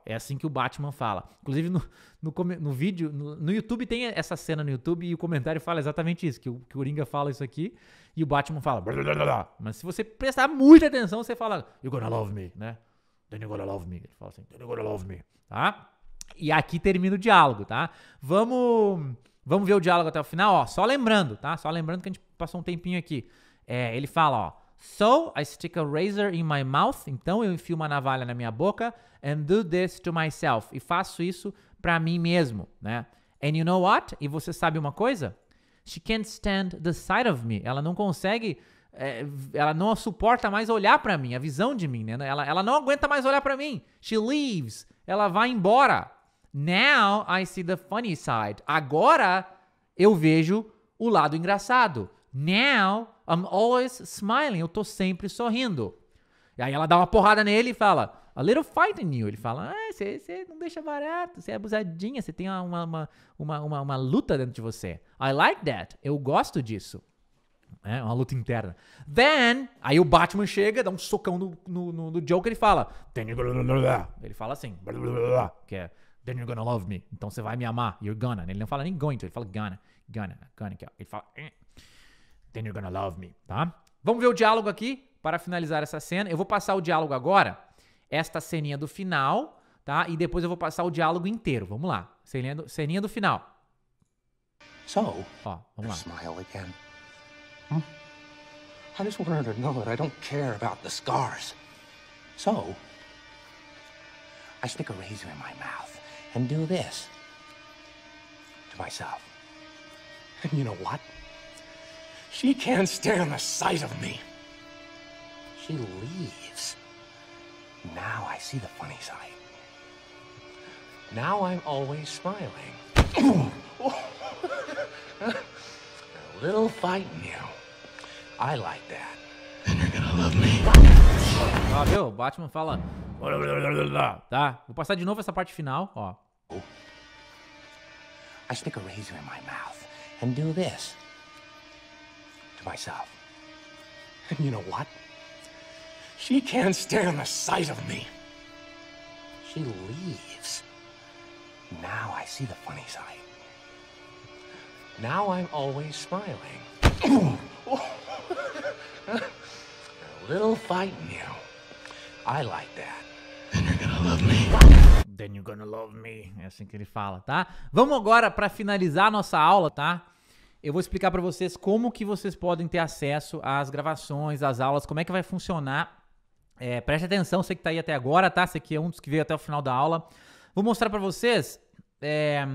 É assim que o Batman fala. Inclusive, no, no, no vídeo, no, no, YouTube tem essa cena no YouTube e o comentário fala exatamente isso: que o Coringa fala isso aqui e o Batman fala. Mas se você prestar muita atenção, você fala, You're gonna love me, né? Then you're gonna love me. Ele fala assim, Then you're gonna love me, tá? E aqui termina o diálogo, tá? Vamos, vamos ver o diálogo até o final, ó. Só lembrando, tá? Só lembrando que a gente passou um tempinho aqui. É, ele fala, ó. So I stick a razor in my mouth. Então eu enfio uma navalha na minha boca. And do this to myself. E faço isso para mim mesmo, né? And you know what? E você sabe uma coisa? She can't stand the sight of me. Ela não consegue. É, ela não suporta mais olhar para mim, a visão de mim, né? Ela, ela não aguenta mais olhar para mim. She leaves. Ela vai embora. Now I see the funny side. Agora eu vejo o lado engraçado. Now I'm always smiling. Eu tô sempre sorrindo. E aí ela dá uma porrada nele e fala, a little fight in you. Ele fala, ah, você não deixa barato, você é abusadinha, você tem uma, uma, uma, uma, uma luta dentro de você. I like that. Eu gosto disso. É uma luta interna. Then, aí o Batman chega, dá um socão no, no, no, no Joker e fala. Ele fala assim, que é Then you're gonna love me. Então você vai me amar. You're gonna. Ele não fala nem going to, ele fala gonna. Gonna, gonna aqui, ó. Ele fala. Eh. Then you're gonna love me, tá? Vamos ver o diálogo aqui para finalizar essa cena. Eu vou passar o diálogo agora, esta ceninha do final, tá? E depois eu vou passar o diálogo inteiro. Vamos lá. Ceninha do, ceninha do final. So, ó, vamos lá. Smile again. Hmm? I just want her to know that I don't care about the scars. So, I stick a razor in my mouth. and do this to myself. And you know what? She can't stand the sight of me. She leaves. Now I see the funny side. Now I'm always smiling. A little fight in you. I like that. And you're gonna love me. viu? Batman fala. Tá? Vou passar de novo essa parte final, ó. I stick a razor in my mouth and do this to myself. And you know what? She can't stand the sight of me. She leaves. Now I see the funny side. Now I'm always smiling. a little fighting, you. I like that. Then you're gonna love me. É assim que ele fala, tá? Vamos agora para finalizar a nossa aula, tá? Eu vou explicar para vocês como que vocês podem ter acesso às gravações, às aulas, como é que vai funcionar. É, preste atenção, você que tá aí até agora, tá? Você que é um dos que veio até o final da aula. Vou mostrar para vocês é,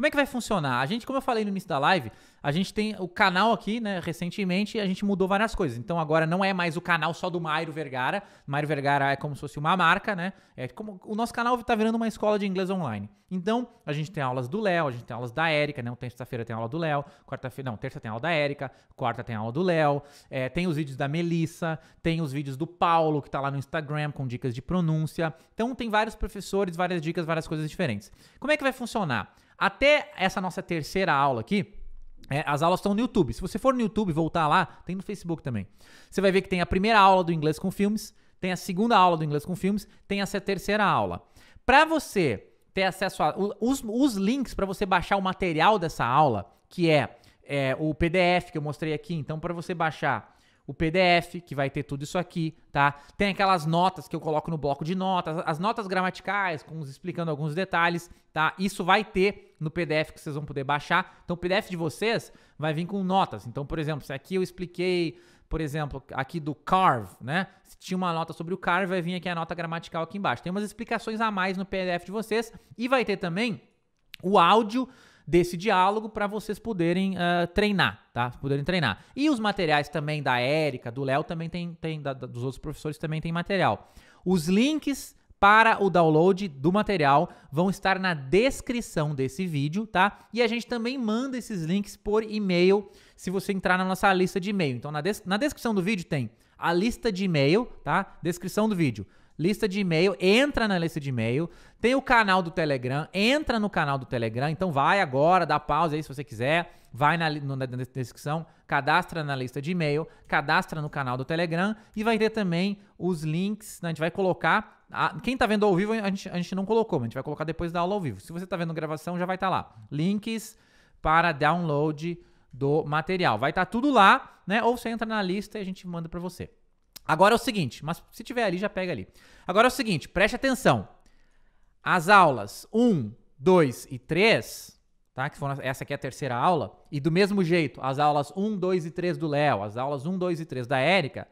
como é que vai funcionar? A gente, como eu falei no início da live, a gente tem o canal aqui, né? Recentemente a gente mudou várias coisas. Então agora não é mais o canal só do Mairo Vergara. Mairo Vergara é como se fosse uma marca, né? É como o nosso canal tá virando uma escola de inglês online. Então a gente tem aulas do Léo, a gente tem aulas da Érica, né? Terça-feira tem aula do Léo, quarta-feira não, terça tem aula da Érica, quarta tem aula do Léo, é, tem os vídeos da Melissa, tem os vídeos do Paulo que tá lá no Instagram com dicas de pronúncia. Então tem vários professores, várias dicas, várias coisas diferentes. Como é que vai funcionar? Até essa nossa terceira aula aqui, é, as aulas estão no YouTube. Se você for no YouTube voltar lá, tem no Facebook também. Você vai ver que tem a primeira aula do inglês com filmes, tem a segunda aula do inglês com filmes, tem essa terceira aula. Para você ter acesso a os, os links para você baixar o material dessa aula, que é, é o PDF que eu mostrei aqui, então para você baixar o PDF, que vai ter tudo isso aqui, tá? Tem aquelas notas que eu coloco no bloco de notas, as notas gramaticais, com, explicando alguns detalhes, tá? Isso vai ter no PDF que vocês vão poder baixar. Então, o PDF de vocês vai vir com notas. Então, por exemplo, se aqui eu expliquei, por exemplo, aqui do carve, né? Se tinha uma nota sobre o carve, vai vir aqui a nota gramatical aqui embaixo. Tem umas explicações a mais no PDF de vocês e vai ter também o áudio desse diálogo para vocês poderem uh, treinar, tá? Poderem treinar. E os materiais também da Érica, do Léo também tem, tem da, da, dos outros professores também tem material. Os links para o download do material vão estar na descrição desse vídeo, tá? E a gente também manda esses links por e-mail se você entrar na nossa lista de e-mail. Então, na, des na descrição do vídeo tem a lista de e-mail, tá? Descrição do vídeo lista de e-mail, entra na lista de e-mail, tem o canal do Telegram, entra no canal do Telegram, então vai agora, dá pausa aí se você quiser, vai na, no, na descrição, cadastra na lista de e-mail, cadastra no canal do Telegram e vai ter também os links, né, a gente vai colocar, a, quem tá vendo ao vivo a gente, a gente não colocou, mas a gente vai colocar depois da aula ao vivo, se você tá vendo gravação já vai estar tá lá, links para download do material, vai estar tá tudo lá, né, ou você entra na lista e a gente manda para você. Agora é o seguinte, mas se tiver ali, já pega ali. Agora é o seguinte, preste atenção. As aulas 1, 2 e 3, tá? Que foram, essa aqui é a terceira aula. E do mesmo jeito, as aulas 1, 2 e 3 do Léo, as aulas 1, 2 e 3 da Érica,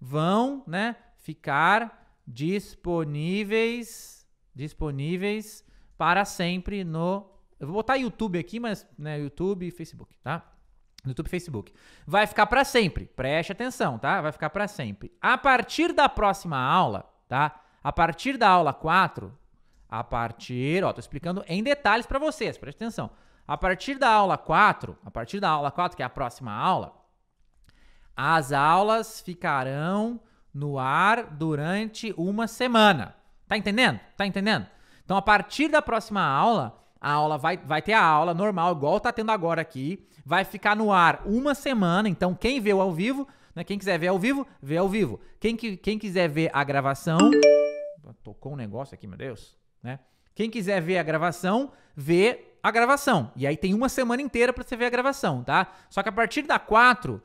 vão, né, ficar disponíveis, disponíveis para sempre no... Eu vou botar YouTube aqui, mas, né, YouTube e Facebook, tá? no YouTube e Facebook. Vai ficar para sempre. Preste atenção, tá? Vai ficar para sempre. A partir da próxima aula, tá? A partir da aula 4, a partir, ó, tô explicando em detalhes para vocês, preste atenção. A partir da aula 4, a partir da aula 4, que é a próxima aula, as aulas ficarão no ar durante uma semana. Tá entendendo? Tá entendendo? Então, a partir da próxima aula, a aula vai, vai ter a aula normal, igual tá tendo agora aqui. Vai ficar no ar uma semana, então quem vê ao vivo, né? Quem quiser ver ao vivo, vê ao vivo. Quem, quem quiser ver a gravação. Tocou um negócio aqui, meu Deus. Né? Quem quiser ver a gravação, vê a gravação. E aí tem uma semana inteira para você ver a gravação, tá? Só que a partir da 4,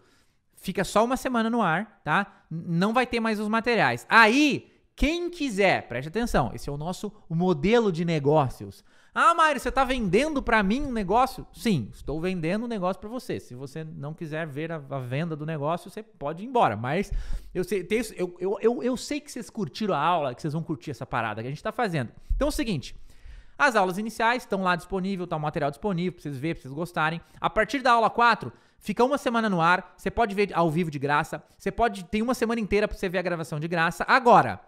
fica só uma semana no ar, tá? Não vai ter mais os materiais. Aí, quem quiser, preste atenção, esse é o nosso modelo de negócios. Ah, Mário, você está vendendo para mim um negócio? Sim, estou vendendo um negócio para você. Se você não quiser ver a, a, venda do negócio, você pode ir embora. Mas eu sei, tem, eu, eu, eu, eu sei que vocês curtiram a aula, que vocês vão curtir essa parada que a gente está fazendo. Então é o seguinte. As aulas iniciais estão lá disponível, está o material disponível, para vocês verem, para vocês gostarem. A partir da aula 4, fica uma semana no ar, você pode ver ao vivo de graça, você pode ter uma semana inteira para você ver a gravação de graça. Agora,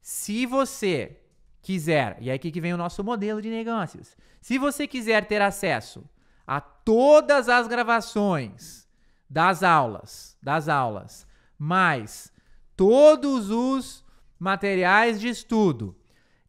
se você quiser, e aí que vem o nosso modelo de negócios. Se você quiser ter acesso a todas as gravações das aulas, das aulas, mais todos os materiais de estudo.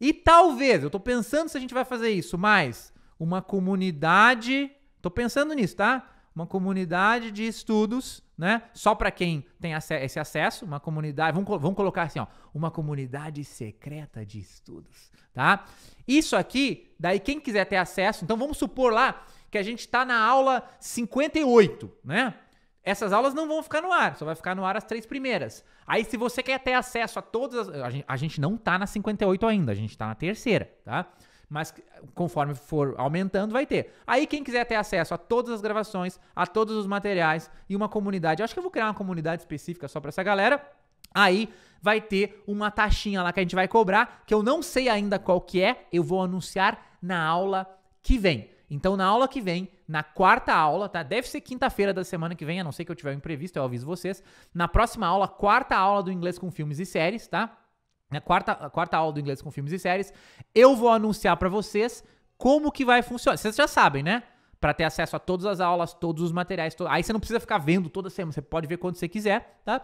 E talvez, eu estou pensando se a gente vai fazer isso, mais uma comunidade, estou pensando nisso, tá? uma comunidade de estudos, né? Só para quem tem esse acesso, uma comunidade, vamos, vamos colocar assim, ó, uma comunidade secreta de estudos, tá? Isso aqui, daí quem quiser ter acesso, então vamos supor lá que a gente está na aula 58, né? Essas aulas não vão ficar no ar, só vai ficar no ar as três primeiras. Aí, se você quer ter acesso a todas as. A gente, a gente não tá na 58 ainda, a gente tá na terceira, tá? mas conforme for aumentando, vai ter. Aí quem quiser ter acesso a todas as gravações, a todos os materiais e uma comunidade, eu acho que eu vou criar uma comunidade específica só para essa galera. Aí vai ter uma taxinha lá que a gente vai cobrar, que eu não sei ainda qual que é, eu vou anunciar na aula que vem. Então, na aula que vem, na quarta aula, tá? Deve ser quinta-feira da semana que vem, a não ser que eu tiver um imprevisto, eu aviso vocês. Na próxima aula, quarta aula do Inglês com Filmes e Séries, tá? a quarta, quarta aula do inglês com filmes e séries, eu vou anunciar para vocês como que vai funcionar. Vocês já sabem, né? Para ter acesso a todas as aulas, todos os materiais, to... aí você não precisa ficar vendo toda semana, você pode ver quando você quiser, tá?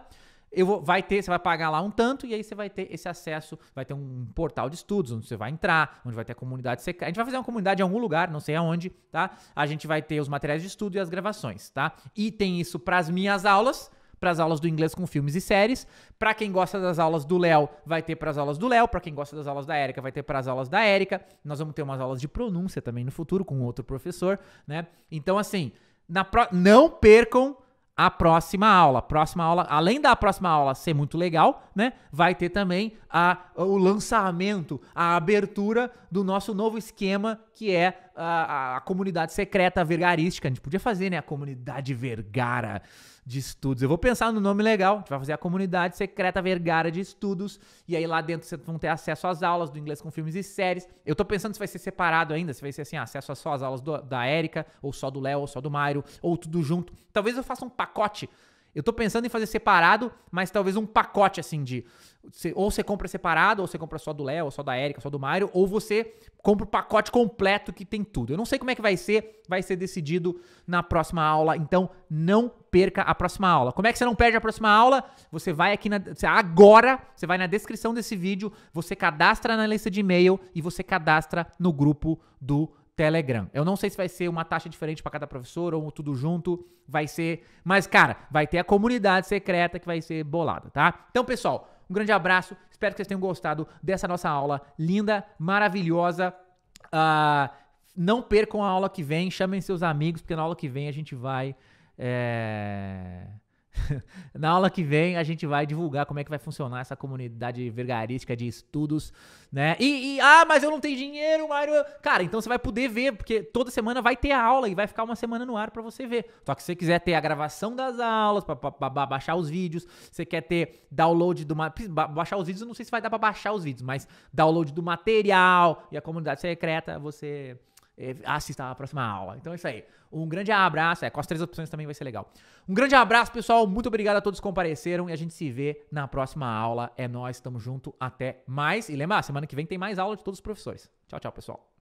Eu vou, vai ter, você vai pagar lá um tanto e aí você vai ter esse acesso, vai ter um portal de estudos onde você vai entrar, onde vai ter a comunidade secreta. A gente vai fazer uma comunidade em algum lugar, não sei aonde, tá? A gente vai ter os materiais de estudo e as gravações, tá? E tem isso para as minhas aulas, para as aulas do inglês com filmes e séries. Para quem gosta das aulas do Léo, vai ter para as aulas do Léo. Para quem gosta das aulas da Érica, vai ter para as aulas da Érica. Nós vamos ter umas aulas de pronúncia também no futuro com outro professor, né? Então, assim, na pro... não percam a próxima aula. Próxima aula, além da próxima aula ser muito legal, né? Vai ter também a, o lançamento, a abertura do nosso novo esquema que é a, a, a comunidade secreta vergarística. A gente podia fazer, né? A comunidade vergara de estudos. Eu vou pensar no nome legal. A gente vai fazer a comunidade secreta Vergara de estudos. E aí lá dentro vocês vão ter acesso às aulas do inglês com filmes e séries. Eu tô pensando se vai ser separado ainda, se vai ser assim, ah, acesso só às aulas do, da Érica, ou só do Léo, ou só do Mairo, ou tudo junto. Talvez eu faça um pacote eu tô pensando em fazer separado, mas talvez um pacote assim de. Ou você compra separado, ou você compra só do Léo, ou só da Erika, só do Mário, ou você compra o pacote completo que tem tudo. Eu não sei como é que vai ser, vai ser decidido na próxima aula, então não perca a próxima aula. Como é que você não perde a próxima aula? Você vai aqui na, agora, você vai na descrição desse vídeo, você cadastra na lista de e-mail e você cadastra no grupo do Telegram. Eu não sei se vai ser uma taxa diferente para cada professor ou tudo junto, vai ser, mas cara, vai ter a comunidade secreta que vai ser bolada, tá? Então, pessoal, um grande abraço. Espero que vocês tenham gostado dessa nossa aula linda, maravilhosa. Uh, não percam a aula que vem, chamem seus amigos, porque na aula que vem a gente vai é... Na aula que vem a gente vai divulgar como é que vai funcionar essa comunidade vergarística de estudos, né? E, e ah, mas eu não tenho dinheiro, Mário. Cara, então você vai poder ver, porque toda semana vai ter a aula e vai ficar uma semana no ar para você ver. Só que se você quiser ter a gravação das aulas, pra, baixar os vídeos, você quer ter download do material, baixar os vídeos, eu não sei se vai dar para baixar os vídeos, mas download do material e a comunidade secreta, você é, assista a próxima aula. Então é isso aí. Um grande abraço. É, com as três opções também vai ser legal. Um grande abraço, pessoal. Muito obrigado a todos que compareceram e a gente se vê na próxima aula. É nós, tamo junto. Até mais. E lembra, semana que vem tem mais aula de todos os professores. Tchau, tchau, pessoal.